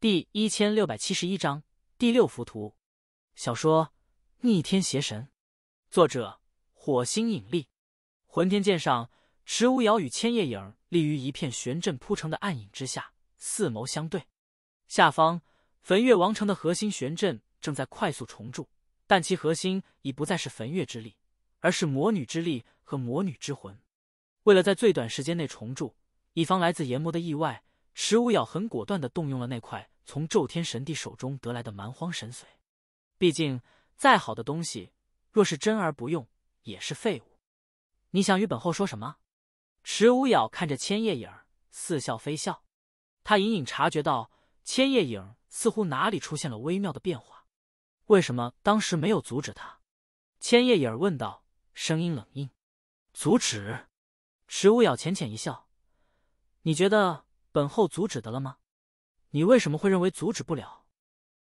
第一千六百七十一章第六幅图。小说《逆天邪神》，作者：火星引力。魂天剑上，迟无瑶与千叶影立于一片玄阵铺成的暗影之下，四眸相对。下方，焚月王城的核心玄阵正在快速重铸，但其核心已不再是焚月之力，而是魔女之力和魔女之魂。为了在最短时间内重铸，以防来自炎魔的意外，迟无瑶很果断的动用了那块。从宙天神帝手中得来的蛮荒神髓，毕竟再好的东西，若是真而不用，也是废物。你想与本后说什么？迟无杳看着千叶影似笑非笑。他隐隐察觉到，千叶影似乎哪里出现了微妙的变化。为什么当时没有阻止他？千叶影问道，声音冷硬。阻止？迟无杳浅浅一笑，你觉得本后阻止的了吗？你为什么会认为阻止不了？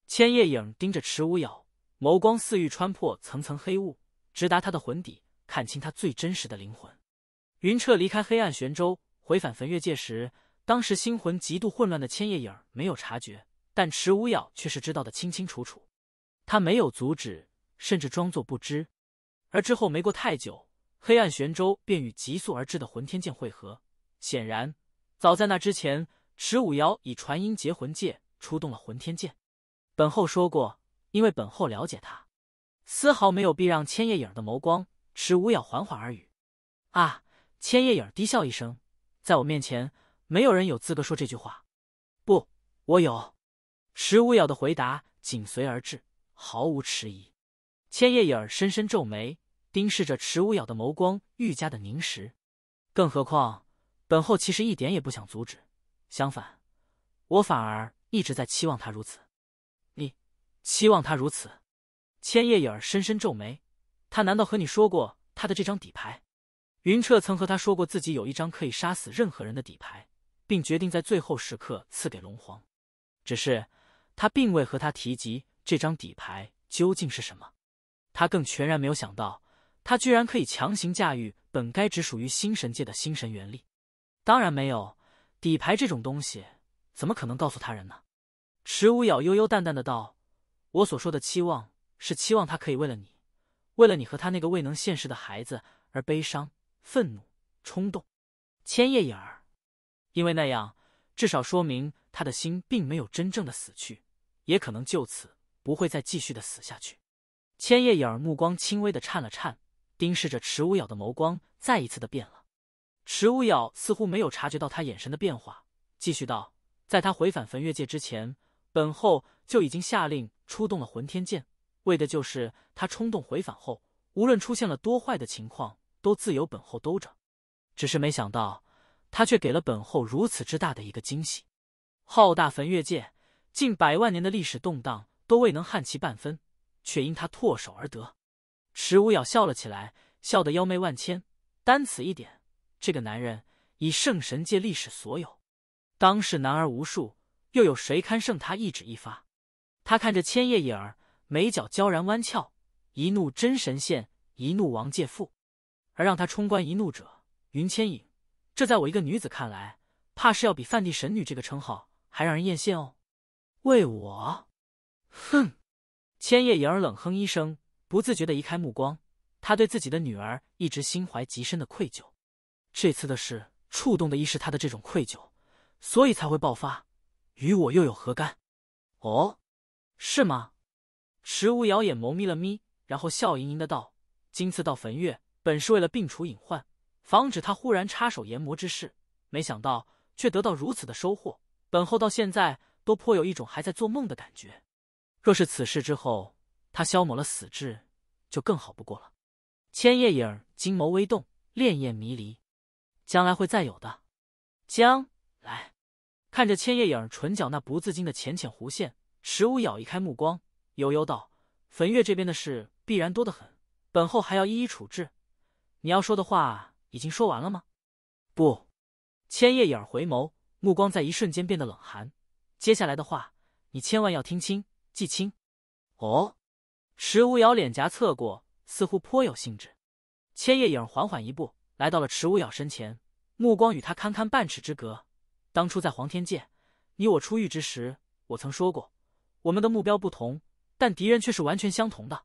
千叶影盯着池无咬，眸光似欲穿破层层黑雾，直达他的魂底，看清他最真实的灵魂。云彻离开黑暗玄州，回返焚月界时，当时心魂极度混乱的千叶影没有察觉，但池无咬却是知道的清清楚楚。他没有阻止，甚至装作不知。而之后没过太久，黑暗玄州便与急速而至的魂天剑汇合。显然，早在那之前。迟舞瑶以传音结魂界出动了魂天剑。本后说过，因为本后了解他，丝毫没有避让千叶影的眸光。迟无瑶缓缓而语：“啊！”千叶影低笑一声，在我面前，没有人有资格说这句话。不，我有。迟无瑶的回答紧随而至，毫无迟疑。千叶影深深皱眉，盯视着迟无瑶的眸光愈加的凝实。更何况，本后其实一点也不想阻止。相反，我反而一直在期望他如此。你期望他如此？千叶影儿深深皱眉。他难道和你说过他的这张底牌？云彻曾和他说过自己有一张可以杀死任何人的底牌，并决定在最后时刻赐给龙皇。只是他并未和他提及这张底牌究竟是什么。他更全然没有想到，他居然可以强行驾驭本该只属于星神界的星神元力。当然没有。底牌这种东西，怎么可能告诉他人呢？迟无杳悠悠淡淡的道：“我所说的期望，是期望他可以为了你，为了你和他那个未能现世的孩子而悲伤、愤怒、冲动。千叶影儿，因为那样，至少说明他的心并没有真正的死去，也可能就此不会再继续的死下去。”千叶影儿目光轻微的颤了颤，盯视着迟无杳的眸光，再一次的变了。迟无杳似乎没有察觉到他眼神的变化，继续道：“在他回返焚月界之前，本后就已经下令出动了魂天剑，为的就是他冲动回返后，无论出现了多坏的情况，都自有本后兜着。只是没想到，他却给了本后如此之大的一个惊喜。浩大焚月界近百万年的历史动荡都未能撼其半分，却因他唾手而得。”迟无杳笑了起来，笑得妖媚万千。单此一点。这个男人以圣神界历史所有，当世男儿无数，又有谁堪胜他一指一发？他看着千叶影儿，眉角悄然弯翘，一怒真神现，一怒王界妇，而让他冲冠一怒者，云千影。这在我一个女子看来，怕是要比梵蒂神女这个称号还让人艳羡哦。为我？哼！千叶影儿冷哼一声，不自觉地移开目光。他对自己的女儿一直心怀极深的愧疚。这次的事触动的亦是他的这种愧疚，所以才会爆发，与我又有何干？哦，是吗？池无遥眼眸眯了眯，然后笑盈盈的道：“今次到焚月，本是为了病除隐患，防止他忽然插手炎魔之事，没想到却得到如此的收获。本后到现在都颇有一种还在做梦的感觉。若是此事之后，他消磨了死志，就更好不过了。”千叶影金眸微动，潋滟迷离。将来会再有的。将来，看着千叶影唇角那不自禁的浅浅弧线，迟无咬移开目光，悠悠道：“焚月这边的事必然多得很，本后还要一一处置。你要说的话已经说完了吗？”“不。”千叶影回眸，目光在一瞬间变得冷寒。接下来的话，你千万要听清、记清。哦。迟无咬脸颊侧过，似乎颇有兴致。千叶影缓缓一步。来到了迟无杳身前，目光与他堪堪半尺之隔。当初在黄天界，你我初遇之时，我曾说过，我们的目标不同，但敌人却是完全相同的。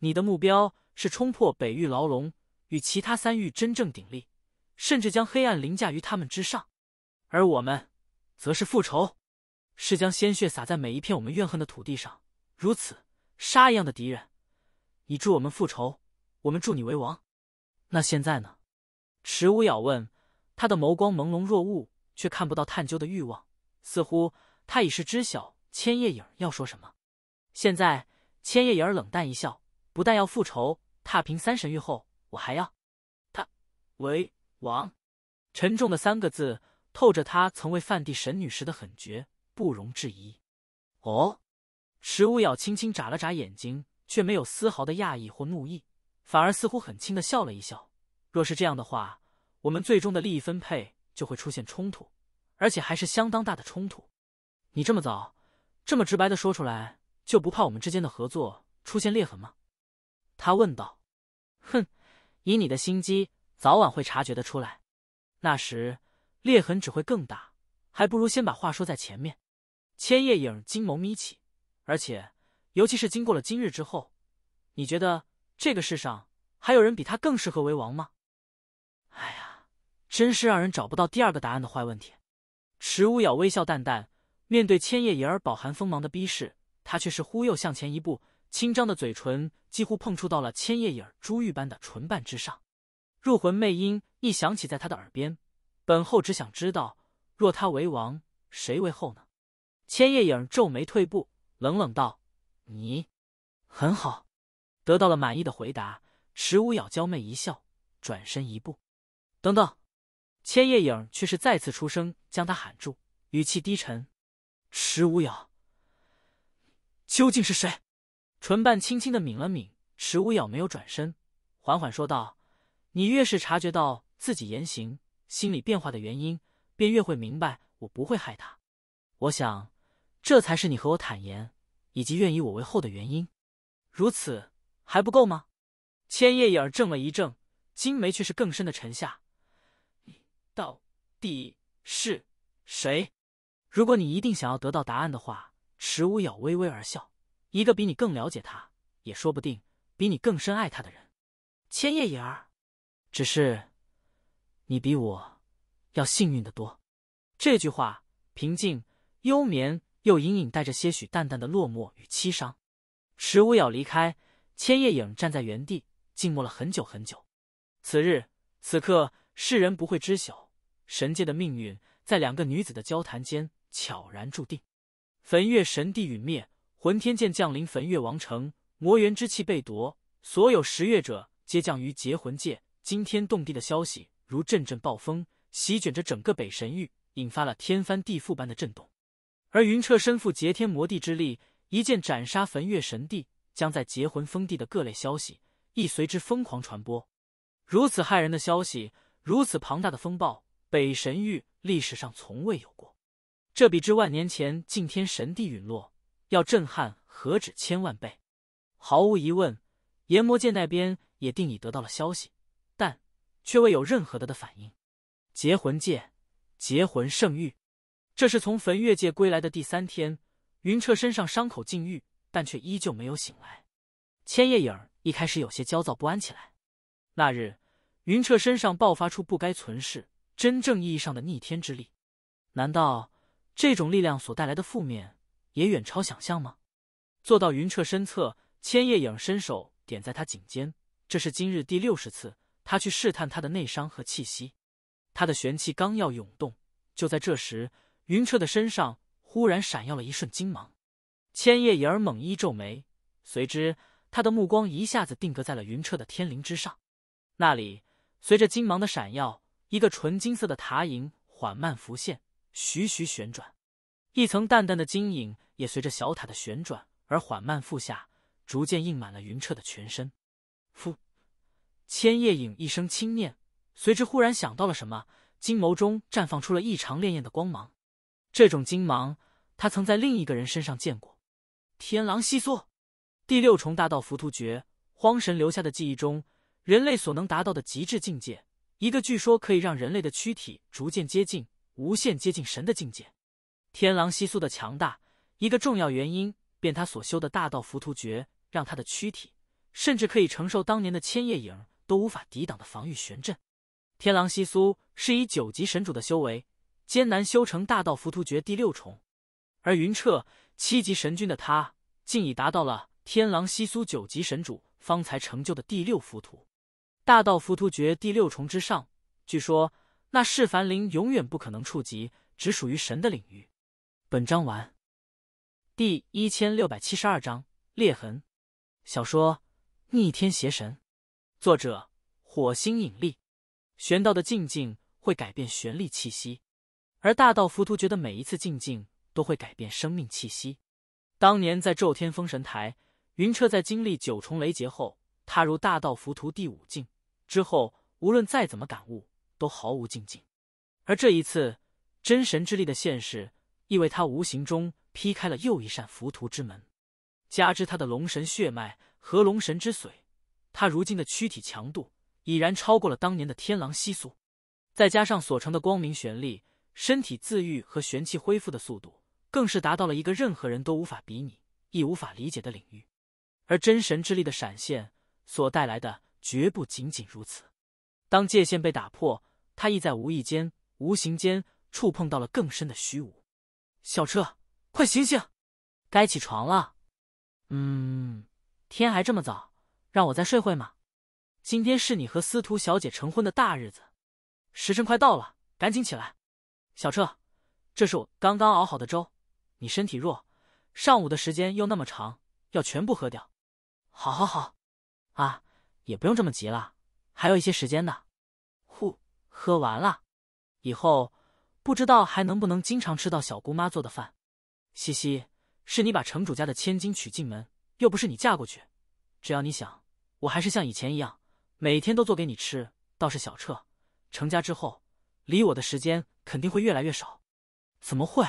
你的目标是冲破北域牢笼，与其他三域真正鼎立，甚至将黑暗凌驾于他们之上；而我们，则是复仇，是将鲜血洒在每一片我们怨恨的土地上。如此，杀一样的敌人，你助我们复仇，我们助你为王。那现在呢？池无咬问，他的眸光朦胧若雾，却看不到探究的欲望，似乎他已是知晓千叶影要说什么。现在，千叶影儿冷淡一笑，不但要复仇，踏平三神域后，我还要他为王。沉重的三个字透着他曾为梵地神女时的狠绝，不容置疑。哦，池无咬轻轻眨了眨眼睛，却没有丝毫的讶异或怒意，反而似乎很轻的笑了一笑。若是这样的话，我们最终的利益分配就会出现冲突，而且还是相当大的冲突。你这么早、这么直白的说出来，就不怕我们之间的合作出现裂痕吗？他问道。哼，以你的心机，早晚会察觉得出来，那时裂痕只会更大，还不如先把话说在前面。千叶影金眸眯起，而且，尤其是经过了今日之后，你觉得这个世上还有人比他更适合为王吗？真是让人找不到第二个答案的坏问题。迟无杳微笑淡淡，面对千叶影儿饱含锋芒的逼视，他却是忽又向前一步，轻张的嘴唇几乎碰触到了千叶影儿珠玉般的唇瓣之上。入魂魅音一响起在他的耳边，本后只想知道，若他为王，谁为后呢？千叶影皱眉退步，冷冷道：“你很好。”得到了满意的回答，迟无杳娇媚一笑，转身一步。等等。千叶影却是再次出声将他喊住，语气低沉：“迟无杳，究竟是谁？”唇瓣轻轻的抿了抿，迟无杳没有转身，缓缓说道：“你越是察觉到自己言行、心理变化的原因，便越会明白我不会害他。我想，这才是你和我坦言，以及愿以我为后的原因。如此还不够吗？”千叶影怔了一怔，金眉却是更深的沉下。到底是谁？如果你一定想要得到答案的话，迟无杳微微而笑，一个比你更了解他，也说不定比你更深爱他的人。千叶影儿，只是你比我要幸运的多。这句话平静、幽眠，又隐隐带着些许淡淡的落寞与凄伤。迟无杳离开，千叶影站在原地，静默了很久很久。此日此刻，世人不会知晓。神界的命运在两个女子的交谈间悄然注定。焚月神帝陨灭，魂天剑降临焚月王城，魔元之气被夺，所有十月者皆降于劫魂界。惊天动地的消息如阵阵暴风，席卷着整个北神域，引发了天翻地覆般的震动。而云彻身负劫天魔帝之力，一剑斩杀焚月神帝，将在劫魂封地的各类消息亦随之疯狂传播。如此骇人的消息，如此庞大的风暴。北神域历史上从未有过，这比之万年前敬天神帝陨落要震撼何止千万倍！毫无疑问，炎魔界那边也定已得到了消息，但却未有任何的的反应。结魂界，结魂圣域，这是从焚月界归来的第三天，云彻身上伤口尽愈，但却依旧没有醒来。千叶影儿一开始有些焦躁不安起来。那日，云彻身上爆发出不该存世。真正意义上的逆天之力，难道这种力量所带来的负面也远超想象吗？坐到云彻身侧，千叶影伸手点在他颈间，这是今日第六十次，他去试探他的内伤和气息。他的玄气刚要涌动，就在这时，云彻的身上忽然闪耀了一瞬金芒，千叶影儿猛一皱眉，随之他的目光一下子定格在了云彻的天灵之上，那里随着金芒的闪耀。一个纯金色的塔影缓慢浮现，徐徐旋转，一层淡淡的金影也随着小塔的旋转而缓慢覆下，逐渐映满了云彻的全身。呼，千叶影一声轻念，随之忽然想到了什么，金眸中绽放出了异常烈焰的光芒。这种金芒，他曾在另一个人身上见过。天狼西缩，第六重大道浮屠诀，荒神留下的记忆中，人类所能达到的极致境界。一个据说可以让人类的躯体逐渐接近、无限接近神的境界。天狼西苏的强大，一个重要原因便他所修的大道浮屠诀，让他的躯体甚至可以承受当年的千叶影都无法抵挡的防御玄阵。天狼西苏是以九级神主的修为，艰难修成大道浮屠诀第六重，而云彻七级神君的他，竟已达到了天狼西苏九级神主方才成就的第六浮屠。大道浮屠诀第六重之上，据说那是凡灵永远不可能触及，只属于神的领域。本章完。第一千六百七十二章裂痕。小说《逆天邪神》，作者：火星引力。玄道的静静会改变玄力气息，而大道浮屠诀的每一次静静都会改变生命气息。当年在宙天封神台，云彻在经历九重雷劫后。踏入大道浮屠第五境之后，无论再怎么感悟，都毫无禁忌。而这一次真神之力的现世，亦为他无形中劈开了又一扇浮屠之门。加之他的龙神血脉和龙神之髓，他如今的躯体强度已然超过了当年的天狼息素。再加上所成的光明玄力，身体自愈和玄气恢复的速度，更是达到了一个任何人都无法比拟、亦无法理解的领域。而真神之力的闪现。所带来的绝不仅仅如此。当界限被打破，他亦在无意间、无形间触碰到了更深的虚无。小彻，快醒醒，该起床了。嗯，天还这么早，让我再睡会吗？今天是你和司徒小姐成婚的大日子，时辰快到了，赶紧起来。小彻，这是我刚刚熬好的粥，你身体弱，上午的时间又那么长，要全部喝掉。好，好，好。啊，也不用这么急了，还有一些时间呢。呼，喝完了，以后不知道还能不能经常吃到小姑妈做的饭。西西，是你把城主家的千金娶进门，又不是你嫁过去。只要你想，我还是像以前一样，每天都做给你吃。倒是小彻，成家之后，离我的时间肯定会越来越少。怎么会？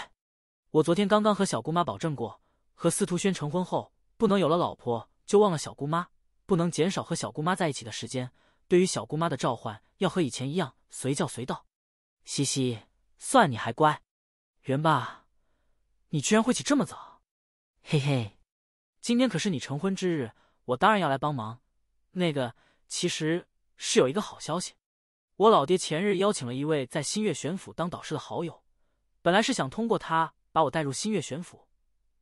我昨天刚刚和小姑妈保证过，和司徒轩成婚后，不能有了老婆就忘了小姑妈。不能减少和小姑妈在一起的时间。对于小姑妈的召唤，要和以前一样随叫随到。嘻嘻，算你还乖。元霸，你居然会起这么早？嘿嘿，今天可是你成婚之日，我当然要来帮忙。那个，其实是有一个好消息。我老爹前日邀请了一位在新月玄府当导师的好友，本来是想通过他把我带入新月玄府，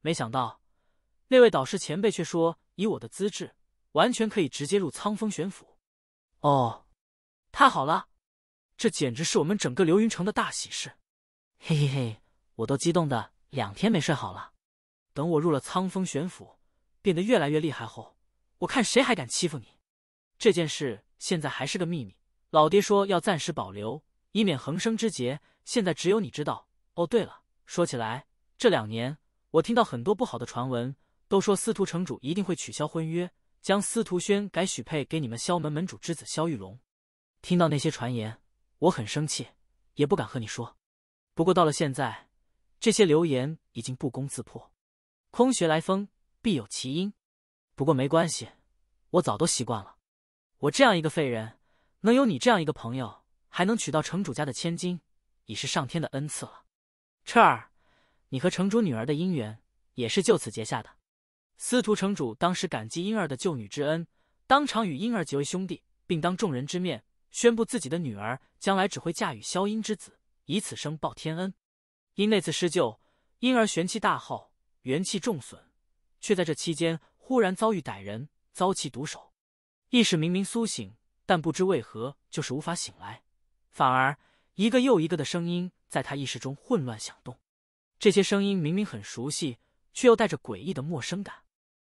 没想到那位导师前辈却说以我的资质。完全可以直接入苍风玄府，哦，太好了，这简直是我们整个流云城的大喜事！嘿嘿嘿，我都激动的两天没睡好了。等我入了苍风玄府，变得越来越厉害后，我看谁还敢欺负你！这件事现在还是个秘密，老爹说要暂时保留，以免横生之劫。现在只有你知道。哦，对了，说起来，这两年我听到很多不好的传闻，都说司徒城主一定会取消婚约。将司徒轩改许配给你们萧门门主之子萧玉龙。听到那些传言，我很生气，也不敢和你说。不过到了现在，这些流言已经不攻自破，空穴来风必有其因。不过没关系，我早都习惯了。我这样一个废人，能有你这样一个朋友，还能娶到城主家的千金，已是上天的恩赐了。彻儿，你和城主女儿的姻缘也是就此结下的。司徒城主当时感激婴儿的救女之恩，当场与婴儿结为兄弟，并当众人之面宣布自己的女儿将来只会嫁与萧音之子，以此报天恩。因那次施救，婴儿玄气大耗，元气重损，却在这期间忽然遭遇歹人，遭其毒手，意识明明苏醒，但不知为何就是无法醒来，反而一个又一个的声音在他意识中混乱响动，这些声音明明很熟悉，却又带着诡异的陌生感。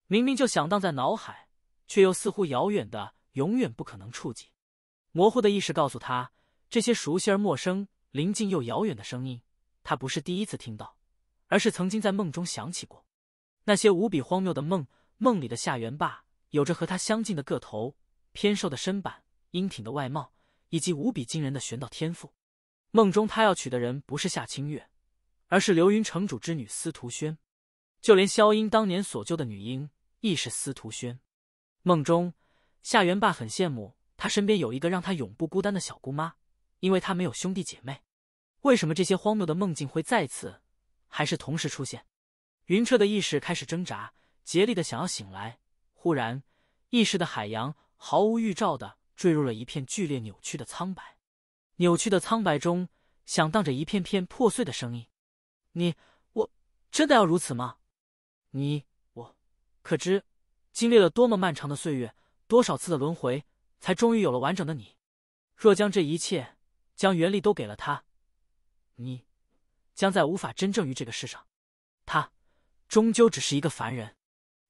明明就响荡在脑海，却又似乎遥远的，永远不可能触及。模糊的意识告诉他，这些熟悉而陌生、临近又遥远的声音，他不是第一次听到，而是曾经在梦中响起过。那些无比荒谬的梦，梦里的夏元霸有着和他相近的个头、偏瘦的身板、英挺的外貌，以及无比惊人的玄道天赋。梦中他要娶的人不是夏清月，而是流云城主之女司徒轩。就连萧音当年所救的女婴。亦是司徒轩。梦中，夏元霸很羡慕他身边有一个让他永不孤单的小姑妈，因为他没有兄弟姐妹。为什么这些荒谬的梦境会再次，还是同时出现？云彻的意识开始挣扎，竭力的想要醒来。忽然，意识的海洋毫无预兆的坠入了一片剧烈扭曲的苍白。扭曲的苍白中，响荡着一片片破碎的声音。你，我，真的要如此吗？你。可知，经历了多么漫长的岁月，多少次的轮回，才终于有了完整的你。若将这一切，将原力都给了他，你，将在无法真正于这个世上。他，终究只是一个凡人。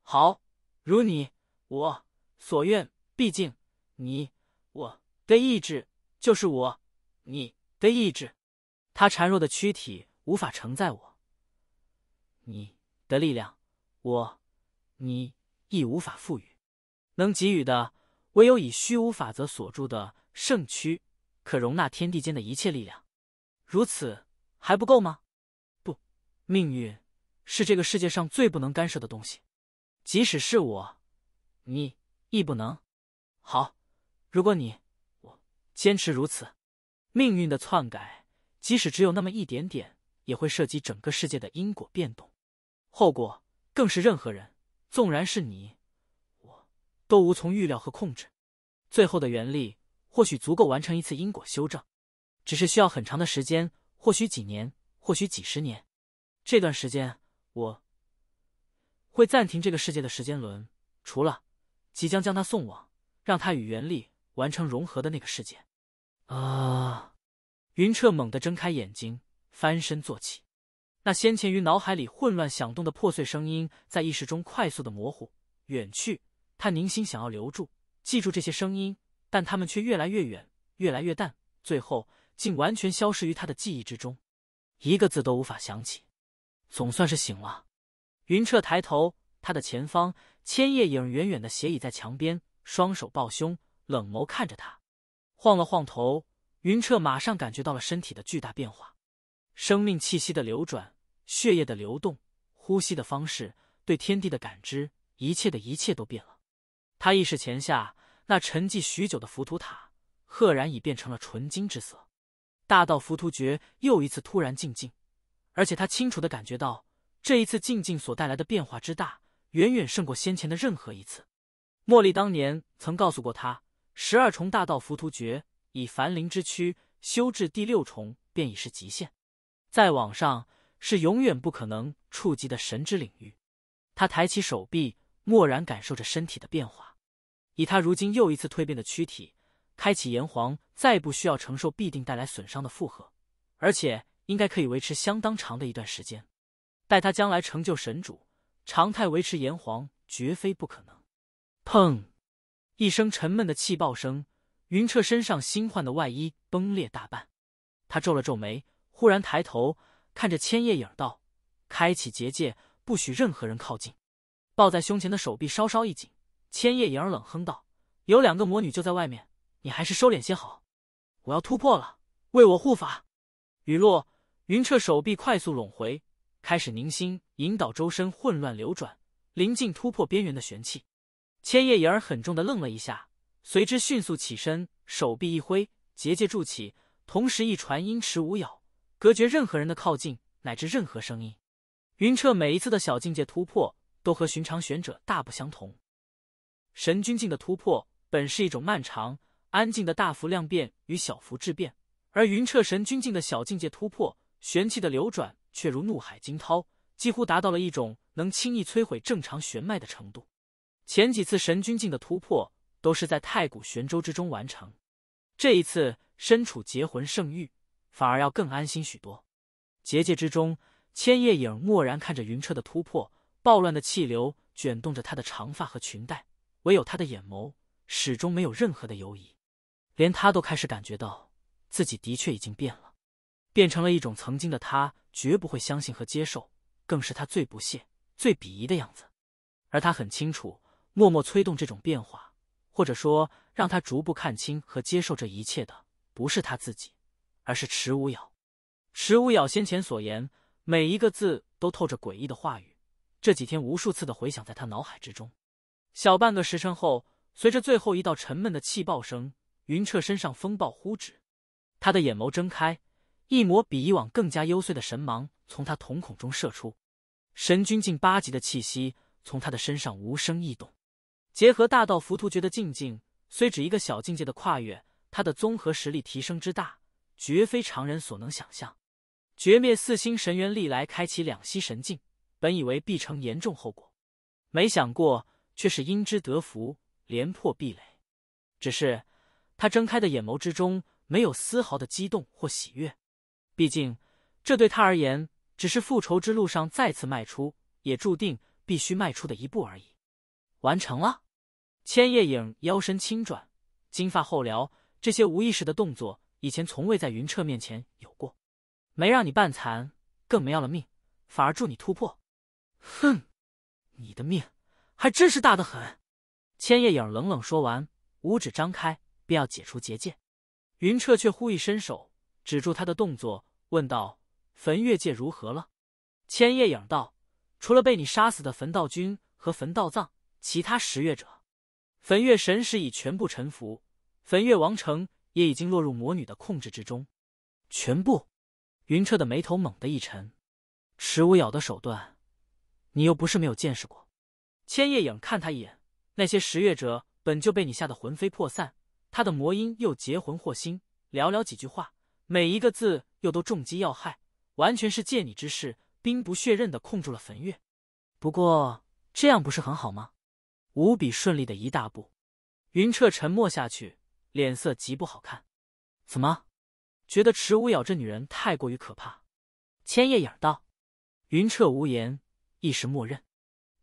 好，如你我所愿。毕竟，你我的意志就是我你的意志。他孱弱的躯体无法承载我你的力量，我。你亦无法赋予，能给予的唯有以虚无法则锁住的圣躯，可容纳天地间的一切力量。如此还不够吗？不，命运是这个世界上最不能干涉的东西，即使是我，你亦不能。好，如果你我坚持如此，命运的篡改，即使只有那么一点点，也会涉及整个世界的因果变动，后果更是任何人。纵然是你，我都无从预料和控制。最后的原力或许足够完成一次因果修正，只是需要很长的时间，或许几年，或许几十年。这段时间，我会暂停这个世界的时间轮，除了即将将他送往，让他与原力完成融合的那个世界。啊！云彻猛地睁开眼睛，翻身坐起。那先前于脑海里混乱响动的破碎声音，在意识中快速的模糊远去。他凝心想要留住、记住这些声音，但他们却越来越远，越来越淡，最后竟完全消失于他的记忆之中，一个字都无法想起。总算是醒了。云彻抬头，他的前方，千叶影远远的斜倚在墙边，双手抱胸，冷眸看着他，晃了晃头。云彻马上感觉到了身体的巨大变化，生命气息的流转。血液的流动，呼吸的方式，对天地的感知，一切的一切都变了。他意识前下，那沉寂许久的浮屠塔，赫然已变成了纯金之色。大道浮屠诀又一次突然静静，而且他清楚的感觉到，这一次静静所带来的变化之大，远远胜过先前的任何一次。茉莉当年曾告诉过他，十二重大道浮屠诀，以凡灵之躯修至第六重，便已是极限，再往上。是永远不可能触及的神之领域。他抬起手臂，默然感受着身体的变化。以他如今又一次蜕变的躯体，开启炎黄再不需要承受必定带来损伤的负荷，而且应该可以维持相当长的一段时间。待他将来成就神主，常态维持炎黄绝非不可能。砰！一声沉闷的气爆声，云彻身上新换的外衣崩裂大半。他皱了皱眉，忽然抬头。看着千叶影儿道：“开启结界，不许任何人靠近。”抱在胸前的手臂稍稍一紧，千叶影儿冷哼道：“有两个魔女就在外面，你还是收敛些好。”“我要突破了，为我护法。”雨落云彻手臂快速拢回，开始凝心引导周身混乱流转，临近突破边缘的玄气。千叶影儿很重的愣了一下，随之迅速起身，手臂一挥，结界筑起，同时一传音迟舞咬，隔绝任何人的靠近，乃至任何声音。云彻每一次的小境界突破，都和寻常玄者大不相同。神君境的突破本是一种漫长、安静的大幅量变与小幅质变，而云彻神君境的小境界突破，玄气的流转却如怒海惊涛，几乎达到了一种能轻易摧毁正常玄脉的程度。前几次神君境的突破都是在太古玄州之中完成，这一次身处结魂圣域。反而要更安心许多。结界之中，千叶影默然看着云彻的突破，暴乱的气流卷动着他的长发和裙带，唯有他的眼眸始终没有任何的犹疑。连他都开始感觉到自己的确已经变了，变成了一种曾经的他绝不会相信和接受，更是他最不屑、最鄙夷的样子。而他很清楚，默默催动这种变化，或者说让他逐步看清和接受这一切的，不是他自己。而是迟无咬。迟无咬先前所言每一个字都透着诡异的话语，这几天无数次的回响在他脑海之中。小半个时辰后，随着最后一道沉闷的气爆声，云彻身上风暴忽止，他的眼眸睁开，一抹比以往更加幽邃的神芒从他瞳孔中射出，神君境八级的气息从他的身上无声异动，结合大道浮屠诀的境境，虽只一个小境界的跨越，他的综合实力提升之大。绝非常人所能想象，绝灭四星神元力来开启两息神境，本以为必成严重后果，没想过却是因之得福，连破壁垒。只是他睁开的眼眸之中没有丝毫的激动或喜悦，毕竟这对他而言只是复仇之路上再次迈出，也注定必须迈出的一步而已。完成了，千叶影腰身轻转，金发后撩，这些无意识的动作。以前从未在云彻面前有过，没让你半残，更没要了命，反而助你突破。哼，你的命还真是大得很。千叶影冷冷说完，五指张开，便要解除结界。云彻却忽一伸手，止住他的动作，问道：“焚月界如何了？”千叶影道：“除了被你杀死的焚道君和焚道藏，其他十月者，焚月神使已全部臣服，焚月王城。”也已经落入魔女的控制之中，全部。云彻的眉头猛地一沉，迟无杳的手段，你又不是没有见识过。千叶影看他一眼，那些拾月者本就被你吓得魂飞魄散，他的魔音又结魂惑心，寥寥几句话，每一个字又都重击要害，完全是借你之势，兵不血刃的控住了焚月。不过这样不是很好吗？无比顺利的一大步。云彻沉默下去。脸色极不好看，怎么，觉得迟无咬这女人太过于可怕？千叶影道。云彻无言，一时默认。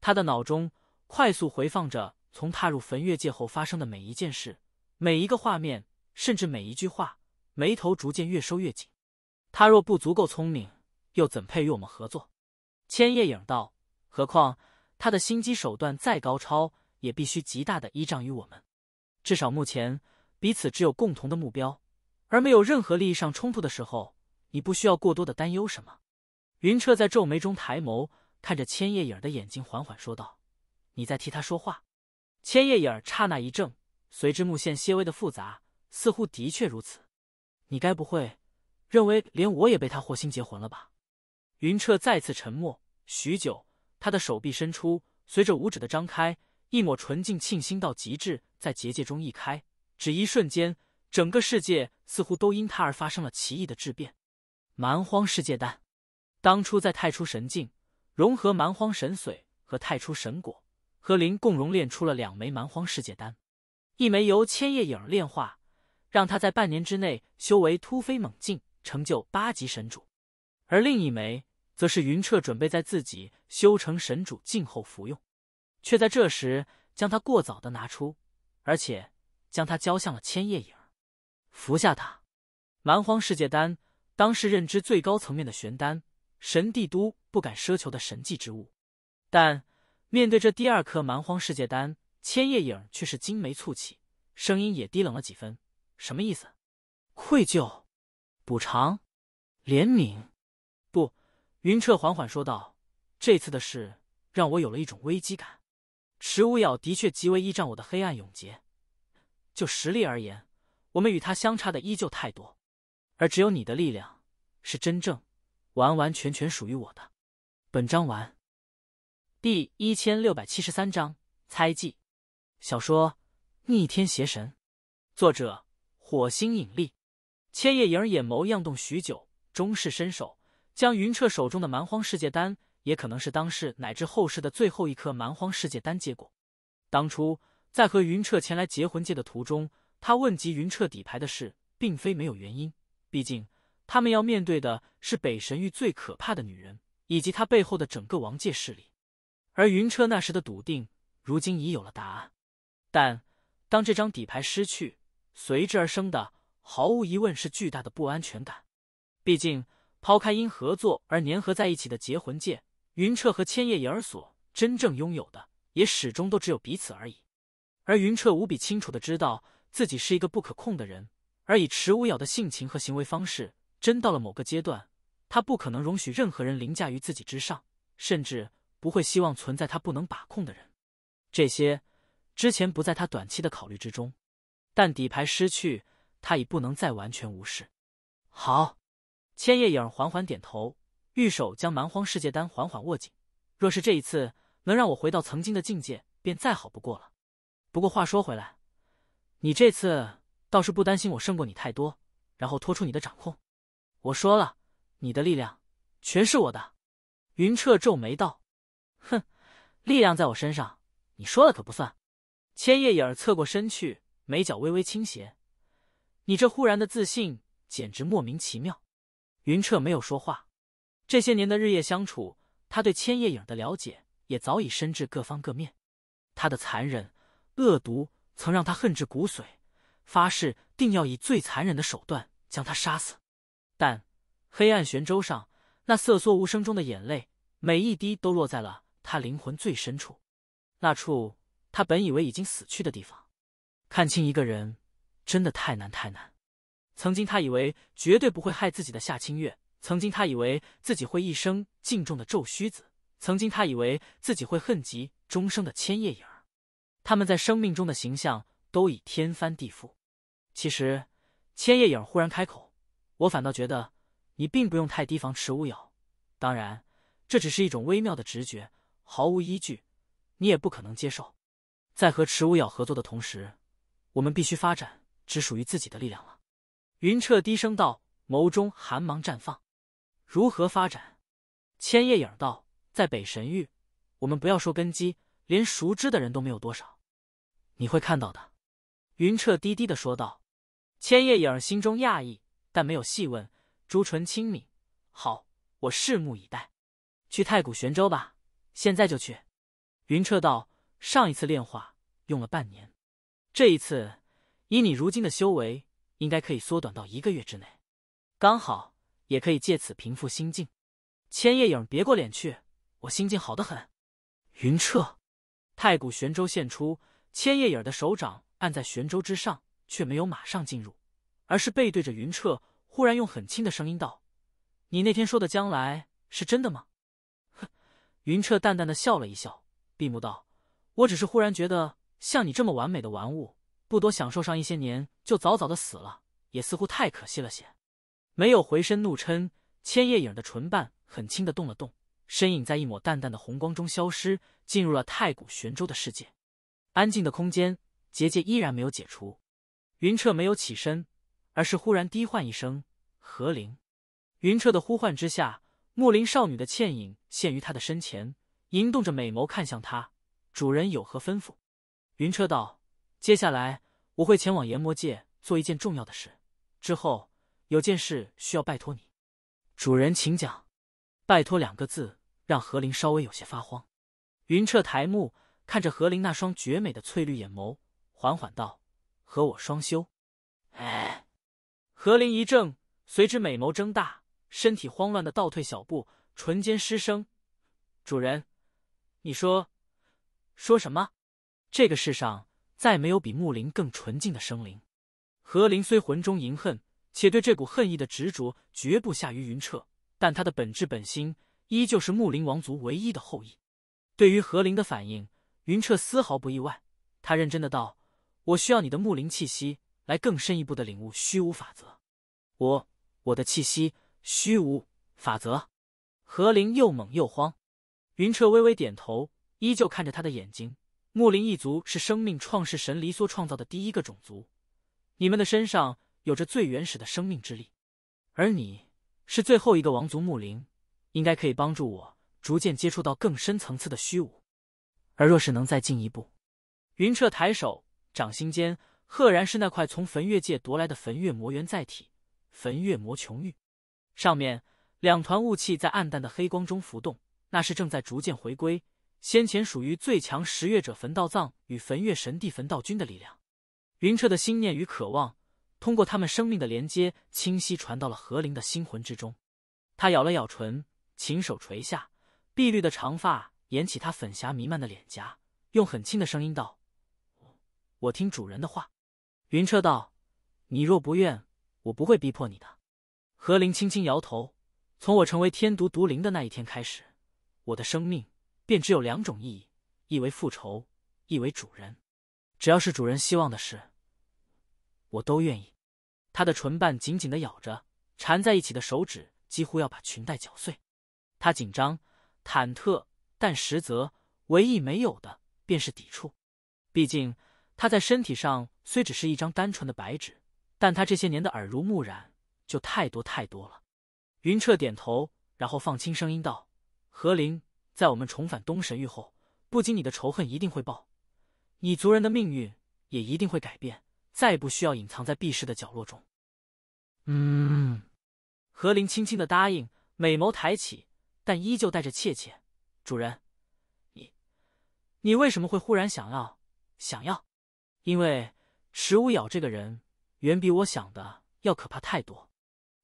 他的脑中快速回放着从踏入焚月界后发生的每一件事、每一个画面，甚至每一句话，眉头逐渐越收越紧。他若不足够聪明，又怎配与我们合作？千叶影道。何况他的心机手段再高超，也必须极大的依仗于我们。至少目前。彼此只有共同的目标，而没有任何利益上冲突的时候，你不需要过多的担忧什么。云彻在皱眉中抬眸，看着千叶影的眼睛，缓缓说道：“你在替他说话。”千叶影刹那一怔，随之目线些微的复杂，似乎的确如此。你该不会认为连我也被他惑心结魂了吧？云彻再次沉默许久，他的手臂伸出，随着五指的张开，一抹纯净、沁心到极致，在结界中溢开。只一瞬间，整个世界似乎都因他而发生了奇异的质变。蛮荒世界丹，当初在太初神境融合蛮荒神髓和太初神果，和灵共荣炼出了两枚蛮荒世界丹，一枚由千叶影炼化，让他在半年之内修为突飞猛进，成就八级神主；而另一枚则是云彻准备在自己修成神主境后服用，却在这时将它过早的拿出，而且。将它交向了千叶影，服下他。蛮荒世界丹，当世认知最高层面的玄丹，神帝都不敢奢求的神迹之物。但面对这第二颗蛮荒世界丹，千叶影却是金眉蹙起，声音也低冷了几分。什么意思？愧疚、补偿、怜悯？不，云彻缓缓说道：“这次的事让我有了一种危机感。迟无咬的确极为依仗我的黑暗永劫。”就实力而言，我们与他相差的依旧太多，而只有你的力量是真正完完全全属于我的。本章完。第一千六百七十三章猜忌。小说《逆天邪神》，作者：火星引力。千叶影儿眼眸漾动许久，终是伸手将云彻手中的蛮荒世界丹，也可能是当世乃至后世的最后一颗蛮荒世界丹接过。当初。在和云彻前来劫魂界的途中，他问及云彻底牌的事，并非没有原因。毕竟，他们要面对的是北神域最可怕的女人，以及她背后的整个王界势力。而云彻那时的笃定，如今已有了答案。但当这张底牌失去，随之而生的，毫无疑问是巨大的不安全感。毕竟，抛开因合作而粘合在一起的劫魂界，云彻和千叶野儿所真正拥有的，也始终都只有彼此而已。而云彻无比清楚的知道自己是一个不可控的人，而以迟无咬的性情和行为方式，真到了某个阶段，他不可能容许任何人凌驾于自己之上，甚至不会希望存在他不能把控的人。这些之前不在他短期的考虑之中，但底牌失去，他已不能再完全无视。好，千叶影缓缓点头，玉手将蛮荒世界丹缓缓握紧。若是这一次能让我回到曾经的境界，便再好不过了。不过话说回来，你这次倒是不担心我胜过你太多，然后脱出你的掌控。我说了，你的力量全是我的。云彻皱眉道：“哼，力量在我身上，你说了可不算。”千叶影儿侧过身去，眉角微微倾斜。你这忽然的自信，简直莫名其妙。云彻没有说话。这些年的日夜相处，他对千叶影的了解也早已深至各方各面。他的残忍。恶毒曾让他恨至骨髓，发誓定要以最残忍的手段将他杀死。但黑暗玄舟上那瑟缩无声中的眼泪，每一滴都落在了他灵魂最深处，那处他本以为已经死去的地方。看清一个人，真的太难太难。曾经他以为绝对不会害自己的夏清月，曾经他以为自己会一生敬重的咒须子，曾经他以为自己会恨极终生的千叶影他们在生命中的形象都已天翻地覆。其实，千叶影忽然开口：“我反倒觉得你并不用太提防池无咬。当然，这只是一种微妙的直觉，毫无依据，你也不可能接受。在和池无咬合作的同时，我们必须发展只属于自己的力量了。”云彻低声道，眸中寒芒绽放：“如何发展？”千叶影道：“在北神域，我们不要说根基，连熟知的人都没有多少。”你会看到的，云彻低低的说道。千叶影心中讶异，但没有细问。朱唇轻抿，好，我拭目以待。去太古玄州吧，现在就去。云彻道：“上一次炼化用了半年，这一次以你如今的修为，应该可以缩短到一个月之内，刚好也可以借此平复心境。”千叶影别过脸去：“我心境好得很。”云彻，太古玄州现出。千叶影的手掌按在玄舟之上，却没有马上进入，而是背对着云彻，忽然用很轻的声音道：“你那天说的将来是真的吗？”哼，云彻淡淡的笑了一笑，闭目道：“我只是忽然觉得，像你这么完美的玩物，不多享受上一些年，就早早的死了，也似乎太可惜了些。”没有回身怒嗔，千叶影的唇瓣很轻的动了动，身影在一抹淡淡的红光中消失，进入了太古玄舟的世界。安静的空间，结界依然没有解除。云彻没有起身，而是忽然低唤一声：“何灵。”云彻的呼唤之下，木灵少女的倩影现于他的身前，盈动着美眸看向他：“主人有何吩咐？”云彻道：“接下来我会前往炎魔界做一件重要的事，之后有件事需要拜托你。”主人，请讲。拜托两个字让何灵稍微有些发慌。云彻抬目。看着何林那双绝美的翠绿眼眸，缓缓道：“和我双修。”哎，何林一怔，随之美眸睁大，身体慌乱的倒退小步，唇间失声：“主人，你说说什么？这个世上再没有比木林更纯净的生灵。”何林虽魂中淫恨，且对这股恨意的执着绝不下于云彻，但他的本质本心依旧是木林王族唯一的后裔。对于何林的反应。云彻丝毫不意外，他认真的道：“我需要你的木灵气息，来更深一步的领悟虚无法则。”“我……我的气息，虚无法则。”何灵又猛又慌。云彻微微点头，依旧看着他的眼睛。木灵一族是生命创世神黎梭创造的第一个种族，你们的身上有着最原始的生命之力，而你是最后一个王族木灵，应该可以帮助我逐渐接触到更深层次的虚无。”而若是能再进一步，云彻抬手，掌心间赫然是那块从焚月界夺来的焚月魔元载体——焚月魔琼玉。上面两团雾气在暗淡的黑光中浮动，那是正在逐渐回归先前属于最强十月者焚道藏与焚月神帝焚道君的力量。云彻的心念与渴望，通过他们生命的连接，清晰传到了何灵的心魂之中。他咬了咬唇，琴手垂下，碧绿的长发。掩起他粉霞弥漫的脸颊，用很轻的声音道：“我听主人的话。”云彻道：“你若不愿，我不会逼迫你的。”何灵轻轻摇头。从我成为天毒毒灵的那一天开始，我的生命便只有两种意义：一为复仇，一为主人。只要是主人希望的事，我都愿意。他的唇瓣紧紧的咬着，缠在一起的手指几乎要把裙带绞碎。他紧张、忐忑。但实则唯一没有的便是抵触，毕竟他在身体上虽只是一张单纯的白纸，但他这些年的耳濡目染就太多太多了。云彻点头，然后放轻声音道：“何灵，在我们重返东神域后，不仅你的仇恨一定会报，你族人的命运也一定会改变，再不需要隐藏在避世的角落中。”嗯。何灵轻轻的答应，美眸抬起，但依旧带着怯怯。主人，你你为什么会忽然想要想要？因为迟无杳这个人远比我想的要可怕太多。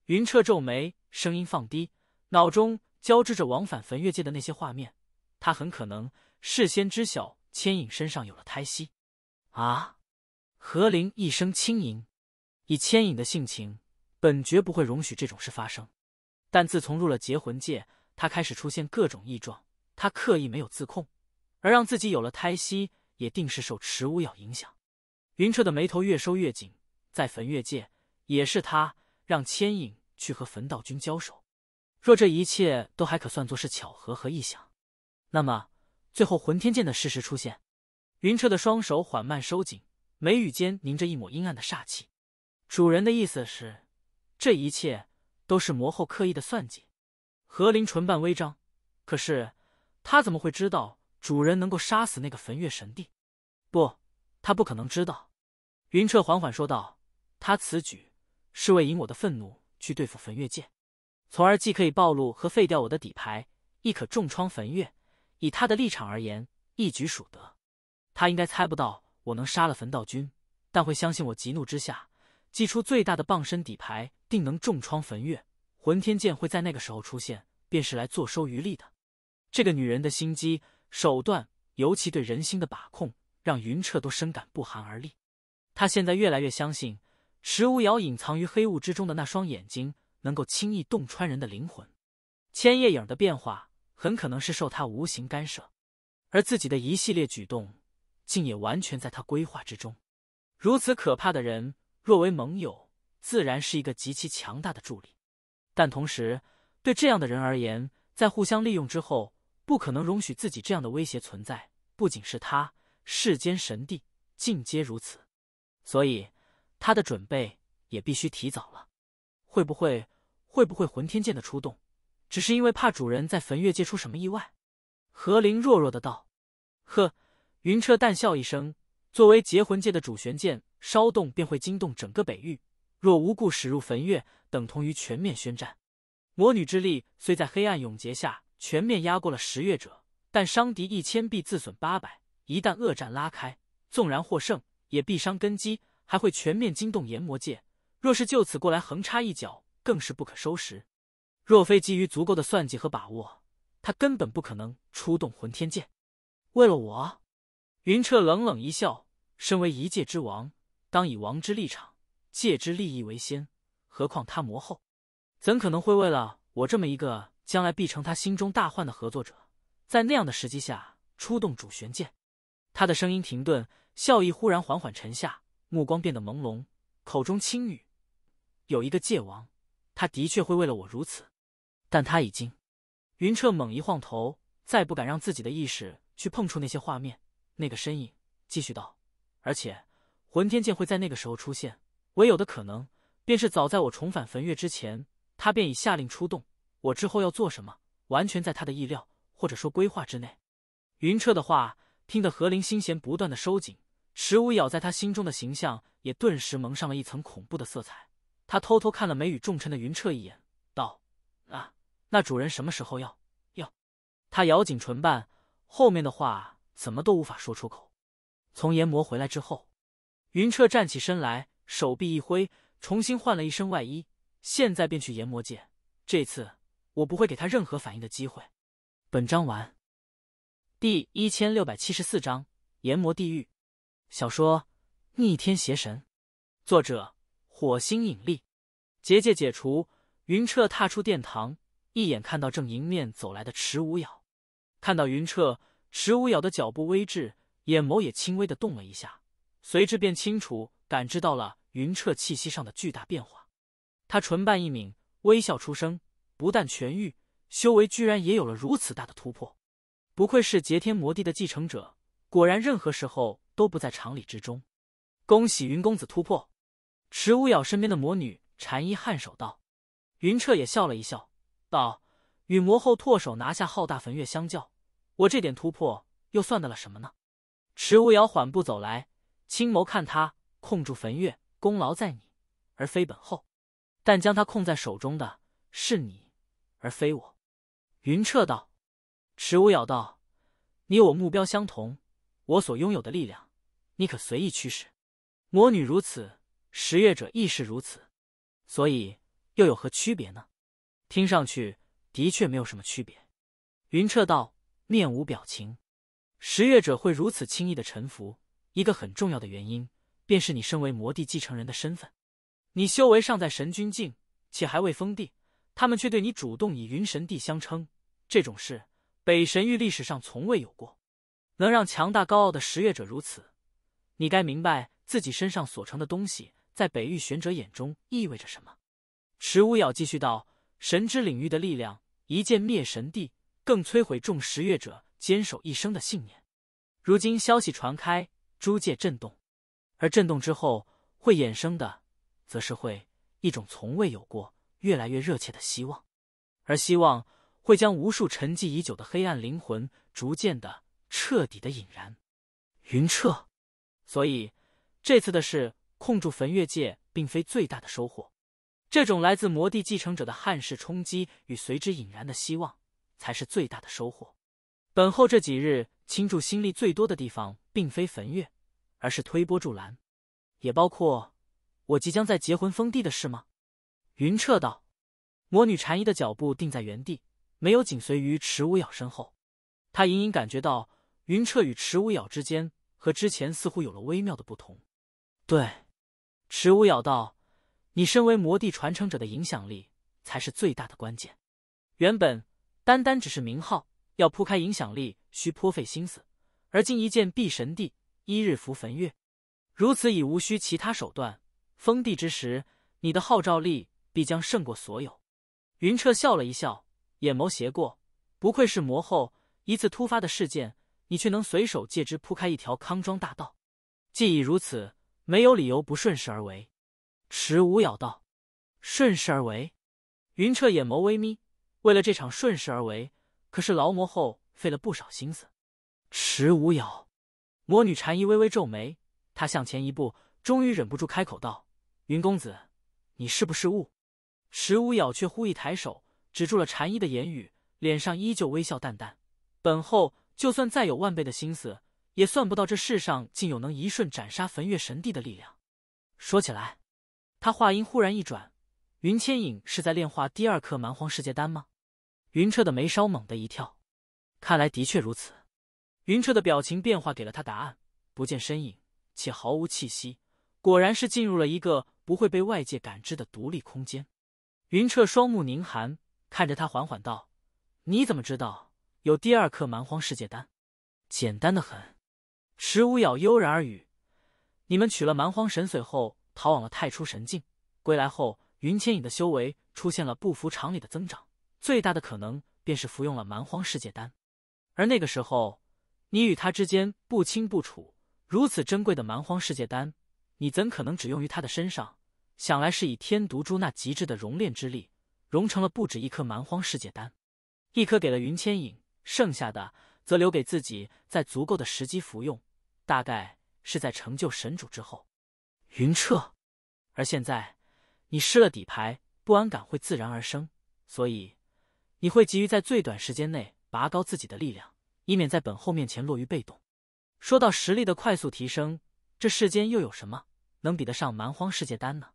云彻皱眉，声音放低，脑中交织着往返焚月界的那些画面。他很可能事先知晓牵引身上有了胎息。啊！何灵一声轻吟，以牵引的性情，本绝不会容许这种事发生。但自从入了结魂界，他开始出现各种异状。他刻意没有自控，而让自己有了胎息，也定是受持无药影响。云彻的眉头越收越紧，在焚月界也是他让千影去和焚道君交手。若这一切都还可算作是巧合和臆想，那么最后魂天剑的事实出现，云彻的双手缓慢收紧，眉宇间凝着一抹阴暗的煞气。主人的意思是，这一切都是魔后刻意的算计。何灵唇瓣微张，可是。他怎么会知道主人能够杀死那个焚月神帝？不，他不可能知道。云彻缓缓说道：“他此举是为引我的愤怒去对付焚月剑，从而既可以暴露和废掉我的底牌，亦可重创焚月。以他的立场而言，一举数得。他应该猜不到我能杀了焚道君，但会相信我极怒之下祭出最大的傍身底牌，定能重创焚月。魂天剑会在那个时候出现，便是来坐收渔利的。”这个女人的心机手段，尤其对人心的把控，让云彻都深感不寒而栗。他现在越来越相信，石无瑶隐藏于黑雾之中的那双眼睛，能够轻易洞穿人的灵魂。千叶影的变化，很可能是受他无形干涉，而自己的一系列举动，竟也完全在他规划之中。如此可怕的人，若为盟友，自然是一个极其强大的助力。但同时，对这样的人而言，在互相利用之后，不可能容许自己这样的威胁存在，不仅是他，世间神帝尽皆如此，所以他的准备也必须提早了。会不会，会不会魂天剑的出动，只是因为怕主人在焚月界出什么意外？何灵弱弱的道。呵，云彻淡笑一声，作为劫魂界的主玄剑，稍动便会惊动整个北域，若无故驶入焚月，等同于全面宣战。魔女之力虽在黑暗永劫下。全面压过了十月者，但伤敌一千，必自损八百。一旦恶战拉开，纵然获胜，也必伤根基，还会全面惊动炎魔界。若是就此过来横插一脚，更是不可收拾。若非基于足够的算计和把握，他根本不可能出动混天剑。为了我，云彻冷冷一笑。身为一界之王，当以王之立场、界之利益为先。何况他魔后，怎可能会为了我这么一个？将来必成他心中大患的合作者，在那样的时机下出动主玄剑，他的声音停顿，笑意忽然缓缓沉下，目光变得朦胧，口中轻语：“有一个界王，他的确会为了我如此，但他已经……”云彻猛一晃头，再不敢让自己的意识去碰触那些画面、那个身影，继续道：“而且浑天剑会在那个时候出现，唯有的可能便是早在我重返焚月之前，他便已下令出动。”我之后要做什么，完全在他的意料或者说规划之内。云彻的话听得何林心弦不断的收紧，迟无咬在他心中的形象也顿时蒙上了一层恐怖的色彩。他偷偷看了眉宇重臣的云彻一眼，道：“啊，那主人什么时候要要？”他咬紧唇瓣，后面的话怎么都无法说出口。从炎魔回来之后，云彻站起身来，手臂一挥，重新换了一身外衣，现在便去炎魔界。这次。我不会给他任何反应的机会。本章完。第一千六百七十四章：炎魔地狱。小说《逆天邪神》，作者：火星引力。结界解除，云彻踏出殿堂，一眼看到正迎面走来的迟无杳。看到云彻，迟无杳的脚步微滞，眼眸也轻微的动了一下，随之便清楚感知到了云彻气息上的巨大变化。他唇瓣一抿，微笑出声。不但痊愈，修为居然也有了如此大的突破，不愧是劫天魔帝的继承者，果然任何时候都不在常理之中。恭喜云公子突破！迟无杳身边的魔女禅衣颔首道，云彻也笑了一笑，道：“与魔后唾手拿下浩大焚月相较，我这点突破又算得了什么呢？”迟无杳缓步走来，青眸看他，控住焚月，功劳在你，而非本后。但将他控在手中的，是你。而非我，云彻道。池无咬道：“你我目标相同，我所拥有的力量，你可随意驱使。魔女如此，十月者亦是如此，所以又有何区别呢？听上去的确没有什么区别。”云彻道，面无表情。十月者会如此轻易的臣服，一个很重要的原因，便是你身为魔帝继承人的身份。你修为尚在神君境，且还未封地。他们却对你主动以云神帝相称，这种事北神域历史上从未有过，能让强大高傲的十月者如此，你该明白自己身上所承的东西在北域玄者眼中意味着什么。迟无杳继续道：“神之领域的力量，一剑灭神帝，更摧毁众十月者坚守一生的信念。如今消息传开，诸界震动，而震动之后会衍生的，则是会一种从未有过。”越来越热切的希望，而希望会将无数沉寂已久的黑暗灵魂逐渐的、彻底的引燃。云彻，所以这次的事，控住焚月界并非最大的收获，这种来自魔帝继承者的汉室冲击与随之引燃的希望才是最大的收获。本后这几日倾注心力最多的地方，并非焚月，而是推波助澜，也包括我即将在结婚封地的事吗？云彻道：“魔女禅衣的脚步定在原地，没有紧随于迟无咬身后。他隐隐感觉到，云彻与迟无咬之间和之前似乎有了微妙的不同。”对，迟无杳道：“你身为魔帝传承者的影响力才是最大的关键。原本单单只是名号，要铺开影响力需颇费心思。而今一见碧神帝，一日伏焚月，如此已无需其他手段。封地之时，你的号召力。”必将胜过所有。云彻笑了一笑，眼眸斜过，不愧是魔后。一次突发的事件，你却能随手借之铺开一条康庄大道。既已如此，没有理由不顺势而为。迟无咬道：“顺势而为。”云彻眼眸微眯，为了这场顺势而为，可是劳魔后费了不少心思。迟无咬，魔女禅衣微微皱眉，她向前一步，终于忍不住开口道：“云公子，你是不是误？”石无咬却忽一抬手，止住了禅衣的言语，脸上依旧微笑淡淡。本后就算再有万倍的心思，也算不到这世上竟有能一瞬斩杀焚月神帝的力量。说起来，他话音忽然一转：“云千影是在炼化第二颗蛮荒世界丹吗？”云彻的眉梢猛地一跳，看来的确如此。云彻的表情变化给了他答案，不见身影，且毫无气息，果然是进入了一个不会被外界感知的独立空间。云彻双目凝寒，看着他缓缓道：“你怎么知道有第二颗蛮荒世界丹？简单的很。”石无咬悠然而语：“你们取了蛮荒神髓后，逃往了太初神境。归来后，云千影的修为出现了不服常理的增长。最大的可能便是服用了蛮荒世界丹。而那个时候，你与他之间不清不楚。如此珍贵的蛮荒世界丹，你怎可能只用于他的身上？”想来是以天毒珠那极致的熔炼之力，融成了不止一颗蛮荒世界丹，一颗给了云千影，剩下的则留给自己，在足够的时机服用，大概是在成就神主之后。云彻，而现在你失了底牌，不安感会自然而生，所以你会急于在最短时间内拔高自己的力量，以免在本后面前落于被动。说到实力的快速提升，这世间又有什么能比得上蛮荒世界丹呢？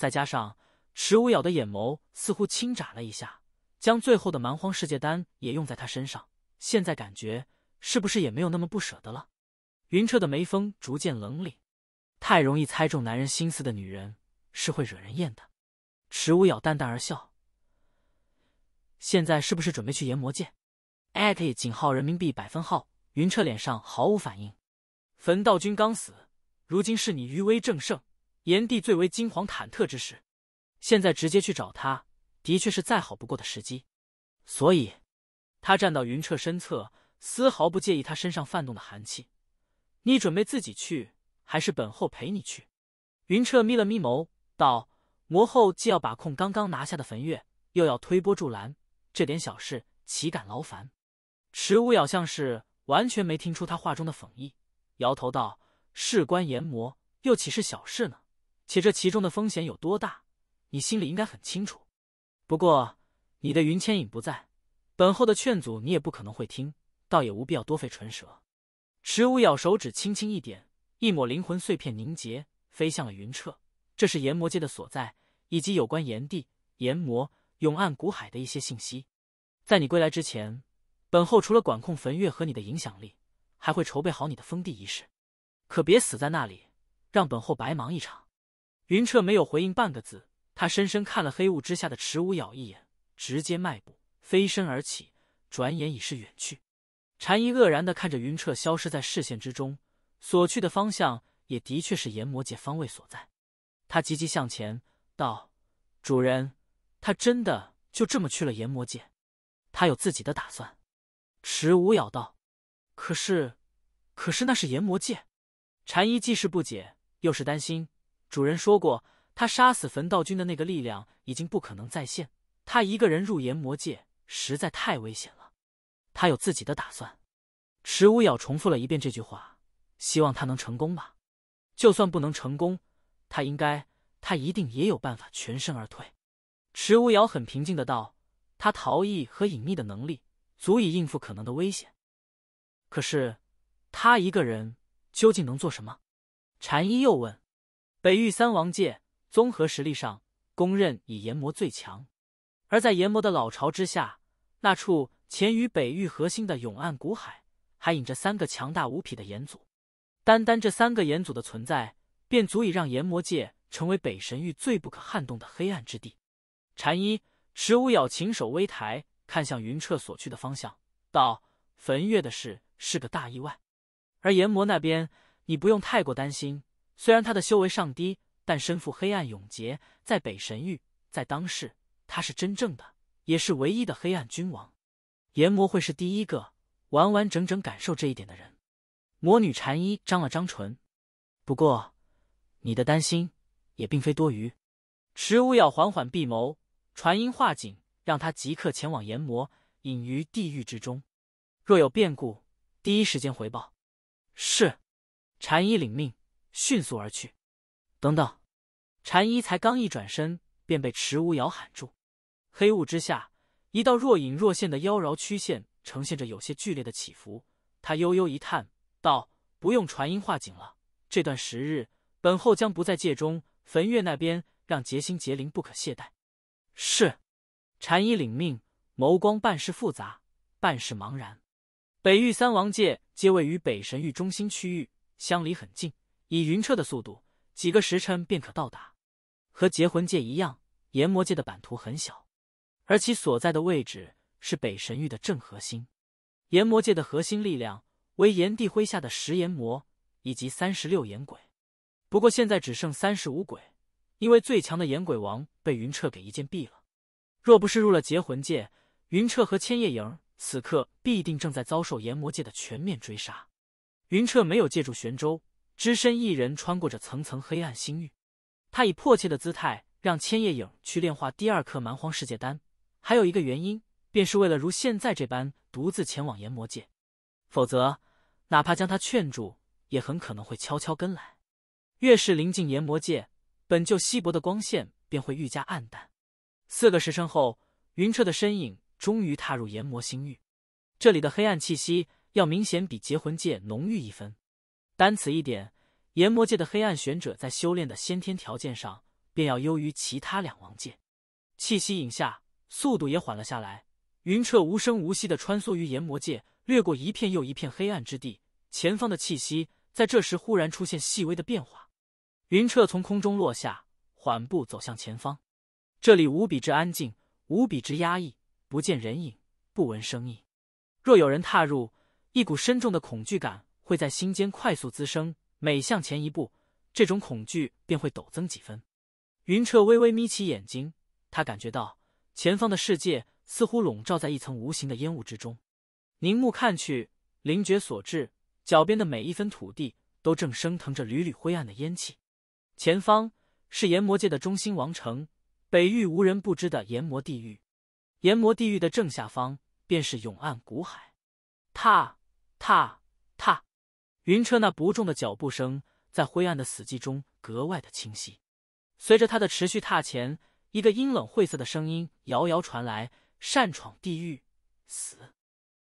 再加上池无杳的眼眸似乎轻眨了一下，将最后的蛮荒世界丹也用在他身上。现在感觉是不是也没有那么不舍得了？云彻的眉峰逐渐冷凛。太容易猜中男人心思的女人是会惹人厌的。池无杳淡淡而笑。现在是不是准备去炎魔界？艾特井号人民币百分号。云彻脸上毫无反应。焚道君刚死，如今是你余威正盛。炎帝最为惊惶忐忑之时，现在直接去找他的确是再好不过的时机。所以，他站到云彻身侧，丝毫不介意他身上泛动的寒气。你准备自己去，还是本后陪你去？云彻眯了眯眸，道：“魔后既要把控刚刚拿下的焚月，又要推波助澜，这点小事岂敢劳烦？”迟无咬像是完全没听出他话中的讽意，摇头道：“事关炎魔，又岂是小事呢？”且这其中的风险有多大，你心里应该很清楚。不过你的云千影不在，本后的劝阻你也不可能会听，倒也无必要多费唇舌。池武咬手指，轻轻一点，一抹灵魂碎片凝结，飞向了云彻。这是炎魔界的所在，以及有关炎帝、炎魔、永暗古海的一些信息。在你归来之前，本后除了管控焚月和你的影响力，还会筹备好你的封地仪式。可别死在那里，让本后白忙一场。云彻没有回应半个字，他深深看了黑雾之下的池无咬一眼，直接迈步飞身而起，转眼已是远去。禅衣愕然的看着云彻消失在视线之中，所去的方向也的确是炎魔界方位所在。他急急向前道：“主人，他真的就这么去了炎魔界？他有自己的打算。”池无咬道：“可是，可是那是炎魔界。”禅衣既是不解，又是担心。主人说过，他杀死焚道君的那个力量已经不可能再现。他一个人入炎魔界实在太危险了，他有自己的打算。迟无杳重复了一遍这句话，希望他能成功吧。就算不能成功，他应该，他一定也有办法全身而退。迟无杳很平静的道：“他逃逸和隐匿的能力足以应付可能的危险。可是，他一个人究竟能做什么？”禅医又问。北域三王界综合实力上，公认以炎魔最强。而在炎魔的老巢之下，那处潜于北域核心的永暗古海，还隐着三个强大无匹的炎祖。单单这三个炎祖的存在，便足以让炎魔界成为北神域最不可撼动的黑暗之地。禅一持五咬琴手微抬，看向云彻所去的方向，道：“焚月的事是个大意外，而炎魔那边，你不用太过担心。”虽然他的修为尚低，但身负黑暗永劫，在北神域，在当世，他是真正的，也是唯一的黑暗君王。炎魔会是第一个完完整整感受这一点的人。魔女禅衣张了张唇，不过，你的担心也并非多余。池无杳缓缓闭眸，传音化景，让他即刻前往炎魔，隐于地狱之中。若有变故，第一时间回报。是。禅衣领命。迅速而去。等等，禅衣才刚一转身，便被池无瑶喊住。黑雾之下，一道若隐若现的妖娆曲线呈现着有些剧烈的起伏。他悠悠一叹道：“不用传音化景了，这段时日，本后将不在界中。焚月那边，让杰心杰灵不可懈怠。”是。禅衣领命，眸光半是复杂，半是茫然。北域三王界皆位于北神域中心区域，相离很近。以云彻的速度，几个时辰便可到达。和结魂界一样，炎魔界的版图很小，而其所在的位置是北神域的正核心。炎魔界的核心力量为炎帝麾下的十炎魔以及三十六炎鬼，不过现在只剩三十五鬼，因为最强的炎鬼王被云彻给一剑毙了。若不是入了结魂界，云彻和千叶影此刻必定正在遭受炎魔界的全面追杀。云彻没有借助玄舟只身一人穿过这层层黑暗星域，他以迫切的姿态让千叶影去炼化第二颗蛮荒世界丹。还有一个原因，便是为了如现在这般独自前往炎魔界。否则，哪怕将他劝住，也很可能会悄悄跟来。越是临近炎魔界，本就稀薄的光线便会愈加暗淡。四个时辰后，云彻的身影终于踏入炎魔星域。这里的黑暗气息要明显比结魂界浓郁一分。单此一点，炎魔界的黑暗玄者在修炼的先天条件上，便要优于其他两王界。气息引下，速度也缓了下来。云彻无声无息地穿梭于炎魔界，掠过一片又一片黑暗之地。前方的气息，在这时忽然出现细微的变化。云彻从空中落下，缓步走向前方。这里无比之安静，无比之压抑，不见人影，不闻声音。若有人踏入，一股深重的恐惧感。会在心间快速滋生，每向前一步，这种恐惧便会陡增几分。云彻微微眯起眼睛，他感觉到前方的世界似乎笼罩在一层无形的烟雾之中。凝目看去，灵觉所至，脚边的每一分土地都正升腾着缕缕灰暗的烟气。前方是炎魔界的中心王城，北域无人不知的炎魔地狱。炎魔地狱的正下方便是永暗古海。踏踏踏。云彻那不重的脚步声在灰暗的死寂中格外的清晰，随着他的持续踏前，一个阴冷晦涩的声音遥遥传来：“擅闯地狱，死！”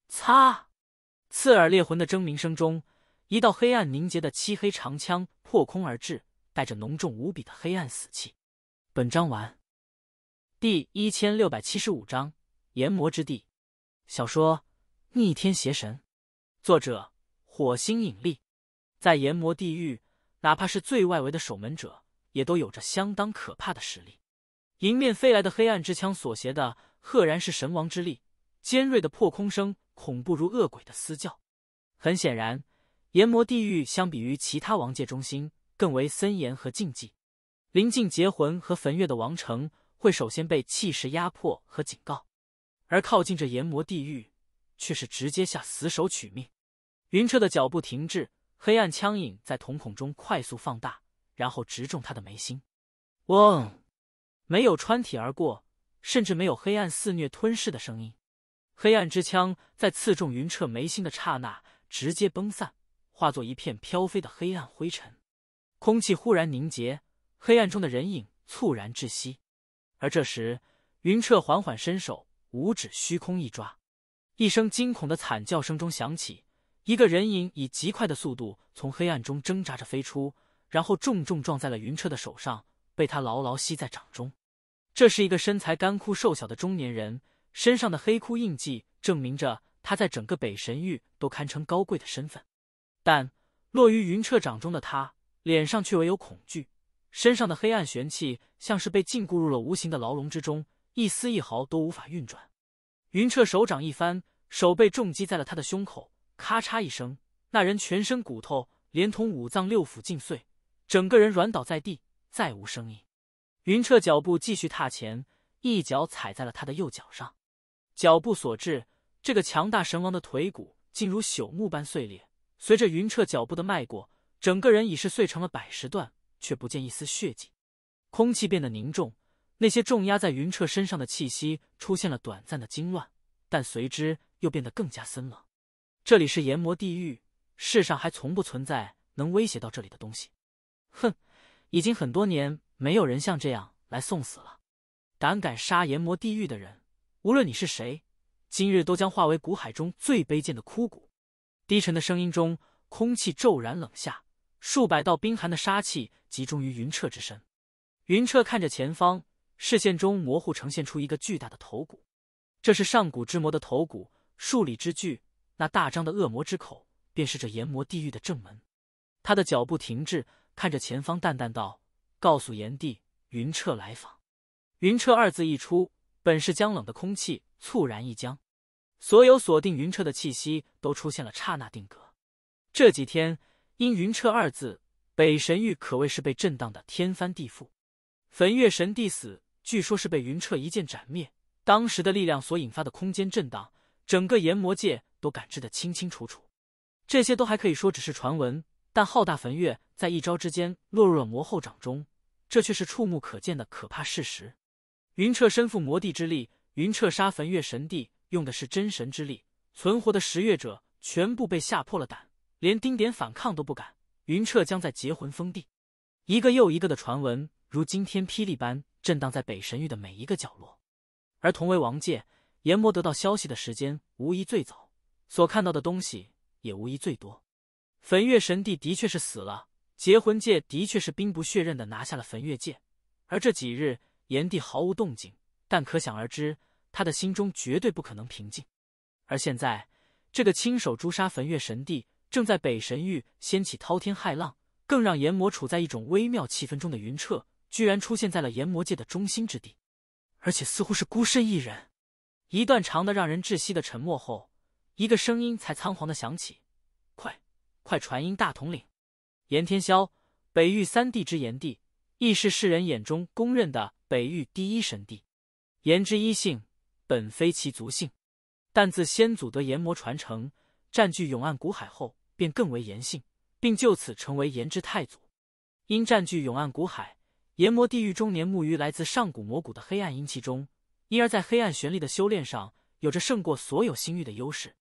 擦，刺耳裂魂的狰鸣声中，一道黑暗凝结的漆黑长枪破空而至，带着浓重无比的黑暗死气。本章完，第一千六百七十五章：炎魔之地。小说《逆天邪神》，作者。火星引力，在炎魔地狱，哪怕是最外围的守门者，也都有着相当可怕的实力。迎面飞来的黑暗之枪所携的，赫然是神王之力。尖锐的破空声，恐怖如恶鬼的嘶叫。很显然，炎魔地狱相比于其他王界中心，更为森严和禁忌。临近劫魂和焚月的王城，会首先被气势压迫和警告；而靠近这炎魔地狱，却是直接下死手取命。云彻的脚步停滞，黑暗枪影在瞳孔中快速放大，然后直中他的眉心。嗡，没有穿体而过，甚至没有黑暗肆虐吞噬的声音。黑暗之枪在刺中云彻眉心的刹那，直接崩散，化作一片飘飞的黑暗灰尘。空气忽然凝结，黑暗中的人影猝然窒息。而这时，云彻缓缓伸手，五指虚空一抓，一声惊恐的惨叫声中响起。一个人影以极快的速度从黑暗中挣扎着飞出，然后重重撞在了云彻的手上，被他牢牢吸在掌中。这是一个身材干枯瘦小的中年人，身上的黑窟印记证明着他在整个北神域都堪称高贵的身份。但落于云彻掌中的他脸上却唯有恐惧，身上的黑暗玄气像是被禁锢入了无形的牢笼之中，一丝一毫都无法运转。云彻手掌一翻，手背重击在了他的胸口。咔嚓一声，那人全身骨头连同五脏六腑尽碎，整个人软倒在地，再无声音。云彻脚步继续踏前，一脚踩在了他的右脚上。脚步所致，这个强大神王的腿骨竟如朽木般碎裂。随着云彻脚步的迈过，整个人已是碎成了百十段，却不见一丝血迹。空气变得凝重，那些重压在云彻身上的气息出现了短暂的痉乱，但随之又变得更加森冷。这里是炎魔地狱，世上还从不存在能威胁到这里的东西。哼，已经很多年没有人像这样来送死了。胆敢杀炎魔地狱的人，无论你是谁，今日都将化为骨海中最卑贱的枯骨。低沉的声音中，空气骤然冷下，数百道冰寒的杀气集中于云彻之身。云彻看着前方，视线中模糊呈现出一个巨大的头骨，这是上古之魔的头骨，数里之巨。那大张的恶魔之口，便是这炎魔地狱的正门。他的脚步停滞，看着前方，淡淡道：“告诉炎帝，云彻来访。”云彻二字一出，本是将冷的空气猝然一僵，所有锁定云彻的气息都出现了刹那定格。这几天因云彻二字，北神域可谓是被震荡的天翻地覆。焚月神帝死，据说是被云彻一剑斩灭，当时的力量所引发的空间震荡，整个炎魔界。都感知的清清楚楚，这些都还可以说只是传闻，但浩大焚月在一招之间落入了魔后掌中，这却是触目可见的可怕事实。云彻身负魔帝之力，云彻杀焚月神帝用的是真神之力，存活的十月者全部被吓破了胆，连丁点反抗都不敢。云彻将在劫魂封地，一个又一个的传闻如惊天霹雳般震荡在北神域的每一个角落，而同为王界，炎魔得到消息的时间无疑最早。所看到的东西也无疑最多，焚月神帝的确是死了，劫魂界的确是兵不血刃的拿下了焚月界，而这几日炎帝毫无动静，但可想而知他的心中绝对不可能平静。而现在，这个亲手诛杀焚月神帝，正在北神域掀起滔天骇浪，更让炎魔处在一种微妙气氛中的云彻，居然出现在了炎魔界的中心之地，而且似乎是孤身一人。一段长的让人窒息的沉默后。一个声音才仓皇的响起：“快，快传音大统领！”炎天霄，北域三帝之炎帝，亦是世人眼中公认的北域第一神帝。炎之一姓，本非其族姓，但自先祖得炎魔传承，占据永安古海后，便更为炎姓，并就此成为炎之太祖。因占据永安古海，炎魔地狱中年沐浴来自上古魔谷的黑暗阴气中，因而，在黑暗玄力的修炼上，有着胜过所有星域的优势。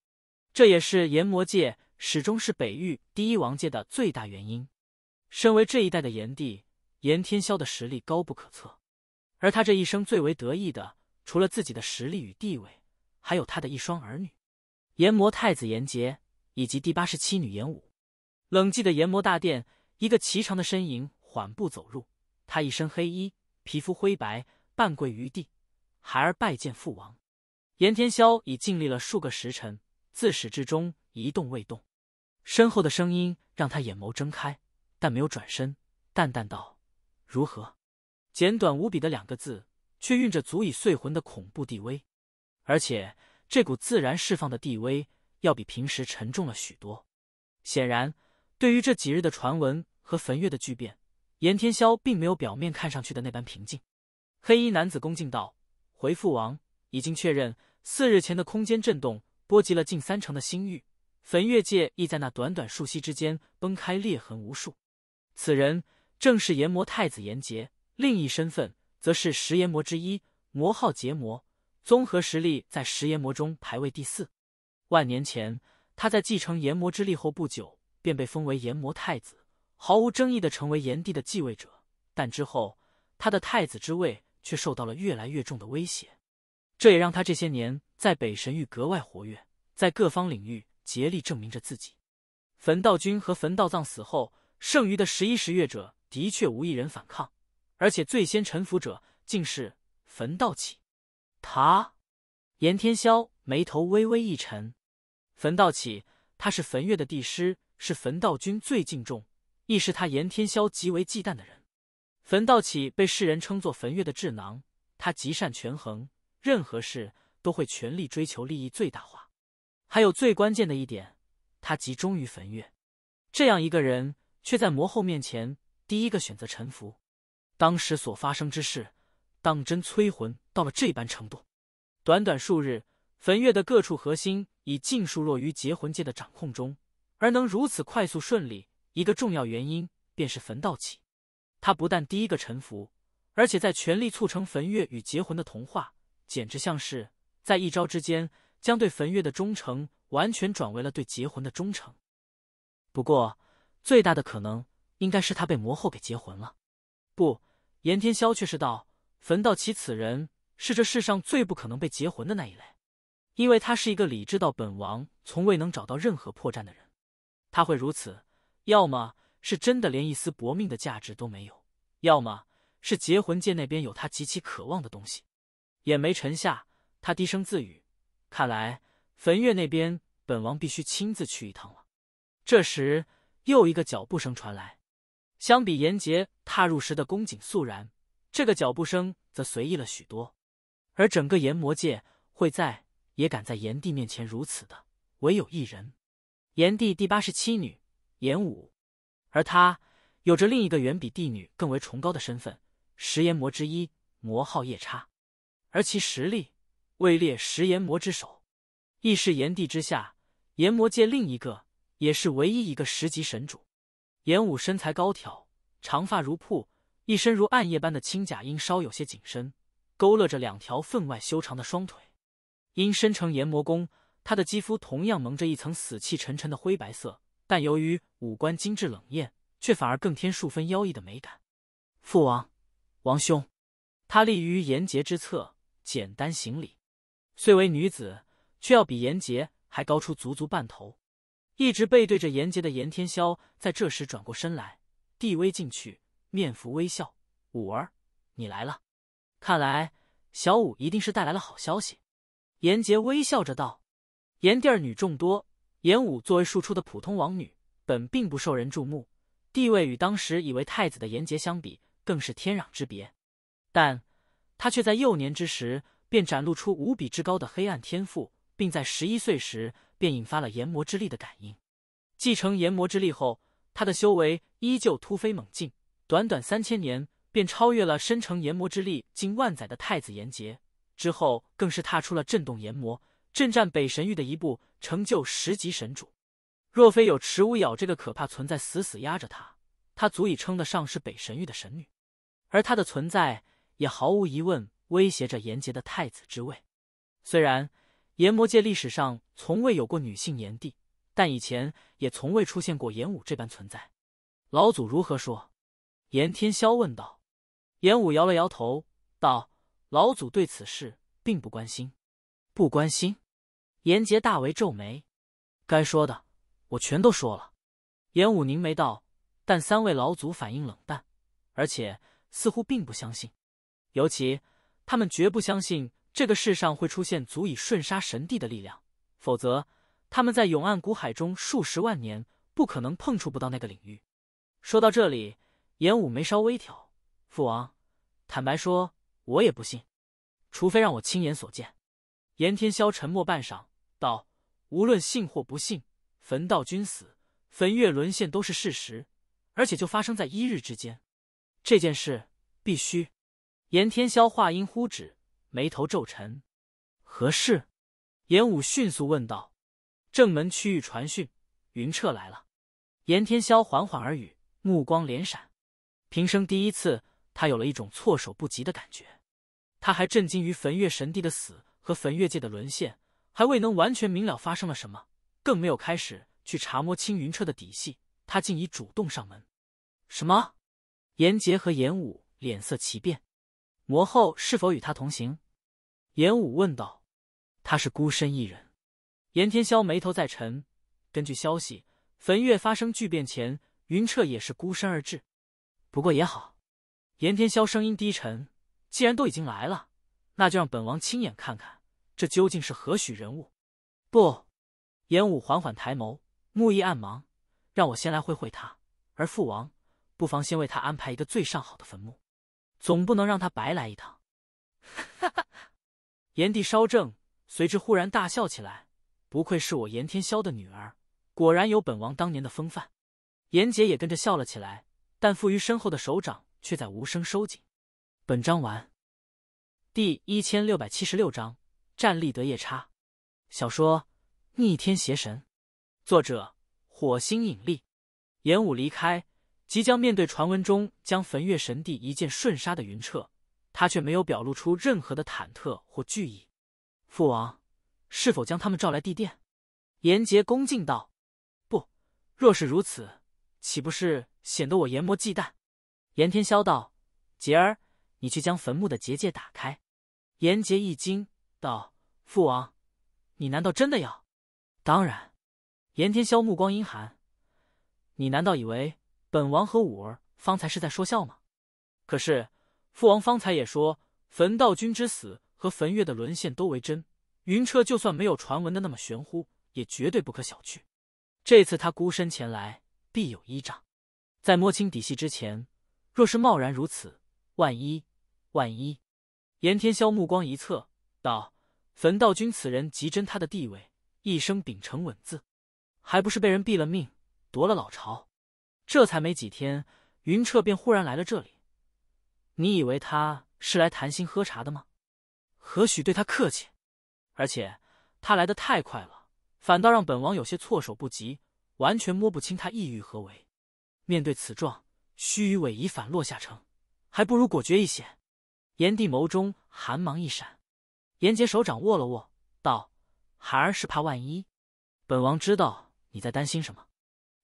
这也是炎魔界始终是北域第一王界的最大原因。身为这一代的炎帝，炎天霄的实力高不可测，而他这一生最为得意的，除了自己的实力与地位，还有他的一双儿女——炎魔太子炎杰以及第八十七女炎武。冷寂的炎魔大殿，一个颀长的身影缓步走入。他一身黑衣，皮肤灰白，半跪于地：“孩儿拜见父王。”炎天霄已经历了数个时辰。自始至终一动未动，身后的声音让他眼眸睁开，但没有转身，淡淡道：“如何？”简短无比的两个字，却蕴着足以碎魂的恐怖地威，而且这股自然释放的地威，要比平时沉重了许多。显然，对于这几日的传闻和焚月的巨变，颜天霄并没有表面看上去的那般平静。黑衣男子恭敬道：“回父王，已经确认四日前的空间震动。”波及了近三成的星域，焚月界亦在那短短数息之间崩开裂痕无数。此人正是炎魔太子炎杰，另一身份则是食炎魔之一，魔号劫魔，综合实力在食炎魔中排位第四。万年前，他在继承炎魔之力后不久，便被封为炎魔太子，毫无争议的成为炎帝的继位者。但之后，他的太子之位却受到了越来越重的威胁，这也让他这些年。在北神域格外活跃，在各方领域竭力证明着自己。焚道君和焚道藏死后，剩余的十一十月者的确无一人反抗，而且最先臣服者竟是焚道启。他，颜天霄眉头微微一沉。焚道启，他是焚月的帝师，是焚道君最敬重，亦是他颜天霄极为忌惮的人。焚道启被世人称作焚月的智囊，他极善权衡，任何事。都会全力追求利益最大化，还有最关键的一点，他集中于焚月，这样一个人却在魔后面前第一个选择臣服。当时所发生之事，当真摧魂到了这般程度。短短数日，焚月的各处核心已尽数落于劫魂界的掌控中，而能如此快速顺利，一个重要原因便是焚道起。他不但第一个臣服，而且在全力促成焚月与劫魂的同化，简直像是。在一招之间，将对焚月的忠诚完全转为了对劫魂的忠诚。不过，最大的可能应该是他被魔后给劫魂了。不，严天霄却是道：“焚道奇此人是这世上最不可能被劫魂的那一类，因为他是一个理智到本王从未能找到任何破绽的人。他会如此，要么是真的连一丝薄命的价值都没有，要么是劫魂界那边有他极其渴望的东西。”眼眉沉下。他低声自语：“看来焚月那边，本王必须亲自去一趟了。”这时，又一个脚步声传来。相比严杰踏入时的恭谨肃然，这个脚步声则随意了许多。而整个炎魔界会在也敢在炎帝面前如此的，唯有一人——炎帝第八十七女炎武。而她有着另一个远比帝女更为崇高的身份：十炎魔之一，魔号夜叉。而其实力……位列十炎魔之首，亦是炎帝之下炎魔界另一个，也是唯一一个十级神主。炎武身材高挑，长发如瀑，一身如暗夜般的青甲，因稍有些紧身，勾勒着两条分外修长的双腿。因身成炎魔功，他的肌肤同样蒙着一层死气沉沉的灰白色，但由于五官精致冷艳，却反而更添数分妖异的美感。父王，王兄，他立于炎杰之侧，简单行礼。虽为女子，却要比严杰还高出足足半头。一直背对着严杰的严天霄，在这时转过身来，递威进去，面浮微笑：“五儿，你来了。看来小五一定是带来了好消息。”严杰微笑着道：“严地儿女众多，严武作为庶出的普通王女，本并不受人注目，地位与当时已为太子的严杰相比，更是天壤之别。但他却在幼年之时。”便展露出无比之高的黑暗天赋，并在十一岁时便引发了炎魔之力的感应。继承炎魔之力后，他的修为依旧突飞猛进，短短三千年便超越了身承炎魔之力近万载的太子炎杰。之后更是踏出了震动炎魔、震战北神域的一步，成就十级神主。若非有迟无咬这个可怕存在死死压着他，他足以称得上是北神域的神女。而他的存在也毫无疑问。威胁着炎杰的太子之位。虽然炎魔界历史上从未有过女性炎帝，但以前也从未出现过炎武这般存在。老祖如何说？炎天霄问道。炎武摇了摇头，道：“老祖对此事并不关心。”“不关心？”炎杰大为皱眉。“该说的我全都说了。”炎武凝眉道。“但三位老祖反应冷淡，而且似乎并不相信，尤其……”他们绝不相信这个世上会出现足以瞬杀神帝的力量，否则他们在永暗古海中数十万年，不可能碰触不到那个领域。说到这里，严武眉梢微挑：“父王，坦白说，我也不信，除非让我亲眼所见。”严天霄沉默半晌，道：“无论信或不信，焚道君死，焚月沦陷都是事实，而且就发生在一日之间。这件事必须。”严天霄话音忽止，眉头皱沉。何事？严武迅速问道。正门区域传讯，云彻来了。严天霄缓缓而语，目光连闪。平生第一次，他有了一种措手不及的感觉。他还震惊于焚月神帝的死和焚月界的沦陷，还未能完全明了发生了什么，更没有开始去查摸青云彻的底细。他竟已主动上门。什么？严杰和严武脸色奇变。魔后是否与他同行？严武问道。他是孤身一人。严天霄眉头再沉。根据消息，焚月发生巨变前，云彻也是孤身而至。不过也好。严天霄声音低沉。既然都已经来了，那就让本王亲眼看看，这究竟是何许人物。不。严武缓缓抬眸，目意暗芒。让我先来会会他。而父王，不妨先为他安排一个最上好的坟墓。总不能让他白来一趟，哈哈！炎帝稍正，随之忽然大笑起来。不愧是我炎天霄的女儿，果然有本王当年的风范。炎杰也跟着笑了起来，但负于身后的手掌却在无声收紧。本章完。第一千六百七十六章战力得夜叉。小说《逆天邪神》，作者：火星引力。炎武离开。即将面对传闻中将焚月神帝一剑瞬杀的云彻，他却没有表露出任何的忐忑或惧意。父王，是否将他们召来地殿？严杰恭敬道：“不，若是如此，岂不是显得我研魔忌惮？”严天霄道：“杰儿，你去将坟墓的结界打开。”严杰一惊道：“父王，你难道真的要？”“当然。”严天霄目光阴寒，“你难道以为？”本王和五儿方才是在说笑吗？可是父王方才也说，焚道君之死和焚月的沦陷都为真。云彻就算没有传闻的那么玄乎，也绝对不可小觑。这次他孤身前来，必有依仗。在摸清底细之前，若是贸然如此，万一万一……严天霄目光一侧，道：“焚道君此人极真，他的地位一生秉承稳字，还不是被人毙了命，夺了老巢。”这才没几天，云彻便忽然来了这里。你以为他是来谈心喝茶的吗？何许对他客气？而且他来的太快了，反倒让本王有些措手不及，完全摸不清他意欲何为。面对此状，须臾委已反落下城，还不如果决一些。炎帝眸中寒芒一闪，炎杰手掌握了握，道：“孩儿是怕万一。”本王知道你在担心什么。”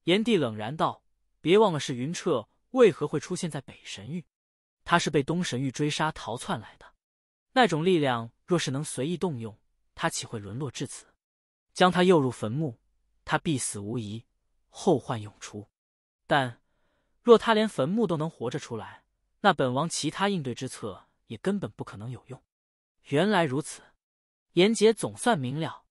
炎帝冷然道。别忘了，是云彻为何会出现在北神域？他是被东神域追杀逃窜来的。那种力量若是能随意动用，他岂会沦落至此？将他诱入坟墓，他必死无疑，后患永除。但若他连坟墓都能活着出来，那本王其他应对之策也根本不可能有用。原来如此，严杰总算明了。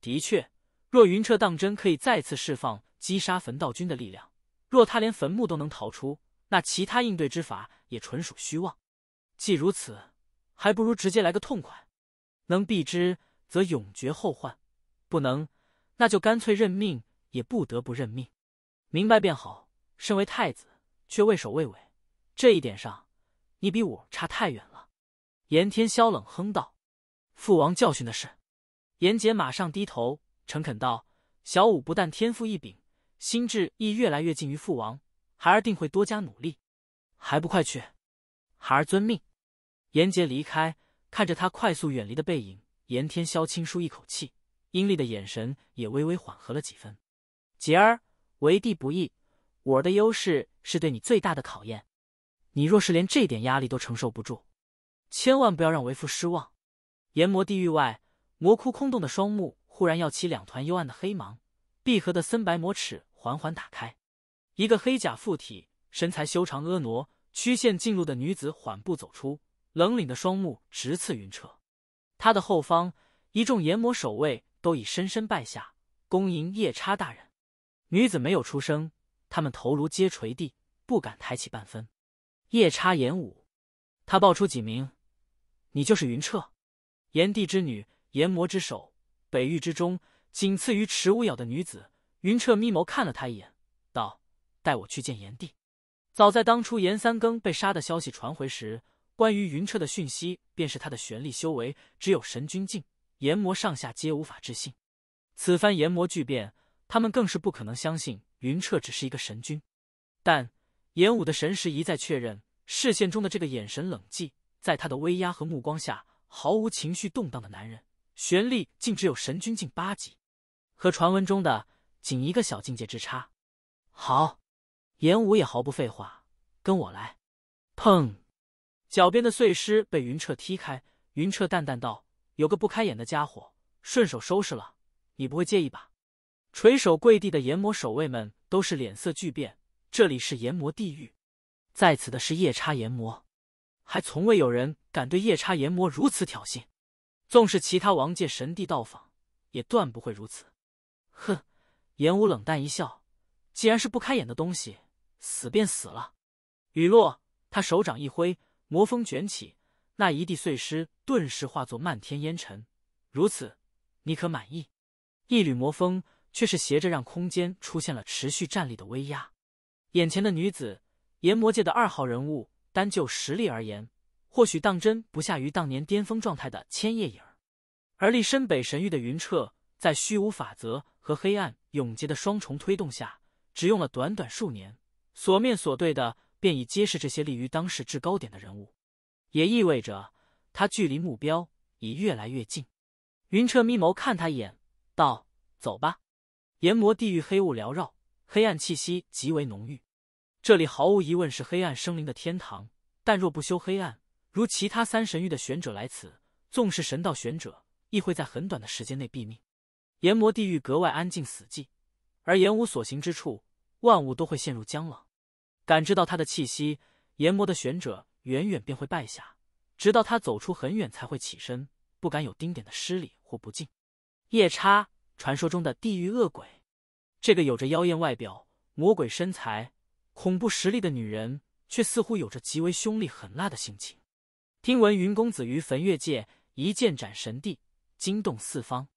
的确，若云彻当真可以再次释放击杀焚道君的力量。若他连坟墓都能逃出，那其他应对之法也纯属虚妄。既如此，还不如直接来个痛快。能避之，则永绝后患；不能，那就干脆认命，也不得不认命。明白便好。身为太子，却畏首畏尾，这一点上，你比我差太远了。”严天霄冷哼道。“父王教训的是。”严杰马上低头，诚恳道：“小五不但天赋异禀。”心智亦越来越近于父王，孩儿定会多加努力。还不快去！孩儿遵命。严杰离开，看着他快速远离的背影，严天霄轻舒一口气，阴厉的眼神也微微缓和了几分。杰儿，为帝不易，我的优势是对你最大的考验。你若是连这点压力都承受不住，千万不要让为父失望。炎魔地狱外，魔窟空洞的双目忽然耀起两团幽暗的黑芒，闭合的森白魔尺。缓缓打开，一个黑甲附体、身材修长婀娜、曲线进入的女子缓步走出，冷凛的双目直刺云彻。她的后方，一众炎魔守卫都已深深拜下，恭迎夜叉大人。女子没有出声，他们头颅皆垂地，不敢抬起半分。夜叉炎武，他报出几名，你就是云彻，炎帝之女，炎魔之首，北域之中仅次于迟无杳的女子。云彻眯眸看了他一眼，道：“带我去见炎帝。”早在当初严三更被杀的消息传回时，关于云彻的讯息便是他的玄力修为只有神君境，炎魔上下皆无法置信。此番炎魔巨变，他们更是不可能相信云彻只是一个神君。但炎武的神识一再确认，视线中的这个眼神冷寂，在他的威压和目光下毫无情绪动荡的男人，玄力竟只有神君境八级，和传闻中的。仅一个小境界之差，好，严武也毫不废话，跟我来。砰，脚边的碎尸被云彻踢开。云彻淡淡道：“有个不开眼的家伙，顺手收拾了，你不会介意吧？”垂首跪地的炎魔守卫们都是脸色巨变。这里是炎魔地狱，在此的是夜叉炎魔，还从未有人敢对夜叉炎魔如此挑衅，纵使其他王界神帝到访，也断不会如此。哼。言武冷淡一笑，既然是不开眼的东西，死便死了。雨落，他手掌一挥，魔风卷起，那一地碎尸顿时化作漫天烟尘。如此，你可满意？一缕魔风却是斜着，让空间出现了持续站立的威压。眼前的女子，炎魔界的二号人物，单就实力而言，或许当真不下于当年巅峰状态的千叶影儿。而立身北神域的云彻。在虚无法则和黑暗永劫的双重推动下，只用了短短数年，所面所对的便已皆是这些立于当时制高点的人物，也意味着他距离目标已越来越近。云彻眯眸看他一眼，道：“走吧。”炎魔地狱，黑雾缭绕，黑暗气息极为浓郁。这里毫无疑问是黑暗生灵的天堂，但若不修黑暗，如其他三神域的玄者来此，纵是神道玄者，亦会在很短的时间内毙命。炎魔地狱格外安静死寂，而炎武所行之处，万物都会陷入僵冷。感知到他的气息，炎魔的选者远远便会拜下，直到他走出很远才会起身，不敢有丁点的失礼或不敬。夜叉，传说中的地狱恶鬼，这个有着妖艳外表、魔鬼身材、恐怖实力的女人，却似乎有着极为凶厉狠辣的性情。听闻云公子于焚月界一剑斩神帝，惊动四方。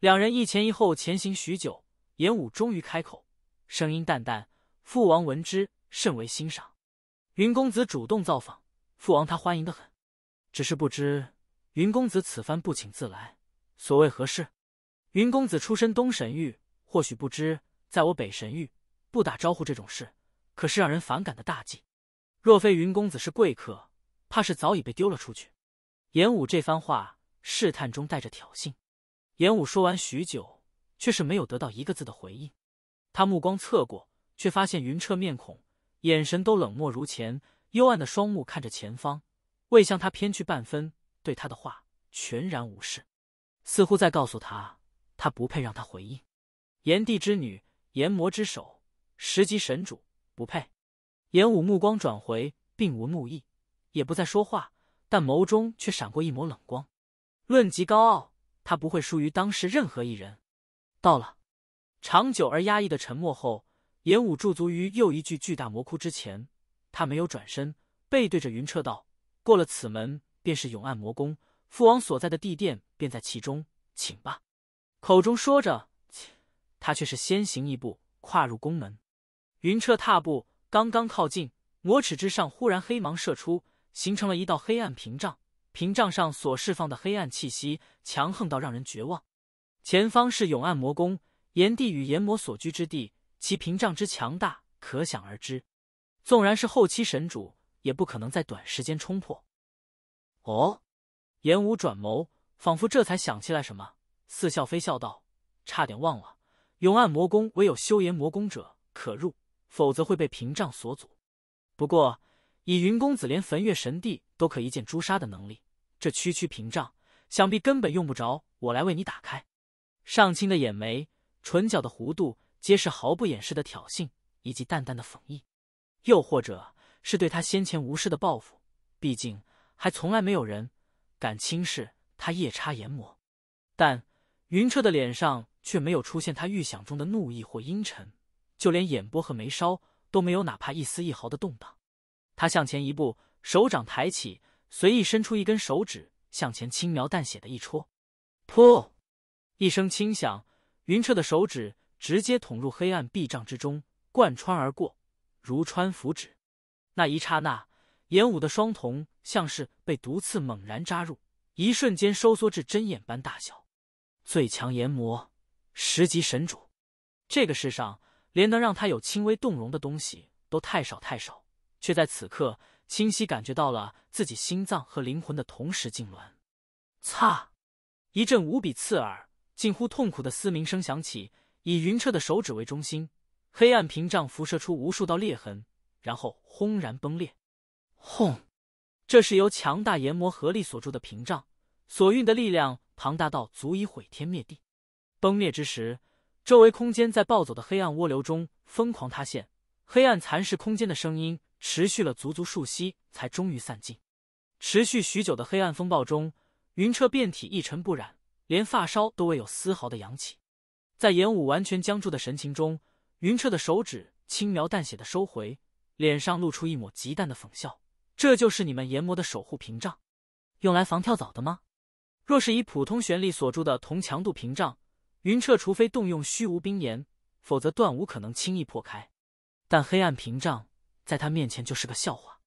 两人一前一后前行许久，严武终于开口，声音淡淡：“父王闻之甚为欣赏，云公子主动造访，父王他欢迎的很。只是不知云公子此番不请自来，所谓何事？”云公子出身东神域，或许不知，在我北神域，不打招呼这种事可是让人反感的大忌。若非云公子是贵客，怕是早已被丢了出去。严武这番话，试探中带着挑衅。炎武说完许久，却是没有得到一个字的回应。他目光侧过，却发现云彻面孔、眼神都冷漠如前，幽暗的双目看着前方，未向他偏去半分，对他的话全然无视，似乎在告诉他，他不配让他回应。炎帝之女，炎魔之首，十级神主，不配。炎武目光转回，并无怒意，也不再说话，但眸中却闪过一抹冷光。论及高傲。他不会输于当时任何一人。到了，长久而压抑的沉默后，严武驻足于又一具巨大魔窟之前，他没有转身，背对着云彻道：“过了此门，便是永暗魔宫，父王所在的地殿便在其中，请吧。”口中说着，切，他却是先行一步跨入宫门。云彻踏步，刚刚靠近魔尺之上，忽然黑芒射出，形成了一道黑暗屏障。屏障上所释放的黑暗气息强横到让人绝望。前方是永暗魔宫，炎帝与炎魔所居之地，其屏障之强大可想而知。纵然是后期神主，也不可能在短时间冲破。哦，炎无转眸，仿佛这才想起来什么，似笑非笑道：“差点忘了，永暗魔宫唯有修炎魔宫者可入，否则会被屏障所阻。不过，以云公子连焚月神帝都可一剑诛杀的能力。”这区区屏障，想必根本用不着我来为你打开。上清的眼眉、唇角的弧度，皆是毫不掩饰的挑衅，以及淡淡的讽意，又或者是对他先前无视的报复。毕竟，还从来没有人敢轻视他夜叉炎魔。但云彻的脸上却没有出现他预想中的怒意或阴沉，就连眼波和眉梢都没有哪怕一丝一毫的动荡。他向前一步，手掌抬起。随意伸出一根手指，向前轻描淡写的一戳，噗，一声轻响，云彻的手指直接捅入黑暗壁障之中，贯穿而过，如穿符纸。那一刹那，严武的双瞳像是被毒刺猛然扎入，一瞬间收缩至针眼般大小。最强炎魔，十级神主，这个世上连能让他有轻微动容的东西都太少太少，却在此刻。清晰感觉到了自己心脏和灵魂的同时痉挛，擦，一阵无比刺耳、近乎痛苦的嘶鸣声响起。以云彻的手指为中心，黑暗屏障辐射出无数道裂痕，然后轰然崩裂。轰！这是由强大研磨合力所筑的屏障，所蕴的力量庞大到足以毁天灭地。崩裂之时，周围空间在暴走的黑暗涡流中疯狂塌陷，黑暗蚕食空间的声音。持续了足足数息，才终于散尽。持续许久的黑暗风暴中，云彻遍体一尘不染，连发梢都未有丝毫的扬起。在严武完全僵住的神情中，云彻的手指轻描淡写的收回，脸上露出一抹极淡的讽笑：“这就是你们炎魔的守护屏障，用来防跳蚤的吗？若是以普通玄力锁住的同强度屏障，云彻除非动用虚无冰炎，否则断无可能轻易破开。但黑暗屏障……”在他面前就是个笑话。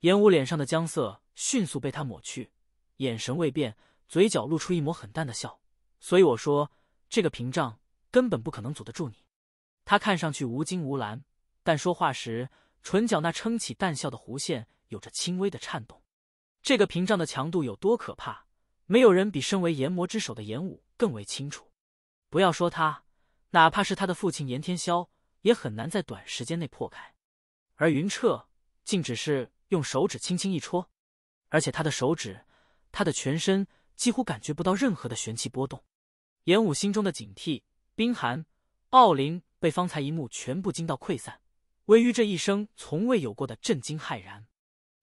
严武脸上的僵色迅速被他抹去，眼神未变，嘴角露出一抹很淡的笑。所以我说，这个屏障根本不可能阻得住你。他看上去无惊无澜，但说话时唇角那撑起淡笑的弧线有着轻微的颤动。这个屏障的强度有多可怕，没有人比身为炎魔之首的颜武更为清楚。不要说他，哪怕是他的父亲炎天霄，也很难在短时间内破开。而云彻竟只是用手指轻轻一戳，而且他的手指，他的全身几乎感觉不到任何的玄气波动。严武心中的警惕、冰寒、傲灵被方才一幕全部惊到溃散，唯于这一生从未有过的震惊骇然。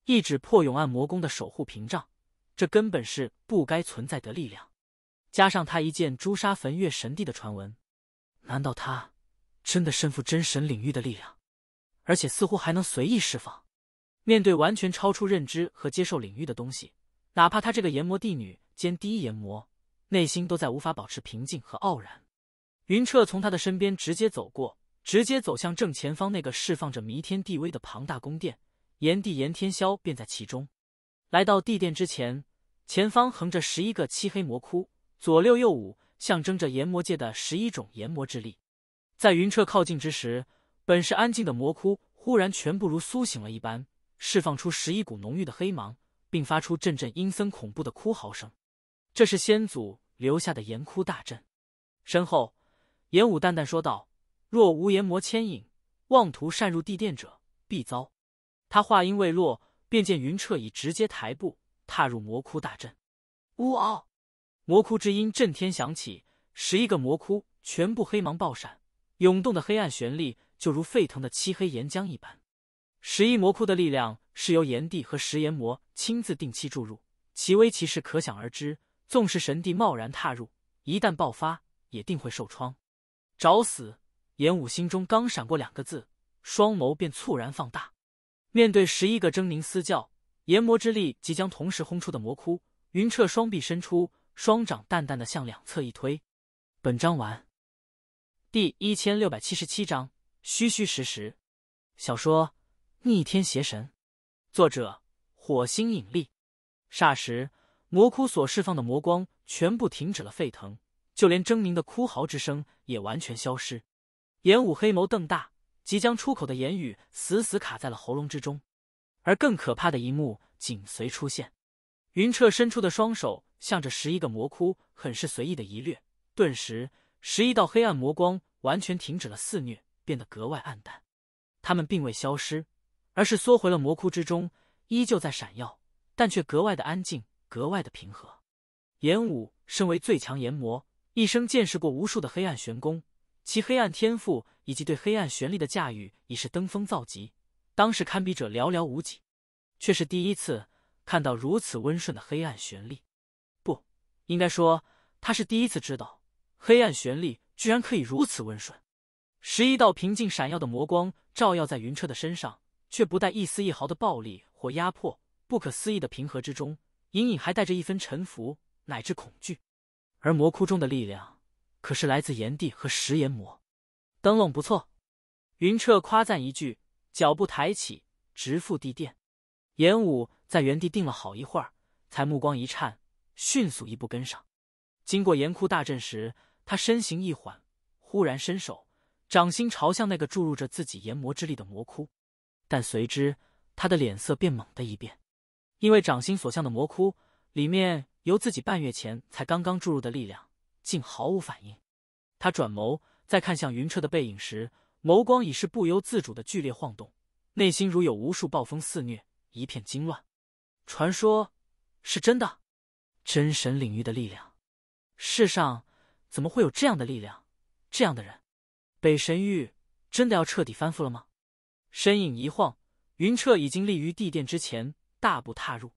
一指破永暗魔宫的守护屏障，这根本是不该存在的力量。加上他一件朱砂焚月神帝的传闻，难道他真的身负真神领域的力量？而且似乎还能随意释放。面对完全超出认知和接受领域的东西，哪怕她这个炎魔帝女兼第一炎魔，内心都在无法保持平静和傲然。云彻从她的身边直接走过，直接走向正前方那个释放着弥天地威的庞大宫殿。炎帝炎天霄便在其中。来到地殿之前，前方横着十一个漆黑魔窟，左六右五，象征着炎魔界的十一种炎魔之力。在云彻靠近之时，本是安静的魔窟。忽然，全部如苏醒了一般，释放出十一股浓郁的黑芒，并发出阵阵阴森恐怖的哭嚎声。这是先祖留下的岩窟大阵。身后，严武淡淡说道：“若无炎魔牵引，妄图擅入地殿者，必遭。”他话音未落，便见云彻已直接抬步踏入魔窟大阵。呜嗷！魔窟之音震天响起，十一个魔窟全部黑芒爆闪，涌动的黑暗旋律就如沸腾的漆黑岩浆一般，十一魔窟的力量是由炎帝和石炎魔亲自定期注入，其威气势可想而知。纵使神帝贸然踏入，一旦爆发，也定会受创。找死！炎武心中刚闪过两个字，双眸便猝然放大。面对十一个狰狞嘶叫、炎魔之力即将同时轰出的魔窟，云彻双臂伸出，双掌淡淡的向两侧一推。本章完，第一千六百七十七章。虚虚实实，小说《逆天邪神》，作者：火星引力。霎时，魔窟所释放的魔光全部停止了沸腾，就连狰狞的哭嚎之声也完全消失。严武黑眸瞪大，即将出口的言语死死卡在了喉咙之中。而更可怕的一幕紧随出现：云彻伸出的双手，向着十一个魔窟，很是随意的一掠，顿时，十一道黑暗魔光完全停止了肆虐。变得格外暗淡，他们并未消失，而是缩回了魔窟之中，依旧在闪耀，但却格外的安静，格外的平和。炎武身为最强炎魔，一生见识过无数的黑暗玄功，其黑暗天赋以及对黑暗玄力的驾驭已是登峰造极，当时堪比者寥寥无几，却是第一次看到如此温顺的黑暗玄力。不应该说，他是第一次知道，黑暗玄力居然可以如此温顺。十一道平静闪耀的魔光照耀在云彻的身上，却不带一丝一毫的暴力或压迫。不可思议的平和之中，隐隐还带着一分沉浮乃至恐惧。而魔窟中的力量，可是来自炎帝和石炎魔。灯笼不错，云彻夸赞一句，脚步抬起，直赴地殿。炎武在原地定了好一会儿，才目光一颤，迅速一步跟上。经过岩窟大阵时，他身形一缓，忽然伸手。掌心朝向那个注入着自己炎魔之力的魔窟，但随之他的脸色便猛地一变，因为掌心所向的魔窟里面由自己半月前才刚刚注入的力量竟毫无反应。他转眸再看向云彻的背影时，眸光已是不由自主的剧烈晃动，内心如有无数暴风肆虐，一片惊乱。传说是真的，真神领域的力量，世上怎么会有这样的力量，这样的人？北神域真的要彻底翻覆了吗？身影一晃，云彻已经立于地殿之前，大步踏入。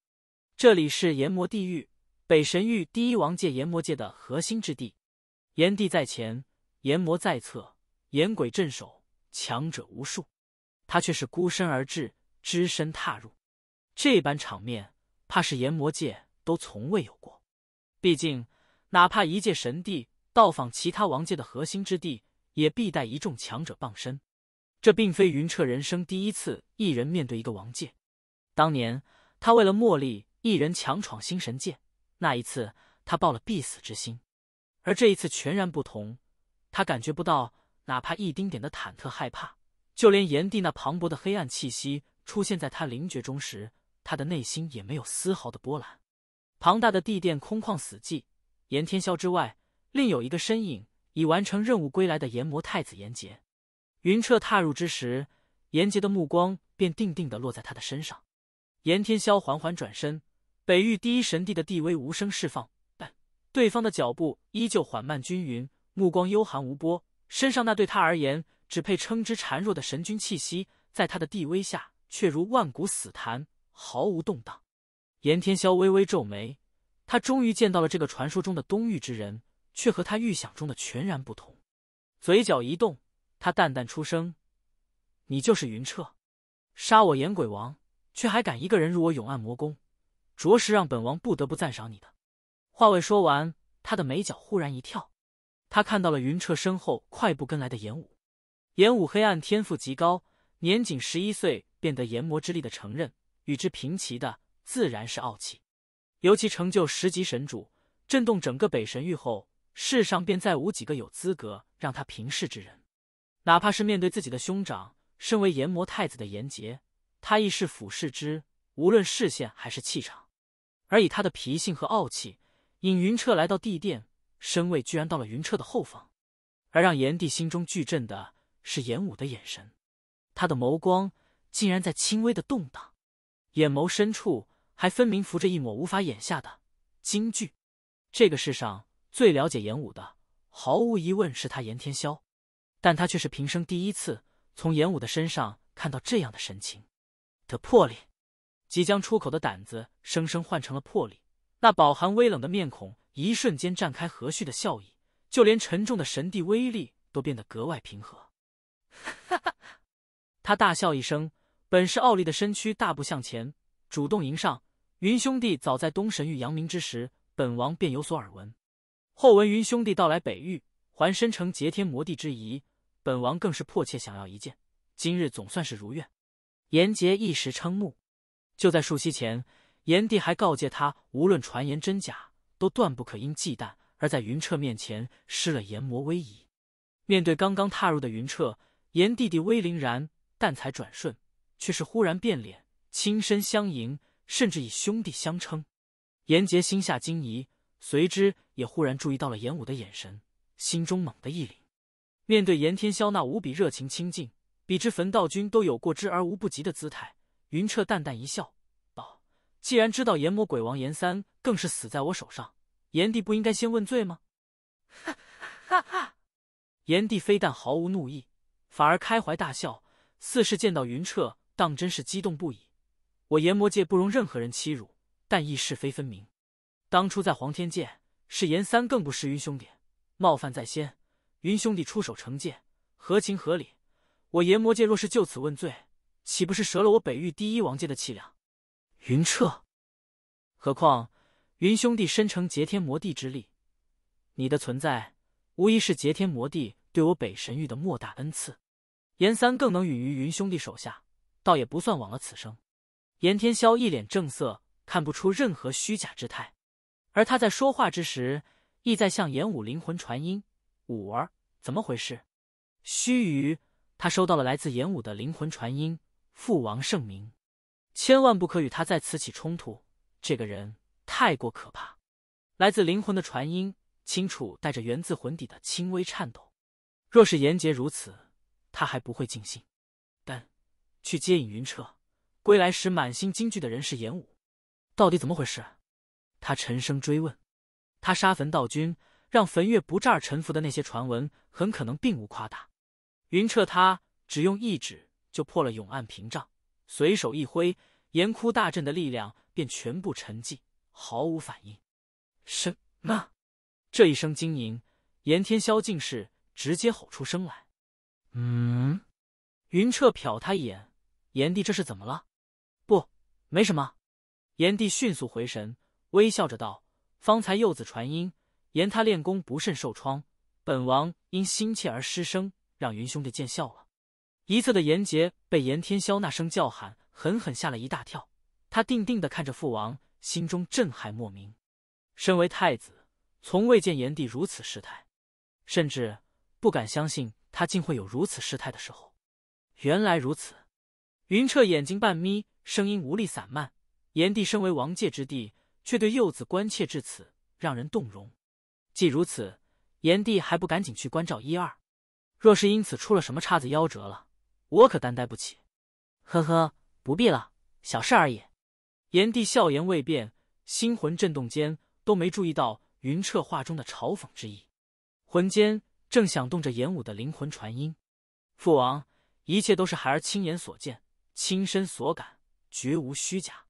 这里是炎魔地狱，北神域第一王界炎魔界的核心之地。炎帝在前，炎魔在侧，炎鬼镇守，强者无数。他却是孤身而至，只身踏入。这般场面，怕是炎魔界都从未有过。毕竟，哪怕一界神帝到访其他王界的核心之地。也必带一众强者傍身，这并非云彻人生第一次一人面对一个王界。当年他为了茉莉一人强闯星神界，那一次他抱了必死之心，而这一次全然不同。他感觉不到哪怕一丁点的忐忑害怕，就连炎帝那磅礴的黑暗气息出现在他灵觉中时，他的内心也没有丝毫的波澜。庞大的地殿空旷死寂，炎天霄之外另有一个身影。已完成任务归来的炎魔太子炎杰，云彻踏入之时，炎杰的目光便定定的落在他的身上。炎天霄缓缓转身，北域第一神帝的地威无声释放，但对方的脚步依旧缓慢均匀，目光幽寒无波，身上那对他而言只配称之孱弱的神君气息，在他的地威下却如万古死潭，毫无动荡。炎天霄微微皱眉，他终于见到了这个传说中的东域之人。却和他预想中的全然不同，嘴角一动，他淡淡出声：“你就是云彻，杀我炎鬼王，却还敢一个人入我永暗魔宫，着实让本王不得不赞赏你的。”话未说完，他的眉角忽然一跳，他看到了云彻身后快步跟来的炎武。炎武黑暗天赋极高，年仅十一岁便得炎魔之力的承认，与之平齐的自然是傲气。尤其成就十级神主，震动整个北神域后。世上便再无几个有资格让他平视之人，哪怕是面对自己的兄长，身为炎魔太子的炎杰，他亦是俯视之。无论视线还是气场，而以他的脾性和傲气，引云彻来到地殿，身位居然到了云彻的后方。而让炎帝心中巨震的是炎武的眼神，他的眸光竟然在轻微的动荡，眼眸深处还分明浮着一抹无法掩下的惊惧。这个世上。最了解严武的，毫无疑问是他严天霄，但他却是平生第一次从严武的身上看到这样的神情。的魄力，即将出口的胆子，生生换成了魄力。那饱含微冷的面孔，一瞬间绽开和煦的笑意，就连沉重的神帝威力都变得格外平和。哈哈！他大笑一声，本是傲立的身躯大步向前，主动迎上。云兄弟早在东神域扬名之时，本王便有所耳闻。后闻云兄弟到来北域，还深承劫天魔帝之仪，本王更是迫切想要一见。今日总算是如愿。炎杰一时瞠目。就在数息前，炎帝还告诫他，无论传言真假，都断不可因忌惮而在云彻面前失了炎魔威仪。面对刚刚踏入的云彻，炎弟弟威凛然，但才转瞬，却是忽然变脸，亲身相迎，甚至以兄弟相称。炎杰心下惊疑。随之也忽然注意到了炎武的眼神，心中猛地一凛。面对炎天霄那无比热情亲近，比之焚道君都有过之而无不及的姿态，云彻淡淡一笑，道：“既然知道炎魔鬼王炎三更是死在我手上，炎帝不应该先问罪吗？”哈哈哈！哈炎帝非但毫无怒意，反而开怀大笑，似是见到云彻，当真是激动不已。我炎魔界不容任何人欺辱，但亦是非分明。当初在黄天界，是严三更不识云兄弟，冒犯在先，云兄弟出手惩戒，合情合理。我炎魔界若是就此问罪，岂不是折了我北域第一王界的气量？云彻，何况云兄弟身承劫天魔帝之力，你的存在无疑是劫天魔帝对我北神域的莫大恩赐。严三更能陨于云兄弟手下，倒也不算枉了此生。严天霄一脸正色，看不出任何虚假之态。而他在说话之时，意在向严武灵魂传音：“武儿，怎么回事？”须臾，他收到了来自严武的灵魂传音：“父王圣明，千万不可与他在此起冲突。这个人太过可怕。”来自灵魂的传音，清楚带着源自魂底的轻微颤抖。若是严杰如此，他还不会尽兴。但去接引云彻，归来时满心惊惧的人是严武。到底怎么回事？他沉声追问：“他杀焚道君，让焚月不战而臣服的那些传闻，很可能并无夸大。”云彻他只用一指就破了永暗屏障，随手一挥，岩窟大阵的力量便全部沉寂，毫无反应。什么？这一声惊吟，炎天霄竟是直接吼出声来。嗯？云彻瞟他一眼：“炎帝这是怎么了？”不，没什么。炎帝迅速回神。微笑着道：“方才幼子传音，言他练功不慎受创，本王因心切而失声，让云兄弟见笑了。”一侧的严杰被严天霄那声叫喊狠狠吓了一大跳，他定定地看着父王，心中震撼莫名。身为太子，从未见炎帝如此失态，甚至不敢相信他竟会有如此失态的时候。原来如此，云彻眼睛半眯，声音无力散漫：“炎帝身为王界之帝。”却对幼子关切至此，让人动容。既如此，炎帝还不赶紧去关照一二？若是因此出了什么岔子、夭折了，我可担待不起。呵呵，不必了，小事而已。炎帝笑颜未变，心魂震动间都没注意到云彻话中的嘲讽之意。魂间正响动着炎武的灵魂传音：“父王，一切都是孩儿亲眼所见，亲身所感，绝无虚假。”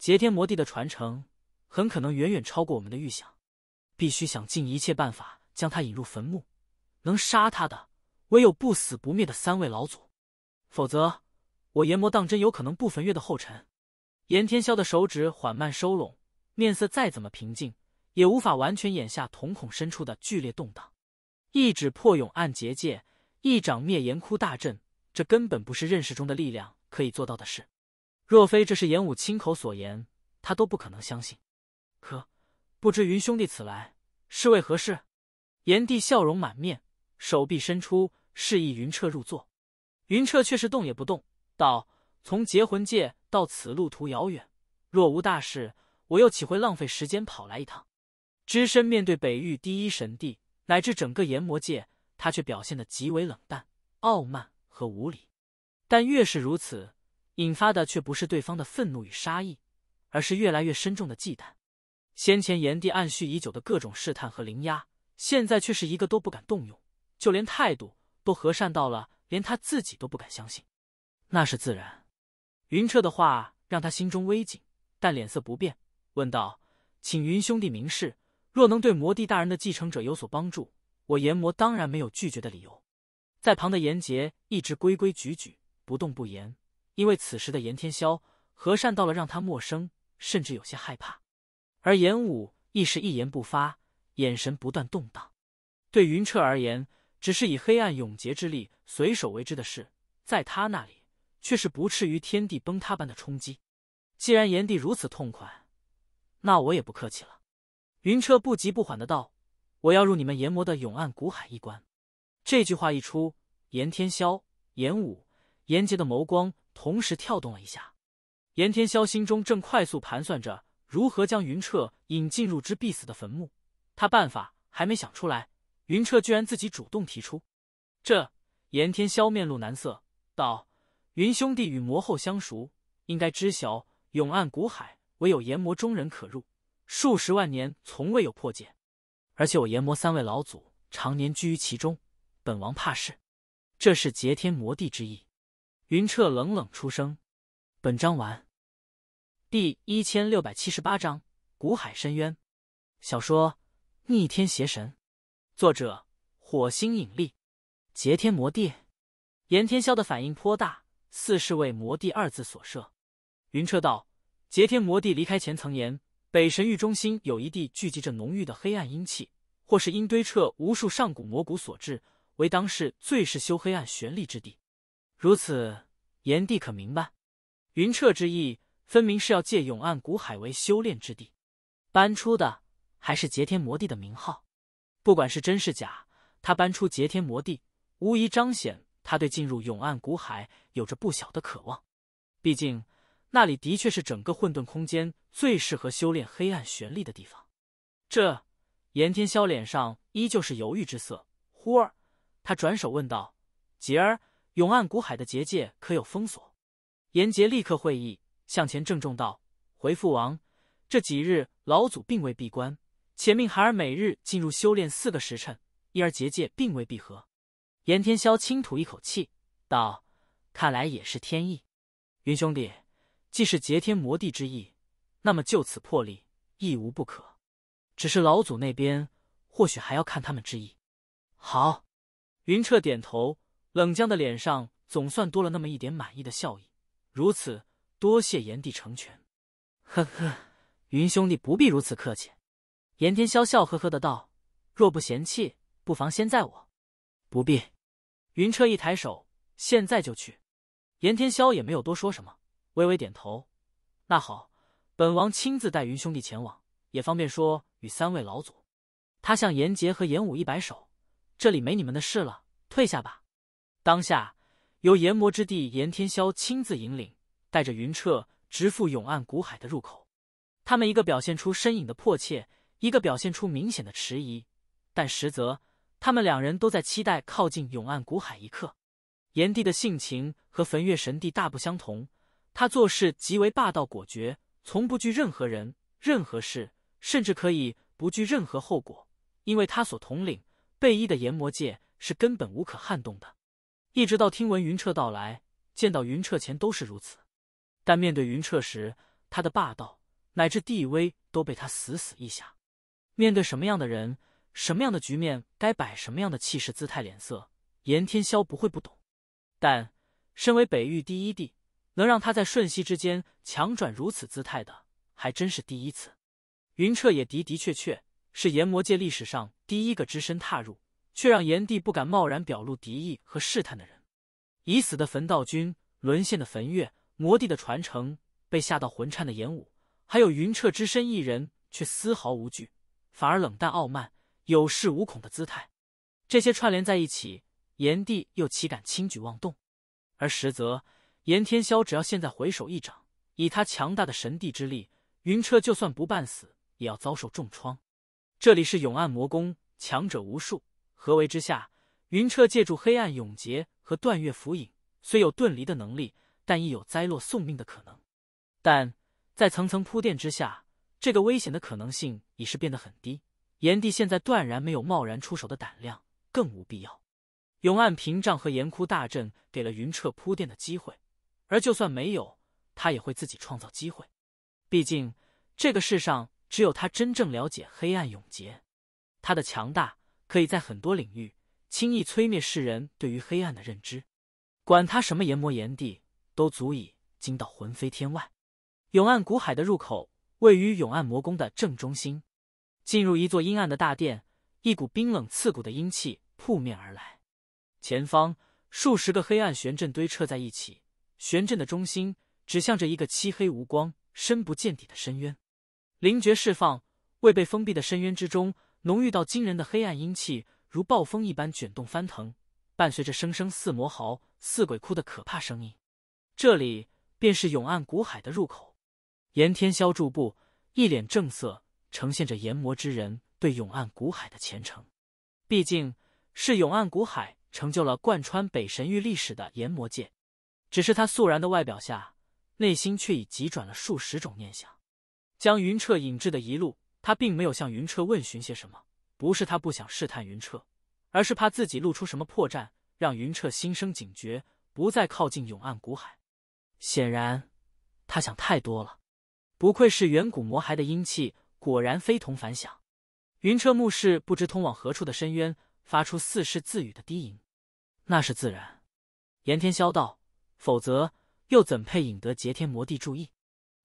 劫天魔帝的传承。很可能远远超过我们的预想，必须想尽一切办法将他引入坟墓。能杀他的唯有不死不灭的三位老祖，否则我炎魔当真有可能步焚月的后尘。炎天霄的手指缓慢收拢，面色再怎么平静，也无法完全掩下瞳孔深处的剧烈动荡。一指破永暗结界，一掌灭炎窟大阵，这根本不是认识中的力量可以做到的事。若非这是炎武亲口所言，他都不可能相信。可不知云兄弟此来是为何事？炎帝笑容满面，手臂伸出，示意云彻入座。云彻却是动也不动，道：“从结魂界到此路途遥远，若无大事，我又岂会浪费时间跑来一趟？只身面对北域第一神帝，乃至整个炎魔界，他却表现得极为冷淡、傲慢和无礼。但越是如此，引发的却不是对方的愤怒与杀意，而是越来越深重的忌惮。”先前炎帝暗蓄已久的各种试探和灵压，现在却是一个都不敢动用，就连态度都和善到了，连他自己都不敢相信。那是自然。云彻的话让他心中微紧，但脸色不变，问道：“请云兄弟明示，若能对魔帝大人的继承者有所帮助，我炎魔当然没有拒绝的理由。”在旁的炎杰一直规规矩矩，不动不言，因为此时的炎天霄和善到了让他陌生，甚至有些害怕。而炎武亦是一言不发，眼神不断动荡。对云彻而言，只是以黑暗永劫之力随手为之的事，在他那里却是不啻于天地崩塌般的冲击。既然炎帝如此痛快，那我也不客气了。云彻不急不缓的道：“我要入你们炎魔的永暗古海一关。”这句话一出，炎天霄、炎武、炎杰的眸光同时跳动了一下。炎天霄心中正快速盘算着。如何将云彻引进入之必死的坟墓？他办法还没想出来，云彻居然自己主动提出。这，严天霄面露难色，道：“云兄弟与魔后相熟，应该知晓永暗古海唯有炎魔中人可入，数十万年从未有破解。而且我炎魔三位老祖常年居于其中，本王怕事，这是劫天魔地之意。”云彻冷冷出声。本章完。第一千六百七十八章古海深渊。小说《逆天邪神》，作者：火星引力。劫天魔帝，严天霄的反应颇大，似是为“魔帝”二字所摄。云彻道：“劫天魔帝离开前曾言，北神域中心有一地聚集着浓郁的黑暗阴气，或是因堆彻无数上古魔骨所致，为当世最是修黑暗玄力之地。如此，炎帝可明白云彻之意？”分明是要借永岸古海为修炼之地，搬出的还是劫天魔帝的名号。不管是真是假，他搬出劫天魔帝，无疑彰显他对进入永岸古海有着不小的渴望。毕竟那里的确是整个混沌空间最适合修炼黑暗玄力的地方。这，严天霄脸上依旧是犹豫之色。忽而，他转手问道：“杰儿，永岸古海的结界可有封锁？”严杰立刻会意。向前郑重道：“回父王，这几日老祖并未闭关，且命孩儿每日进入修炼四个时辰，因而结界并未闭合。”严天霄轻吐一口气道：“看来也是天意。云兄弟，既是劫天魔帝之意，那么就此破例亦无不可。只是老祖那边，或许还要看他们之意。”好，云彻点头，冷僵的脸上总算多了那么一点满意的笑意。如此。多谢炎帝成全，呵呵，云兄弟不必如此客气。炎天霄笑呵呵的道：“若不嫌弃，不妨先载我。”不必。云彻一抬手，现在就去。炎天霄也没有多说什么，微微点头。那好，本王亲自带云兄弟前往，也方便说与三位老祖。他向严杰和严武一摆手：“这里没你们的事了，退下吧。”当下由炎魔之地炎天霄亲自引领。带着云彻直赴永岸古海的入口，他们一个表现出身影的迫切，一个表现出明显的迟疑，但实则他们两人都在期待靠近永岸古海一刻。炎帝的性情和焚月神帝大不相同，他做事极为霸道果决，从不惧任何人、任何事，甚至可以不惧任何后果，因为他所统领贝依的炎魔界是根本无可撼动的。一直到听闻云彻到来，见到云彻前都是如此。但面对云彻时，他的霸道乃至地位都被他死死一吓。面对什么样的人，什么样的局面，该摆什么样的气势、姿态、脸色，严天霄不会不懂。但身为北域第一帝，能让他在瞬息之间强转如此姿态的，还真是第一次。云彻也的的确确是炎魔界历史上第一个只身踏入，却让炎帝不敢贸然表露敌意和试探的人。已死的焚道君，沦陷的焚月。魔帝的传承被吓到魂颤的炎武，还有云彻只身一人却丝毫无惧，反而冷淡傲慢、有恃无恐的姿态，这些串联在一起，炎帝又岂敢轻举妄动？而实则，炎天霄只要现在回手一掌，以他强大的神帝之力，云彻就算不半死，也要遭受重创。这里是永暗魔宫，强者无数，合围之下，云彻借助黑暗永劫和断月浮影，虽有遁离的能力。但亦有灾落送命的可能，但在层层铺垫之下，这个危险的可能性已是变得很低。炎帝现在断然没有贸然出手的胆量，更无必要。永暗屏障和炎窟大阵给了云彻铺垫的机会，而就算没有，他也会自己创造机会。毕竟这个世上只有他真正了解黑暗永劫，他的强大可以在很多领域轻易摧灭世人对于黑暗的认知。管他什么炎魔炎帝。都足以惊到魂飞天外。永暗古海的入口位于永暗魔宫的正中心，进入一座阴暗的大殿，一股冰冷刺骨的阴气扑面而来。前方数十个黑暗玄阵堆彻在一起，玄阵的中心指向着一个漆黑无光、深不见底的深渊。灵觉释放，未被封闭的深渊之中，浓郁到惊人的黑暗阴气如暴风一般卷动翻腾，伴随着声声似魔嚎、似鬼哭的可怕声音。这里便是永岸古海的入口，炎天霄驻步，一脸正色，呈现着炎魔之人对永岸古海的虔诚。毕竟，是永岸古海成就了贯穿北神域历史的炎魔界。只是他肃然的外表下，内心却已急转了数十种念想。将云彻引至的一路，他并没有向云彻问询些什么。不是他不想试探云彻，而是怕自己露出什么破绽，让云彻心生警觉，不再靠近永岸古海。显然，他想太多了。不愧是远古魔骸的阴气，果然非同凡响。云彻目视不知通往何处的深渊，发出似是自语的低吟：“那是自然。”严天霄道：“否则又怎配引得劫天魔帝注意？”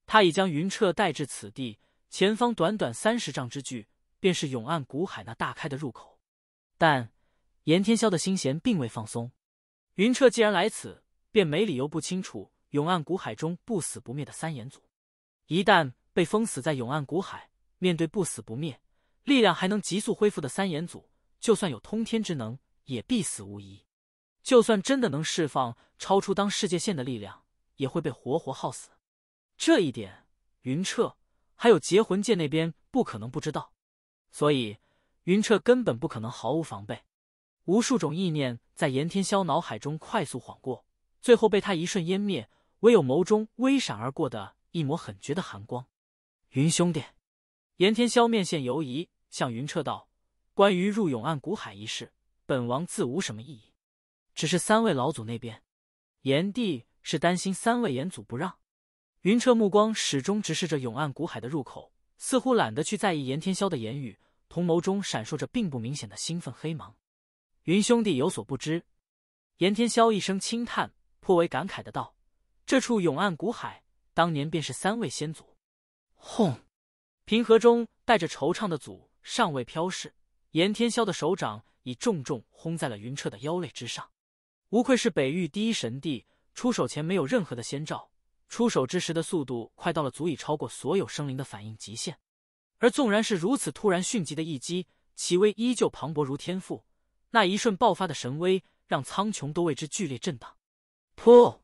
他已将云彻带至此地，前方短短三十丈之距便是永岸古海那大开的入口。但严天霄的心弦并未放松。云彻既然来此，便没理由不清楚。永岸古海中不死不灭的三眼祖，一旦被封死在永岸古海，面对不死不灭、力量还能急速恢复的三眼祖，就算有通天之能，也必死无疑。就算真的能释放超出当世界线的力量，也会被活活耗死。这一点，云彻还有结魂界那边不可能不知道，所以云彻根本不可能毫无防备。无数种意念在严天霄脑海中快速晃过，最后被他一瞬湮灭。唯有眸中微闪而过的一抹狠绝的寒光。云兄弟，严天霄面现犹疑，向云彻道：“关于入永岸古海一事，本王自无什么异议，只是三位老祖那边，炎帝是担心三位炎祖不让。”云彻目光始终直视着永岸古海的入口，似乎懒得去在意严天霄的言语，同眸中闪烁着并不明显的兴奋黑芒。云兄弟有所不知，严天霄一声轻叹，颇为感慨的道。这处永岸古海当年便是三位先祖。轰！平和中带着惆怅的祖尚未飘逝，严天霄的手掌已重重轰在了云彻的腰肋之上。无愧是北域第一神帝，出手前没有任何的先兆，出手之时的速度快到了足以超过所有生灵的反应极限。而纵然是如此突然迅疾的一击，其威依旧磅礴如天覆。那一瞬爆发的神威，让苍穹都为之剧烈震荡。破！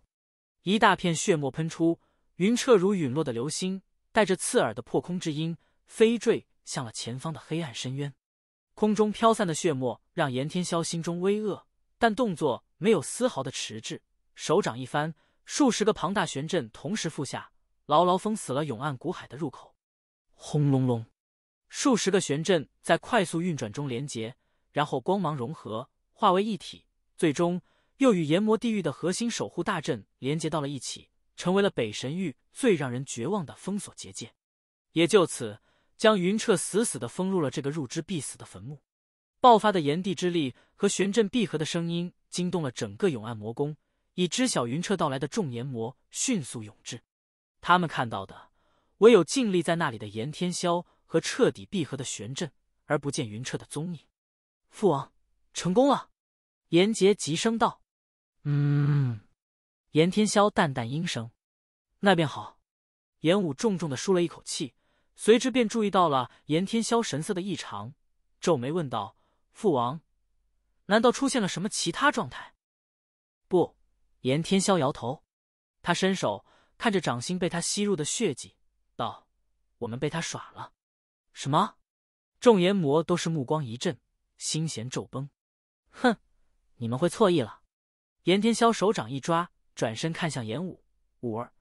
一大片血沫喷出，云彻如陨落的流星，带着刺耳的破空之音，飞坠向了前方的黑暗深渊。空中飘散的血沫让颜天霄心中微愕，但动作没有丝毫的迟滞，手掌一翻，数十个庞大玄阵同时覆下，牢牢封死了永暗古海的入口。轰隆隆，数十个玄阵在快速运转中连结，然后光芒融合，化为一体，最终。又与炎魔地狱的核心守护大阵连接到了一起，成为了北神域最让人绝望的封锁结界，也就此将云彻死死的封入了这个入之必死的坟墓。爆发的炎帝之力和玄阵闭合的声音惊动了整个永暗魔宫，已知晓云彻到来的众炎魔迅速涌至，他们看到的唯有静立在那里的炎天霄和彻底闭合的玄阵，而不见云彻的踪影。父王，成功了！炎杰急声道。嗯，严天霄淡淡应声，那便好。严武重重的舒了一口气，随之便注意到了严天霄神色的异常，皱眉问道：“父王，难道出现了什么其他状态？”不，严天霄摇头，他伸手看着掌心被他吸入的血迹，道：“我们被他耍了。”什么？众炎魔都是目光一震，心弦骤崩。哼，你们会错意了。严天霄手掌一抓，转身看向严武：“五儿，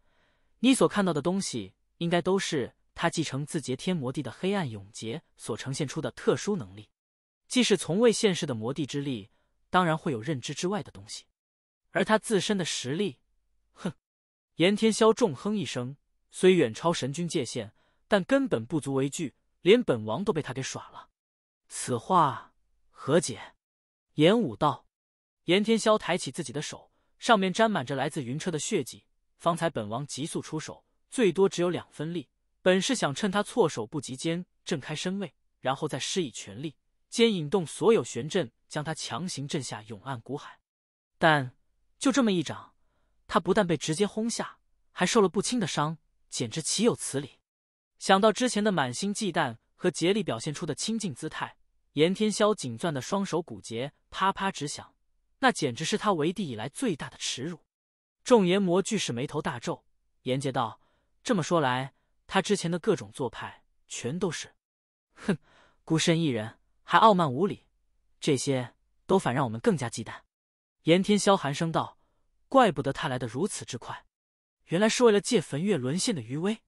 你所看到的东西，应该都是他继承自节天魔帝的黑暗永劫所呈现出的特殊能力，既是从未现世的魔帝之力，当然会有认知之外的东西。而他自身的实力，哼！”严天霄重哼一声，虽远超神君界限，但根本不足为惧，连本王都被他给耍了。此话何解？”严武道。严天霄抬起自己的手，上面沾满着来自云彻的血迹。方才本王急速出手，最多只有两分力，本是想趁他措手不及间震开身位，然后再施以全力，兼引动所有玄阵，将他强行震下永暗古海。但就这么一掌，他不但被直接轰下，还受了不轻的伤，简直岂有此理！想到之前的满心忌惮和竭力表现出的亲近姿态，严天霄紧攥的双手骨节啪啪直响。那简直是他为帝以来最大的耻辱。众阎魔俱是眉头大皱。阎杰道：“这么说来，他之前的各种做派全都是……哼，孤身一人还傲慢无礼，这些都反让我们更加忌惮。”严天霄寒声道：“怪不得他来的如此之快，原来是为了借焚月沦陷的余威，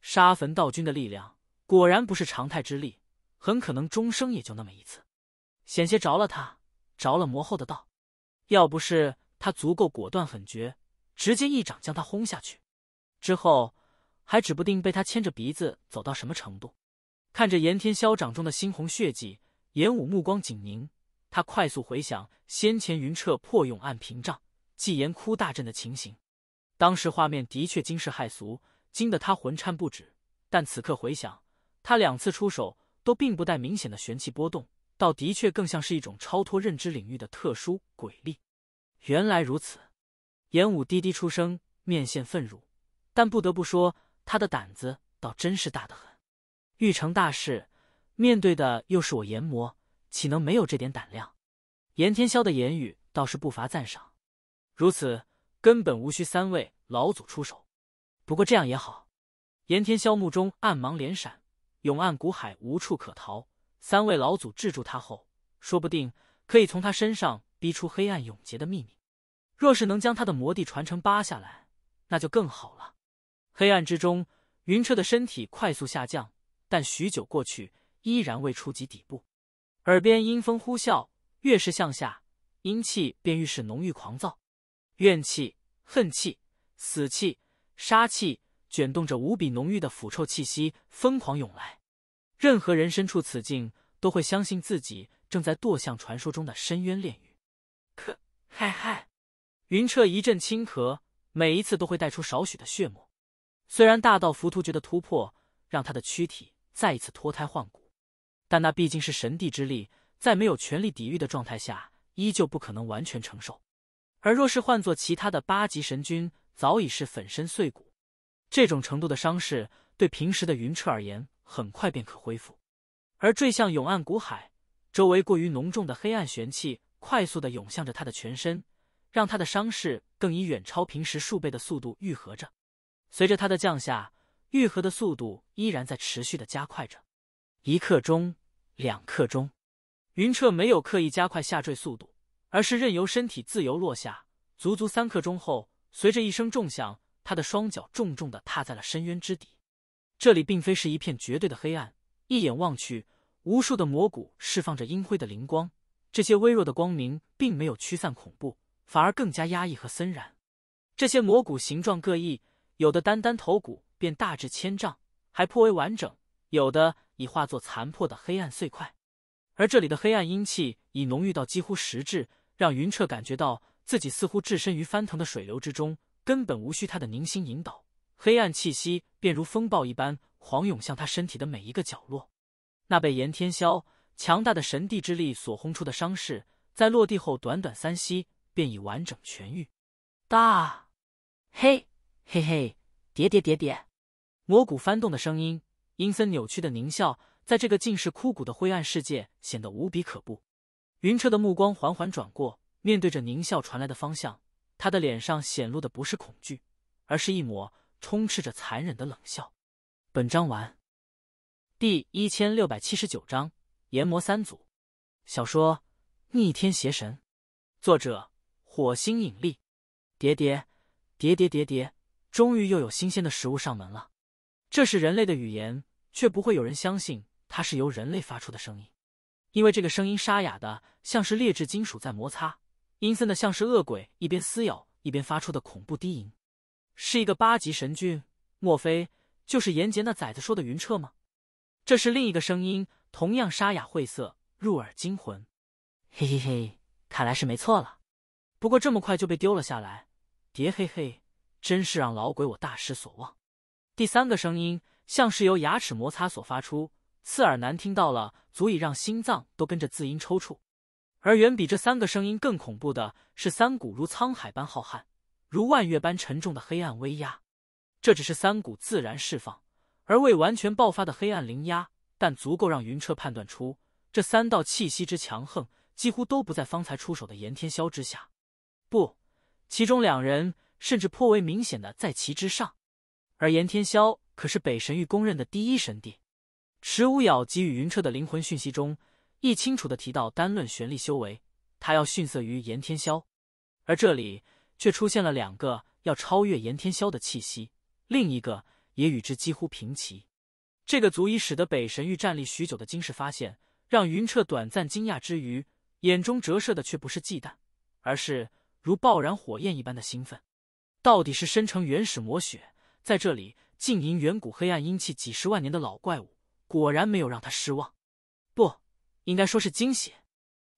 杀焚道君的力量果然不是常态之力，很可能终生也就那么一次。险些着了他，着了魔后的道。”要不是他足够果断狠绝，直接一掌将他轰下去，之后还指不定被他牵着鼻子走到什么程度。看着炎天霄掌中的猩红血迹，炎武目光紧凝，他快速回想先前云彻破永暗屏障、纪言哭大阵的情形。当时画面的确惊世骇俗，惊得他魂颤不止。但此刻回想，他两次出手都并不带明显的玄气波动。倒的确更像是一种超脱认知领域的特殊鬼力，原来如此。严武低低出声，面现愤辱，但不得不说，他的胆子倒真是大得很。欲成大事，面对的又是我炎魔，岂能没有这点胆量？严天霄的言语倒是不乏赞赏，如此根本无需三位老祖出手。不过这样也好。严天霄目中暗芒连闪，永暗古海无处可逃。三位老祖制住他后，说不定可以从他身上逼出黑暗永劫的秘密。若是能将他的魔帝传承扒下来，那就更好了。黑暗之中，云彻的身体快速下降，但许久过去，依然未触及底部。耳边阴风呼啸，越是向下，阴气便越是浓郁狂躁。怨气、恨气、死气、杀气，卷动着无比浓郁的腐臭气息，疯狂涌来。任何人身处此境，都会相信自己正在堕向传说中的深渊炼狱。咳，嗨嗨，云彻一阵轻咳，每一次都会带出少许的血沫。虽然大道浮屠诀的突破让他的躯体再一次脱胎换骨，但那毕竟是神帝之力，在没有全力抵御的状态下，依旧不可能完全承受。而若是换做其他的八级神君，早已是粉身碎骨。这种程度的伤势，对平时的云彻而言。很快便可恢复，而坠向永岸古海，周围过于浓重的黑暗玄气快速的涌向着他的全身，让他的伤势更以远超平时数倍的速度愈合着。随着他的降下，愈合的速度依然在持续的加快着。一刻钟，两刻钟，云彻没有刻意加快下坠速度，而是任由身体自由落下。足足三刻钟后，随着一声重响，他的双脚重重的踏在了深渊之底。这里并非是一片绝对的黑暗，一眼望去，无数的魔骨释放着阴灰的灵光。这些微弱的光明并没有驱散恐怖，反而更加压抑和森然。这些魔骨形状各异，有的单单头骨便大致千丈，还颇为完整；有的已化作残破的黑暗碎块。而这里的黑暗阴气已浓郁到几乎实质，让云彻感觉到自己似乎置身于翻腾的水流之中，根本无需他的凝心引导。黑暗气息便如风暴一般狂涌向他身体的每一个角落，那被颜天霄强大的神帝之力所轰出的伤势，在落地后短短三息便已完整痊愈。大，嘿，嘿嘿，叠叠叠叠，魔骨翻动的声音，阴森扭曲的狞笑，在这个尽是枯骨的灰暗世界显得无比可怖。云彻的目光缓缓转过，面对着狞笑传来的方向，他的脸上显露的不是恐惧，而是一抹。充斥着残忍的冷笑。本章完。第一千六百七十九章炎魔三组。小说《逆天邪神》，作者：火星引力。叠叠，叠叠叠叠，终于又有新鲜的食物上门了。这是人类的语言，却不会有人相信它是由人类发出的声音，因为这个声音沙哑的像是劣质金属在摩擦，阴森的像是恶鬼一边撕咬一边发出的恐怖低吟。是一个八级神君，莫非就是严杰那崽子说的云彻吗？这是另一个声音，同样沙哑晦涩，入耳惊魂。嘿嘿嘿，看来是没错了。不过这么快就被丢了下来，蝶嘿嘿，真是让老鬼我大失所望。第三个声音像是由牙齿摩擦所发出，刺耳难听，到了足以让心脏都跟着字音抽搐。而远比这三个声音更恐怖的是，三股如沧海般浩瀚。如万月般沉重的黑暗威压，这只是三股自然释放而未完全爆发的黑暗灵压，但足够让云彻判断出这三道气息之强横，几乎都不在方才出手的炎天霄之下。不，其中两人甚至颇为明显的在其之上。而炎天霄可是北神域公认的第一神帝。迟无杳给予云彻的灵魂讯息中，亦清楚的提到，单论玄力修为，他要逊色于颜天霄。而这里。却出现了两个要超越严天霄的气息，另一个也与之几乎平齐。这个足以使得北神域站立许久的惊世发现，让云彻短暂惊讶之余，眼中折射的却不是忌惮，而是如爆燃火焰一般的兴奋。到底是身成原始魔血，在这里浸淫远古黑暗阴气几十万年的老怪物，果然没有让他失望。不应该说是惊喜，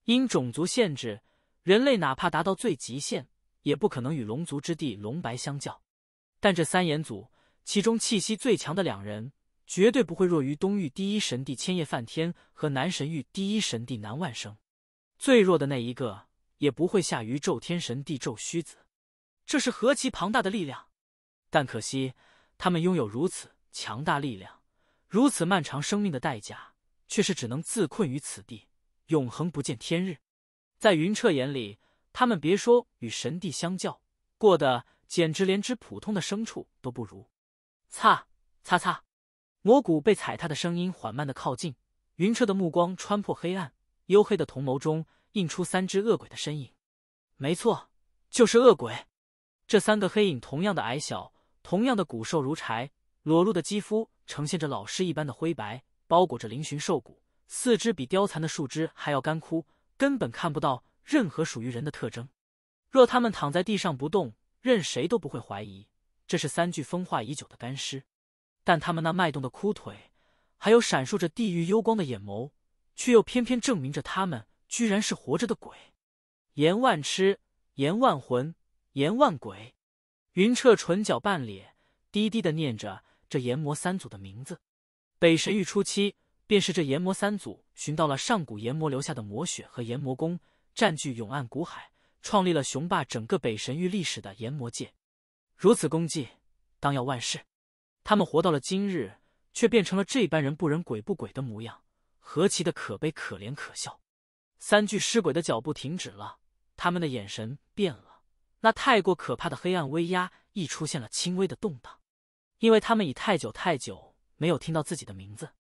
因种族限制，人类哪怕达到最极限。也不可能与龙族之地龙白相较，但这三眼祖其中气息最强的两人，绝对不会弱于东域第一神帝千叶梵天和南神域第一神帝南万生，最弱的那一个也不会下于咒天神帝咒须子，这是何其庞大的力量！但可惜，他们拥有如此强大力量，如此漫长生命的代价，却是只能自困于此地，永恒不见天日。在云彻眼里。他们别说与神帝相较，过得简直连只普通的牲畜都不如。擦擦擦，魔骨被踩踏的声音缓慢的靠近。云彻的目光穿破黑暗，黝黑的瞳眸中映出三只恶鬼的身影。没错，就是恶鬼。这三个黑影同样的矮小，同样的骨瘦如柴，裸露的肌肤呈现着老尸一般的灰白，包裹着嶙峋瘦骨，四肢比貂蝉的树枝还要干枯，根本看不到。任何属于人的特征，若他们躺在地上不动，任谁都不会怀疑这是三具风化已久的干尸。但他们那脉动的枯腿，还有闪烁着地狱幽光的眼眸，却又偏偏证明着他们居然是活着的鬼。阎万痴、阎万魂、阎万鬼，云彻唇角半咧，低低的念着这阎魔三祖的名字。北神域初期，便是这阎魔三祖寻到了上古阎魔留下的魔血和阎魔功。占据永岸古海，创立了雄霸整个北神域历史的炎魔界，如此功绩当要万世。他们活到了今日，却变成了这般人不人鬼不鬼的模样，何其的可悲、可怜、可笑！三具尸鬼的脚步停止了，他们的眼神变了，那太过可怕的黑暗威压亦出现了轻微的动荡，因为他们已太久太久没有听到自己的名字。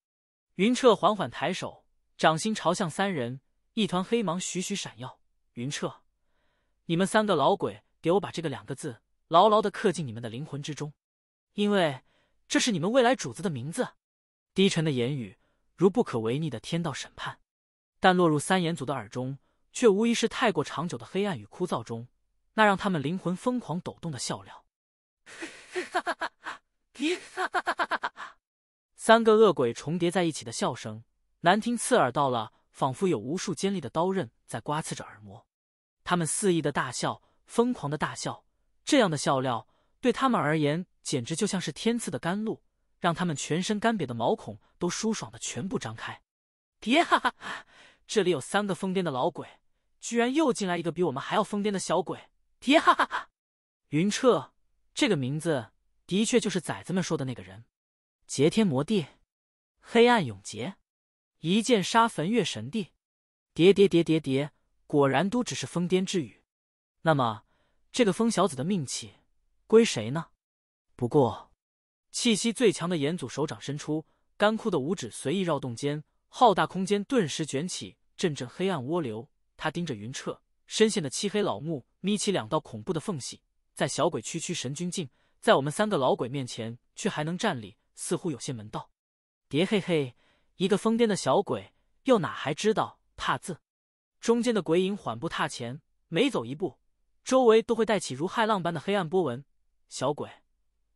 云彻缓缓抬手，掌心朝向三人。一团黑芒徐徐闪耀，云彻，你们三个老鬼，给我把这个两个字牢牢的刻进你们的灵魂之中，因为这是你们未来主子的名字。低沉的言语如不可违逆的天道审判，但落入三眼祖的耳中，却无疑是太过长久的黑暗与枯燥中，那让他们灵魂疯狂抖动的笑料。哈哈哈哈！哈哈哈！哈哈哈哈！三个恶鬼重叠在一起的笑声，难听刺耳到了。仿佛有无数尖利的刀刃在刮刺着耳膜，他们肆意的大笑，疯狂的大笑。这样的笑料对他们而言，简直就像是天赐的甘露，让他们全身干瘪的毛孔都舒爽的全部张开。爹哈哈哈！这里有三个疯癫的老鬼，居然又进来一个比我们还要疯癫的小鬼。爹哈哈哈！云彻这个名字的确就是崽子们说的那个人。劫天魔帝，黑暗永劫。一剑杀焚月神帝，叠叠叠叠叠，果然都只是疯癫之语。那么，这个疯小子的命气归谁呢？不过，气息最强的严祖手掌伸出，干枯的五指随意绕动间，浩大空间顿时卷起阵阵黑暗涡流。他盯着云彻深陷的漆黑老木眯起两道恐怖的缝隙。在小鬼区区神君境，在我们三个老鬼面前却还能站立，似乎有些门道。叠嘿嘿。一个疯癫的小鬼，又哪还知道怕字？中间的鬼影缓步踏前，每走一步，周围都会带起如骇浪般的黑暗波纹。小鬼，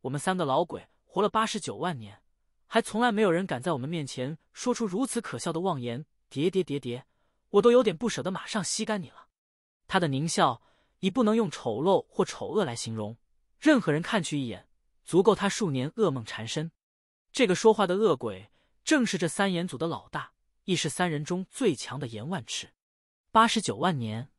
我们三个老鬼活了八十九万年，还从来没有人敢在我们面前说出如此可笑的妄言。叠叠叠叠，我都有点不舍得马上吸干你了。他的狞笑已不能用丑陋或丑恶来形容，任何人看去一眼，足够他数年噩梦缠身。这个说话的恶鬼。正是这三眼祖的老大，亦是三人中最强的颜万尺。八十九万年，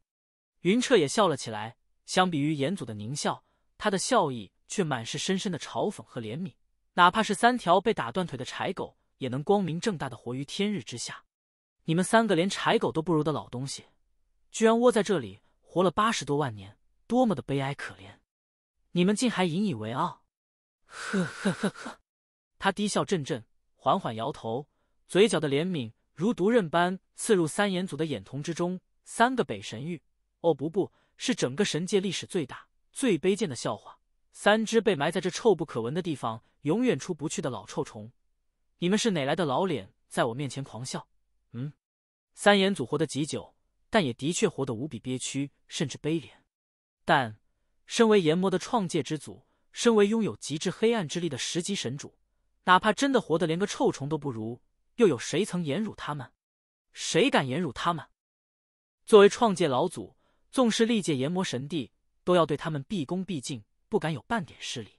云彻也笑了起来。相比于颜祖的狞笑，他的笑意却满是深深的嘲讽和怜悯。哪怕是三条被打断腿的柴狗，也能光明正大的活于天日之下。你们三个连柴狗都不如的老东西，居然窝在这里活了八十多万年，多么的悲哀可怜！你们竟还引以为傲！呵呵呵呵，他低笑阵阵。缓缓摇头，嘴角的怜悯如毒刃般刺入三眼祖的眼瞳之中。三个北神域，哦不不，是整个神界历史最大、最卑贱的笑话。三只被埋在这臭不可闻的地方，永远出不去的老臭虫，你们是哪来的老脸，在我面前狂笑？嗯，三眼祖活得极久，但也的确活得无比憋屈，甚至悲怜。但身为炎魔的创界之祖，身为拥有极致黑暗之力的十级神主。哪怕真的活得连个臭虫都不如，又有谁曾言辱他们？谁敢言辱他们？作为创界老祖，纵是历届炎魔神帝，都要对他们毕恭毕敬，不敢有半点失礼。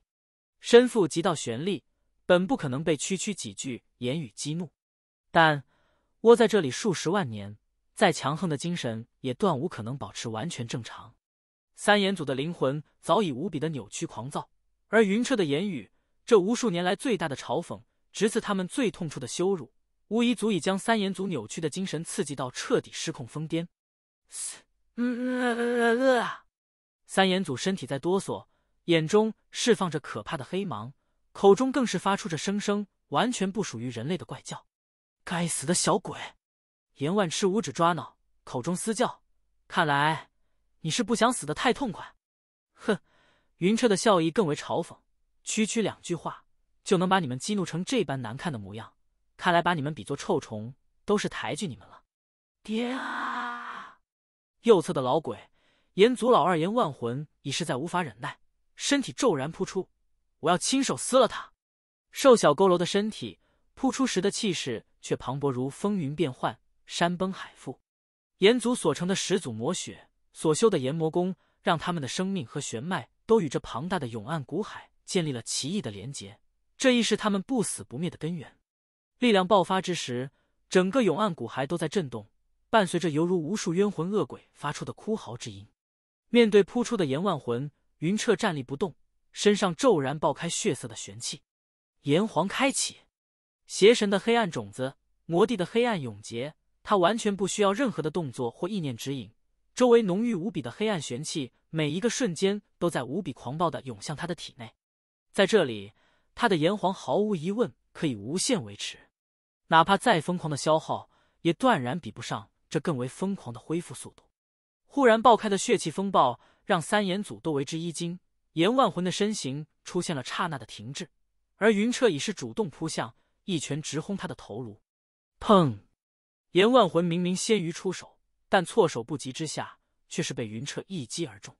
身负极道玄力，本不可能被区区几句言语激怒。但窝在这里数十万年，再强横的精神也断无可能保持完全正常。三眼祖的灵魂早已无比的扭曲狂躁，而云彻的言语。这无数年来最大的嘲讽，直刺他们最痛处的羞辱，无疑足以将三眼族扭曲的精神刺激到彻底失控疯癫。嘶，嗯呃呃、三眼族身体在哆嗦，眼中释放着可怕的黑芒，口中更是发出着声声完全不属于人类的怪叫。该死的小鬼！严万痴五指抓挠，口中嘶叫：“看来你是不想死的太痛快。”哼，云彻的笑意更为嘲讽。区区两句话就能把你们激怒成这般难看的模样，看来把你们比作臭虫都是抬举你们了。爹！啊！右侧的老鬼岩族老二岩万魂已是在无法忍耐，身体骤然扑出，我要亲手撕了他！瘦小佝偻的身体扑出时的气势却磅礴如风云变幻、山崩海覆。炎族所成的始祖魔血，所修的炎魔功，让他们的生命和玄脉都与这庞大的永暗古海。建立了奇异的连结，这亦是他们不死不灭的根源。力量爆发之时，整个永暗古骸都在震动，伴随着犹如无数冤魂恶鬼发出的哭嚎之音。面对扑出的炎万魂，云彻站立不动，身上骤然爆开血色的玄气，炎黄开启。邪神的黑暗种子，魔帝的黑暗永劫，他完全不需要任何的动作或意念指引，周围浓郁无比的黑暗玄气，每一个瞬间都在无比狂暴的涌向他的体内。在这里，他的炎黄毫无疑问可以无限维持，哪怕再疯狂的消耗，也断然比不上这更为疯狂的恢复速度。忽然爆开的血气风暴，让三眼祖都为之一惊。炎万魂的身形出现了刹那的停滞，而云彻已是主动扑向，一拳直轰他的头颅。砰！炎万魂明明先于出手，但措手不及之下，却是被云彻一击而中。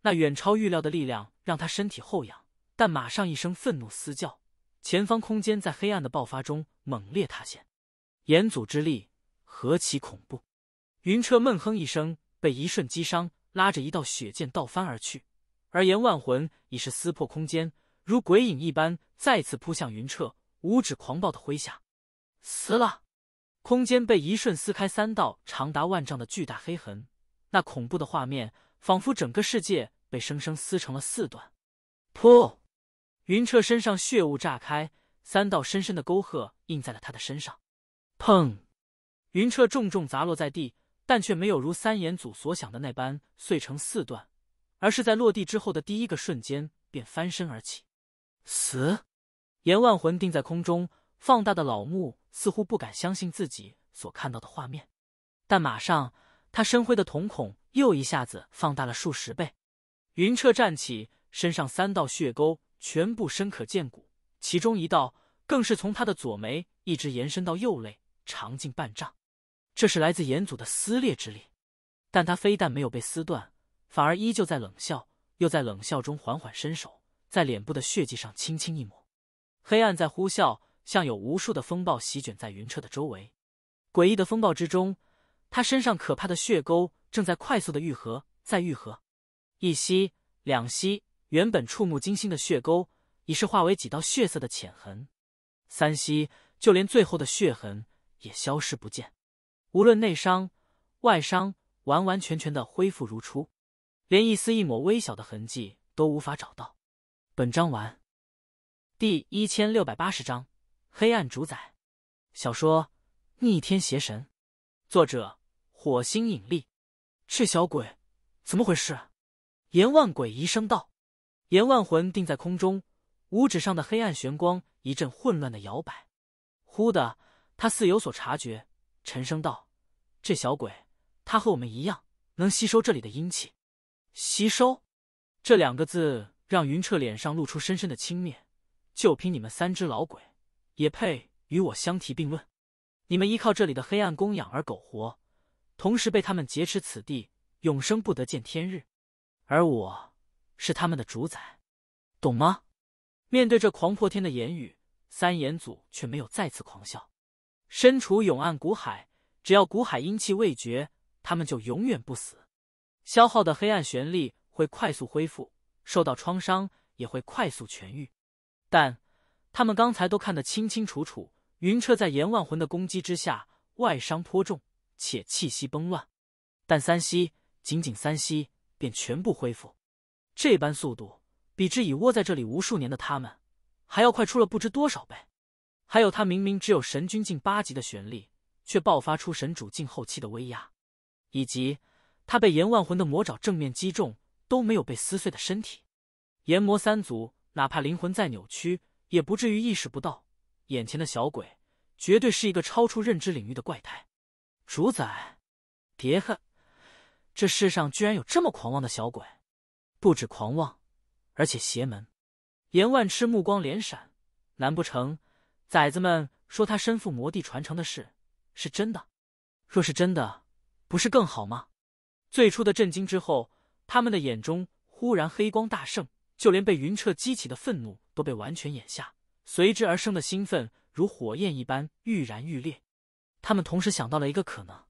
那远超预料的力量，让他身体后仰。但马上一声愤怒嘶叫，前方空间在黑暗的爆发中猛烈塌陷，炎祖之力何其恐怖！云彻闷哼一声，被一瞬击伤，拉着一道血剑倒翻而去。而炎万魂已是撕破空间，如鬼影一般再次扑向云彻，五指狂暴的挥下，撕了！空间被一瞬撕开三道长达万丈的巨大黑痕，那恐怖的画面仿佛整个世界被生生撕成了四段。噗！云彻身上血雾炸开，三道深深的沟壑印在了他的身上。砰！云彻重重砸落在地，但却没有如三眼祖所想的那般碎成四段，而是在落地之后的第一个瞬间便翻身而起。死！颜万魂定在空中，放大的老木似乎不敢相信自己所看到的画面，但马上他深灰的瞳孔又一下子放大了数十倍。云彻站起，身上三道血沟。全部深可见骨，其中一道更是从他的左眉一直延伸到右肋，长近半丈。这是来自炎祖的撕裂之力，但他非但没有被撕断，反而依旧在冷笑，又在冷笑中缓缓伸手，在脸部的血迹上轻轻一抹。黑暗在呼啸，像有无数的风暴席卷在云彻的周围。诡异的风暴之中，他身上可怕的血沟正在快速的愈合，在愈合。一吸，两吸，原本触目惊心的血沟，已是化为几道血色的浅痕。三息，就连最后的血痕也消失不见。无论内伤、外伤，完完全全的恢复如初，连一丝一抹微小的痕迹都无法找到。本章完。第一千六百八十章：黑暗主宰。小说《逆天邪神》，作者：火星引力。这小鬼，怎么回事？阎万鬼疑声道。阎万魂定在空中，五指上的黑暗玄光一阵混乱的摇摆。忽的，他似有所察觉，沉声道：“这小鬼，他和我们一样，能吸收这里的阴气。”“吸收”这两个字让云彻脸上露出深深的轻蔑。就凭你们三只老鬼，也配与我相提并论？你们依靠这里的黑暗供养而苟活，同时被他们劫持此地，永生不得见天日。而我……是他们的主宰，懂吗？面对这狂破天的言语，三眼祖却没有再次狂笑。身处永暗古海，只要古海阴气未绝，他们就永远不死。消耗的黑暗玄力会快速恢复，受到创伤也会快速痊愈。但他们刚才都看得清清楚楚，云彻在阎万魂的攻击之下外伤颇重，且气息崩乱。但三息，仅仅三息，便全部恢复。这般速度，比之已窝在这里无数年的他们，还要快出了不知多少倍。还有他明明只有神君境八级的玄力，却爆发出神主境后期的威压，以及他被炎万魂的魔爪正面击中都没有被撕碎的身体，炎魔三族哪怕灵魂再扭曲，也不至于意识不到，眼前的小鬼绝对是一个超出认知领域的怪胎。主宰，别恨，这世上居然有这么狂妄的小鬼。不止狂妄，而且邪门。严万痴目光连闪，难不成崽子们说他身负魔帝传承的事是真的？若是真的，不是更好吗？最初的震惊之后，他们的眼中忽然黑光大盛，就连被云彻激起的愤怒都被完全掩下，随之而生的兴奋如火焰一般愈燃愈烈。他们同时想到了一个可能：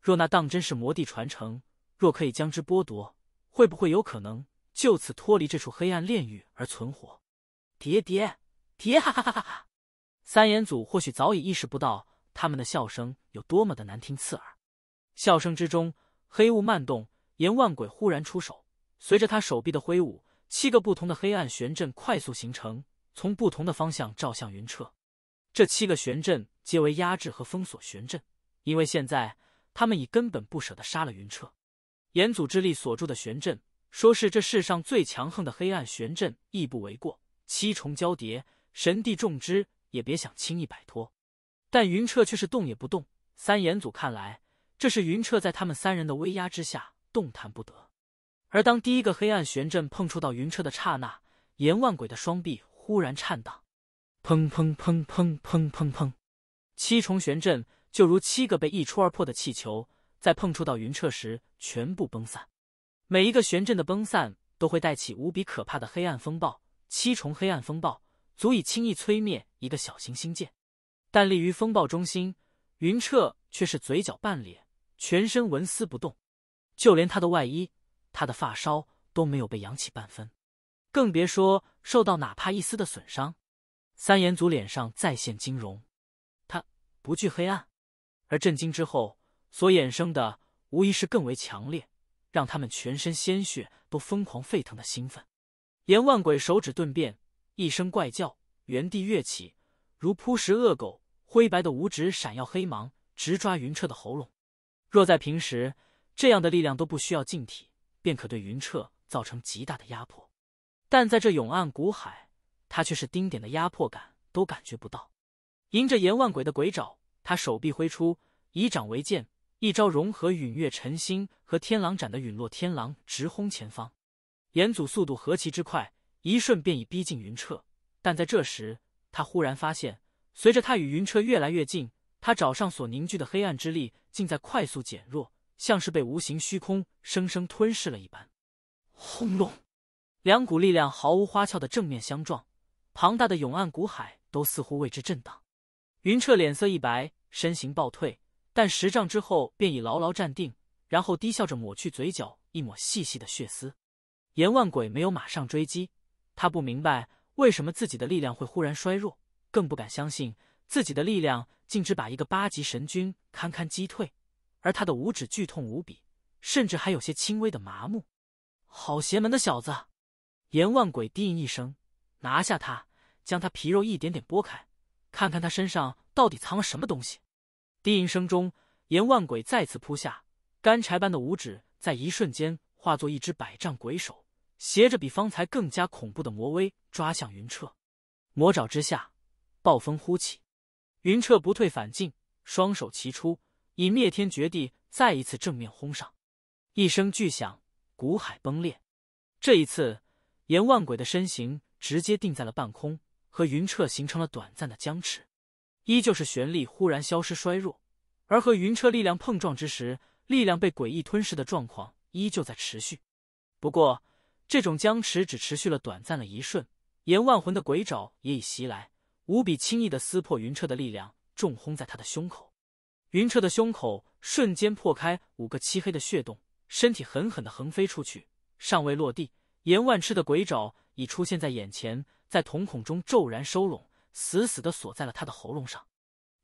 若那当真是魔帝传承，若可以将之剥夺。会不会有可能就此脱离这处黑暗炼狱而存活？叠叠叠，哈哈哈哈哈哈！三眼组或许早已意识不到他们的笑声有多么的难听刺耳。笑声之中，黑雾漫动，岩万鬼忽然出手，随着他手臂的挥舞，七个不同的黑暗玄阵快速形成，从不同的方向照向云彻。这七个玄阵皆为压制和封锁玄阵，因为现在他们已根本不舍得杀了云彻。岩祖之力所铸的玄阵，说是这世上最强横的黑暗玄阵，亦不为过。七重交叠，神帝重之，也别想轻易摆脱。但云彻却是动也不动。三眼祖看来，这是云彻在他们三人的威压之下动弹不得。而当第一个黑暗玄阵碰触到云彻的刹那，阎万鬼的双臂忽然颤荡，砰砰砰砰砰砰砰，七重玄阵就如七个被一戳而破的气球。在碰触到云彻时，全部崩散。每一个玄阵的崩散都会带起无比可怕的黑暗风暴，七重黑暗风暴足以轻易摧灭一个小行星舰。但立于风暴中心，云彻却是嘴角半裂，全身纹丝不动，就连他的外衣、他的发梢都没有被扬起半分，更别说受到哪怕一丝的损伤。三眼族脸上再现金容，他不惧黑暗。而震惊之后。所衍生的无疑是更为强烈，让他们全身鲜血都疯狂沸腾的兴奋。颜万鬼手指顿变，一声怪叫，原地跃起，如扑食恶狗。灰白的五指闪耀黑芒，直抓云彻的喉咙。若在平时，这样的力量都不需要静体，便可对云彻造成极大的压迫。但在这永暗古海，他却是丁点的压迫感都感觉不到。迎着颜万鬼的鬼爪，他手臂挥出，以掌为剑。一招融合陨月晨星和天狼斩的陨落天狼直轰前方，严祖速度何其之快，一瞬便已逼近云彻。但在这时，他忽然发现，随着他与云彻越来越近，他爪上所凝聚的黑暗之力竟在快速减弱，像是被无形虚空生生吞噬了一般。轰隆！两股力量毫无花俏的正面相撞，庞大的永暗古海都似乎为之震荡。云彻脸色一白，身形暴退。但十丈之后便已牢牢站定，然后低笑着抹去嘴角一抹细细的血丝。阎万鬼没有马上追击，他不明白为什么自己的力量会忽然衰弱，更不敢相信自己的力量竟只把一个八级神君堪堪击退，而他的五指剧痛无比，甚至还有些轻微的麻木。好邪门的小子！阎万鬼低吟一声，拿下他，将他皮肉一点点剥开，看看他身上到底藏了什么东西。低吟声中，阎万鬼再次扑下，干柴般的五指在一瞬间化作一只百丈鬼手，携着比方才更加恐怖的魔威抓向云彻。魔爪之下，暴风呼起，云彻不退反进，双手齐出，以灭天绝地再一次正面轰上。一声巨响，古海崩裂。这一次，阎万鬼的身形直接定在了半空，和云彻形成了短暂的僵持。依旧是旋力忽然消失衰弱，而和云彻力量碰撞之时，力量被诡异吞噬的状况依旧在持续。不过，这种僵持只持续了短暂的一瞬，颜万魂的鬼爪也已袭来，无比轻易的撕破云彻的力量，重轰在他的胸口。云彻的胸口瞬间破开五个漆黑的血洞，身体狠狠的横飞出去，尚未落地，颜万痴的鬼爪已出现在眼前，在瞳孔中骤然收拢。死死的锁在了他的喉咙上，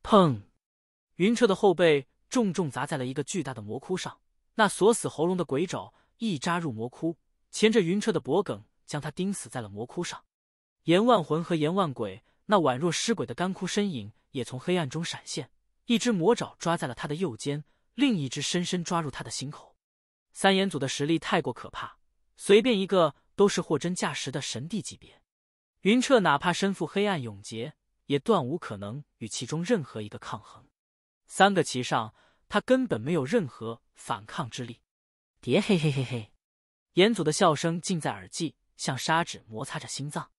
砰！云彻的后背重重砸在了一个巨大的魔窟上，那锁死喉咙的鬼爪一扎入魔窟，钳着云彻的脖梗，将他钉死在了魔窟上。颜万魂和颜万鬼那宛若尸鬼的干枯身影也从黑暗中闪现，一只魔爪抓在了他的右肩，另一只深深抓入他的心口。三眼组的实力太过可怕，随便一个都是货真价实的神帝级别。云彻哪怕身负黑暗永劫，也断无可能与其中任何一个抗衡。三个齐上，他根本没有任何反抗之力。蝶嘿嘿嘿嘿，严祖的笑声尽在耳际，像砂纸摩擦着心脏。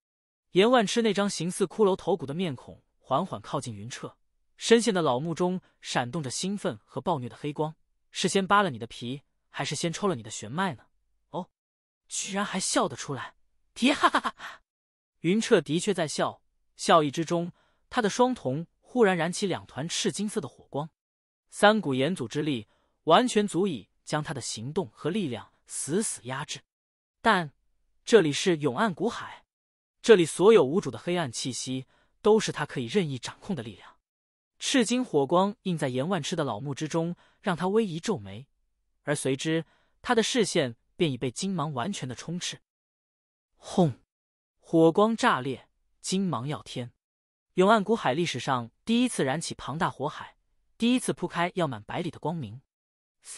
严万痴那张形似骷髅头骨的面孔缓缓靠近云彻，深陷的老目中闪动着兴奋和暴虐的黑光。是先扒了你的皮，还是先抽了你的血脉呢？哦，居然还笑得出来，爹哈哈哈！云彻的确在笑，笑意之中，他的双瞳忽然燃起两团赤金色的火光，三股炎祖之力完全足以将他的行动和力量死死压制。但这里是永暗古海，这里所有无主的黑暗气息都是他可以任意掌控的力量。赤金火光映在严万痴的老墓之中，让他微一皱眉，而随之他的视线便已被金芒完全的充斥，轰。火光炸裂，金芒耀天，永安古海历史上第一次燃起庞大火海，第一次铺开要满百里的光明。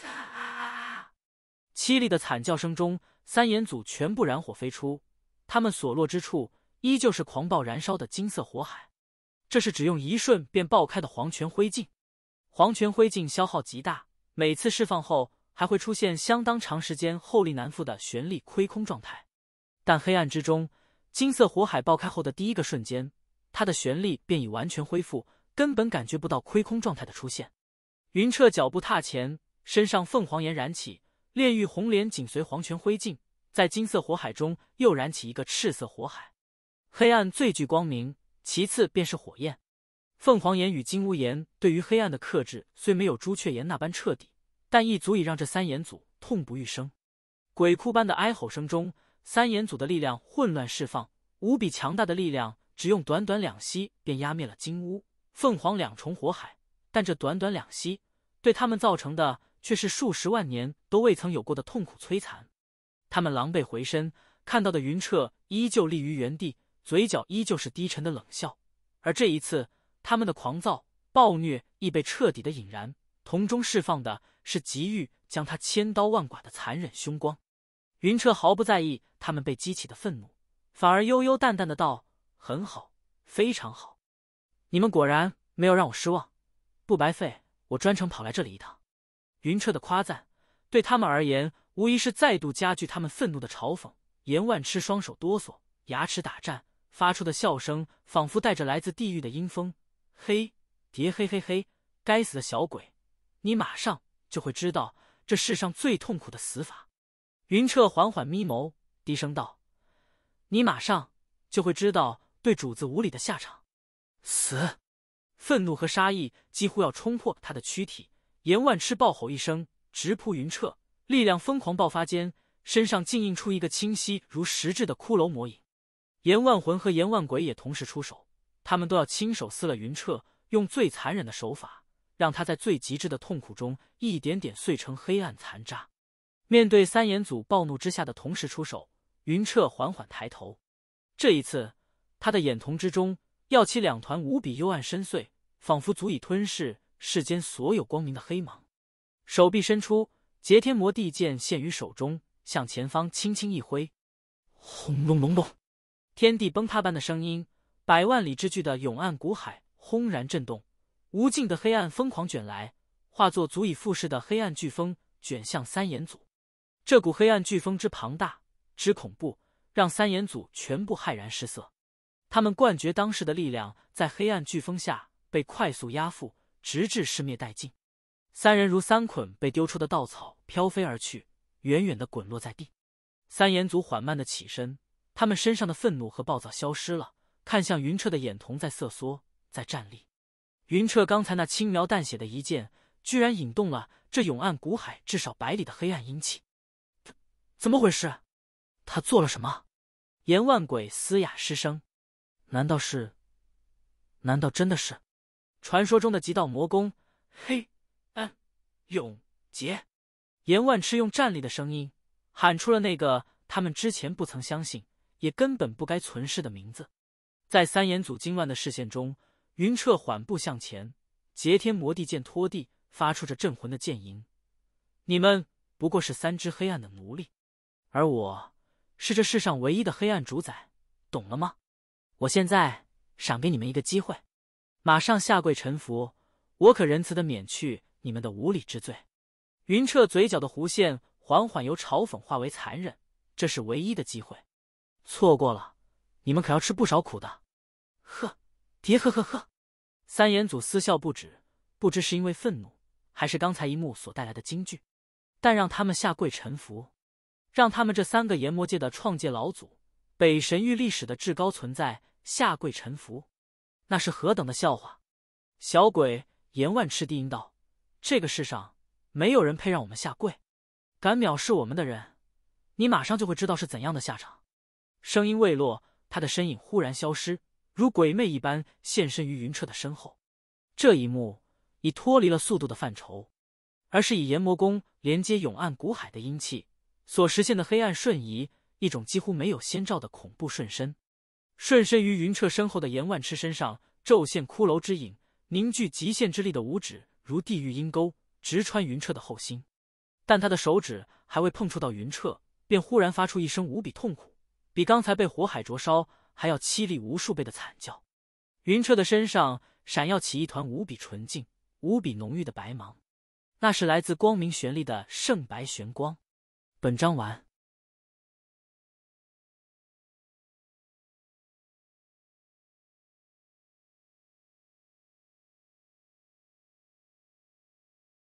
啊、凄厉的惨叫声中，三眼祖全部燃火飞出，他们所落之处依旧是狂暴燃烧的金色火海。这是只用一瞬便爆开的黄泉灰烬，黄泉灰烬消耗极大，每次释放后还会出现相当长时间后力难复的玄力亏空状态。但黑暗之中。金色火海爆开后的第一个瞬间，他的玄力便已完全恢复，根本感觉不到亏空状态的出现。云彻脚步踏前，身上凤凰炎燃起，炼狱红莲紧随黄泉灰烬，在金色火海中又燃起一个赤色火海。黑暗最具光明，其次便是火焰。凤凰炎与金乌炎对于黑暗的克制虽没有朱雀炎那般彻底，但亦足以让这三炎祖痛不欲生，鬼哭般的哀吼声中。三眼组的力量混乱释放，无比强大的力量，只用短短两息便压灭了金乌、凤凰两重火海。但这短短两息，对他们造成的却是数十万年都未曾有过的痛苦摧残。他们狼狈回身，看到的云彻依旧立于原地，嘴角依旧是低沉的冷笑。而这一次，他们的狂躁、暴虐亦被彻底的引燃，瞳中释放的是极欲将他千刀万剐的残忍凶光。云彻毫不在意他们被激起的愤怒，反而悠悠淡淡的道：“很好，非常好，你们果然没有让我失望，不白费我专程跑来这里一趟。”云彻的夸赞对他们而言，无疑是再度加剧他们愤怒的嘲讽。严万痴双手哆嗦，牙齿打颤，发出的笑声仿佛带着来自地狱的阴风：“嘿，蝶嘿嘿嘿，该死的小鬼，你马上就会知道这世上最痛苦的死法。”云彻缓缓眯眸，低声道：“你马上就会知道，对主子无礼的下场——死！”愤怒和杀意几乎要冲破他的躯体。颜万痴暴吼一声，直扑云彻，力量疯狂爆发间，身上竟映出一个清晰如实质的骷髅魔影。颜万魂和颜万鬼也同时出手，他们都要亲手撕了云彻，用最残忍的手法，让他在最极致的痛苦中，一点点碎成黑暗残渣。面对三眼祖暴怒之下的同时出手，云彻缓缓抬头。这一次，他的眼瞳之中耀起两团无比幽暗深邃，仿佛足以吞噬世间所有光明的黑芒。手臂伸出，截天魔帝剑现于手中，向前方轻轻一挥。轰隆隆隆，天地崩塌般的声音，百万里之巨的永暗古海轰然震动，无尽的黑暗疯狂卷来，化作足以覆世的黑暗飓风，卷向三眼祖。这股黑暗飓风之庞大之恐怖，让三眼组全部骇然失色。他们冠绝当世的力量，在黑暗飓风下被快速压覆，直至尸灭殆尽。三人如三捆被丢出的稻草，飘飞而去，远远的滚落在地。三眼组缓慢的起身，他们身上的愤怒和暴躁消失了，看向云彻的眼瞳在瑟缩，在战栗。云彻刚才那轻描淡写的一剑，居然引动了这永暗古海至少百里的黑暗阴气。怎么回事？他做了什么？严万鬼嘶哑失声。难道是？难道真的是？传说中的极道魔功，黑暗永劫。严万痴用站立的声音喊出了那个他们之前不曾相信，也根本不该存世的名字。在三眼祖惊乱的视线中，云彻缓步向前，截天魔帝剑拖地，发出着镇魂的剑吟。你们不过是三只黑暗的奴隶。而我是这世上唯一的黑暗主宰，懂了吗？我现在赏给你们一个机会，马上下跪臣服，我可仁慈的免去你们的无礼之罪。云彻嘴角的弧线缓缓由嘲讽化为残忍，这是唯一的机会，错过了，你们可要吃不少苦的。呵，别呵呵呵，三眼祖私笑不止，不知是因为愤怒，还是刚才一幕所带来的惊惧，但让他们下跪臣服。让他们这三个炎魔界的创界老祖、北神域历史的至高存在下跪臣服，那是何等的笑话！小鬼阎万痴低吟道：“这个世上没有人配让我们下跪，敢藐视我们的人，你马上就会知道是怎样的下场。”声音未落，他的身影忽然消失，如鬼魅一般现身于云彻的身后。这一幕已脱离了速度的范畴，而是以炎魔宫连接永暗古海的阴气。所实现的黑暗瞬移，一种几乎没有先兆的恐怖瞬身，瞬身于云彻身后的严万痴身上骤现骷髅之影，凝聚极限之力的五指如地狱阴沟，直穿云彻的后心。但他的手指还未碰触到云彻，便忽然发出一声无比痛苦，比刚才被火海灼烧还要凄厉无数倍的惨叫。云彻的身上闪耀起一团无比纯净、无比浓郁的白芒，那是来自光明玄力的圣白玄光。本章完。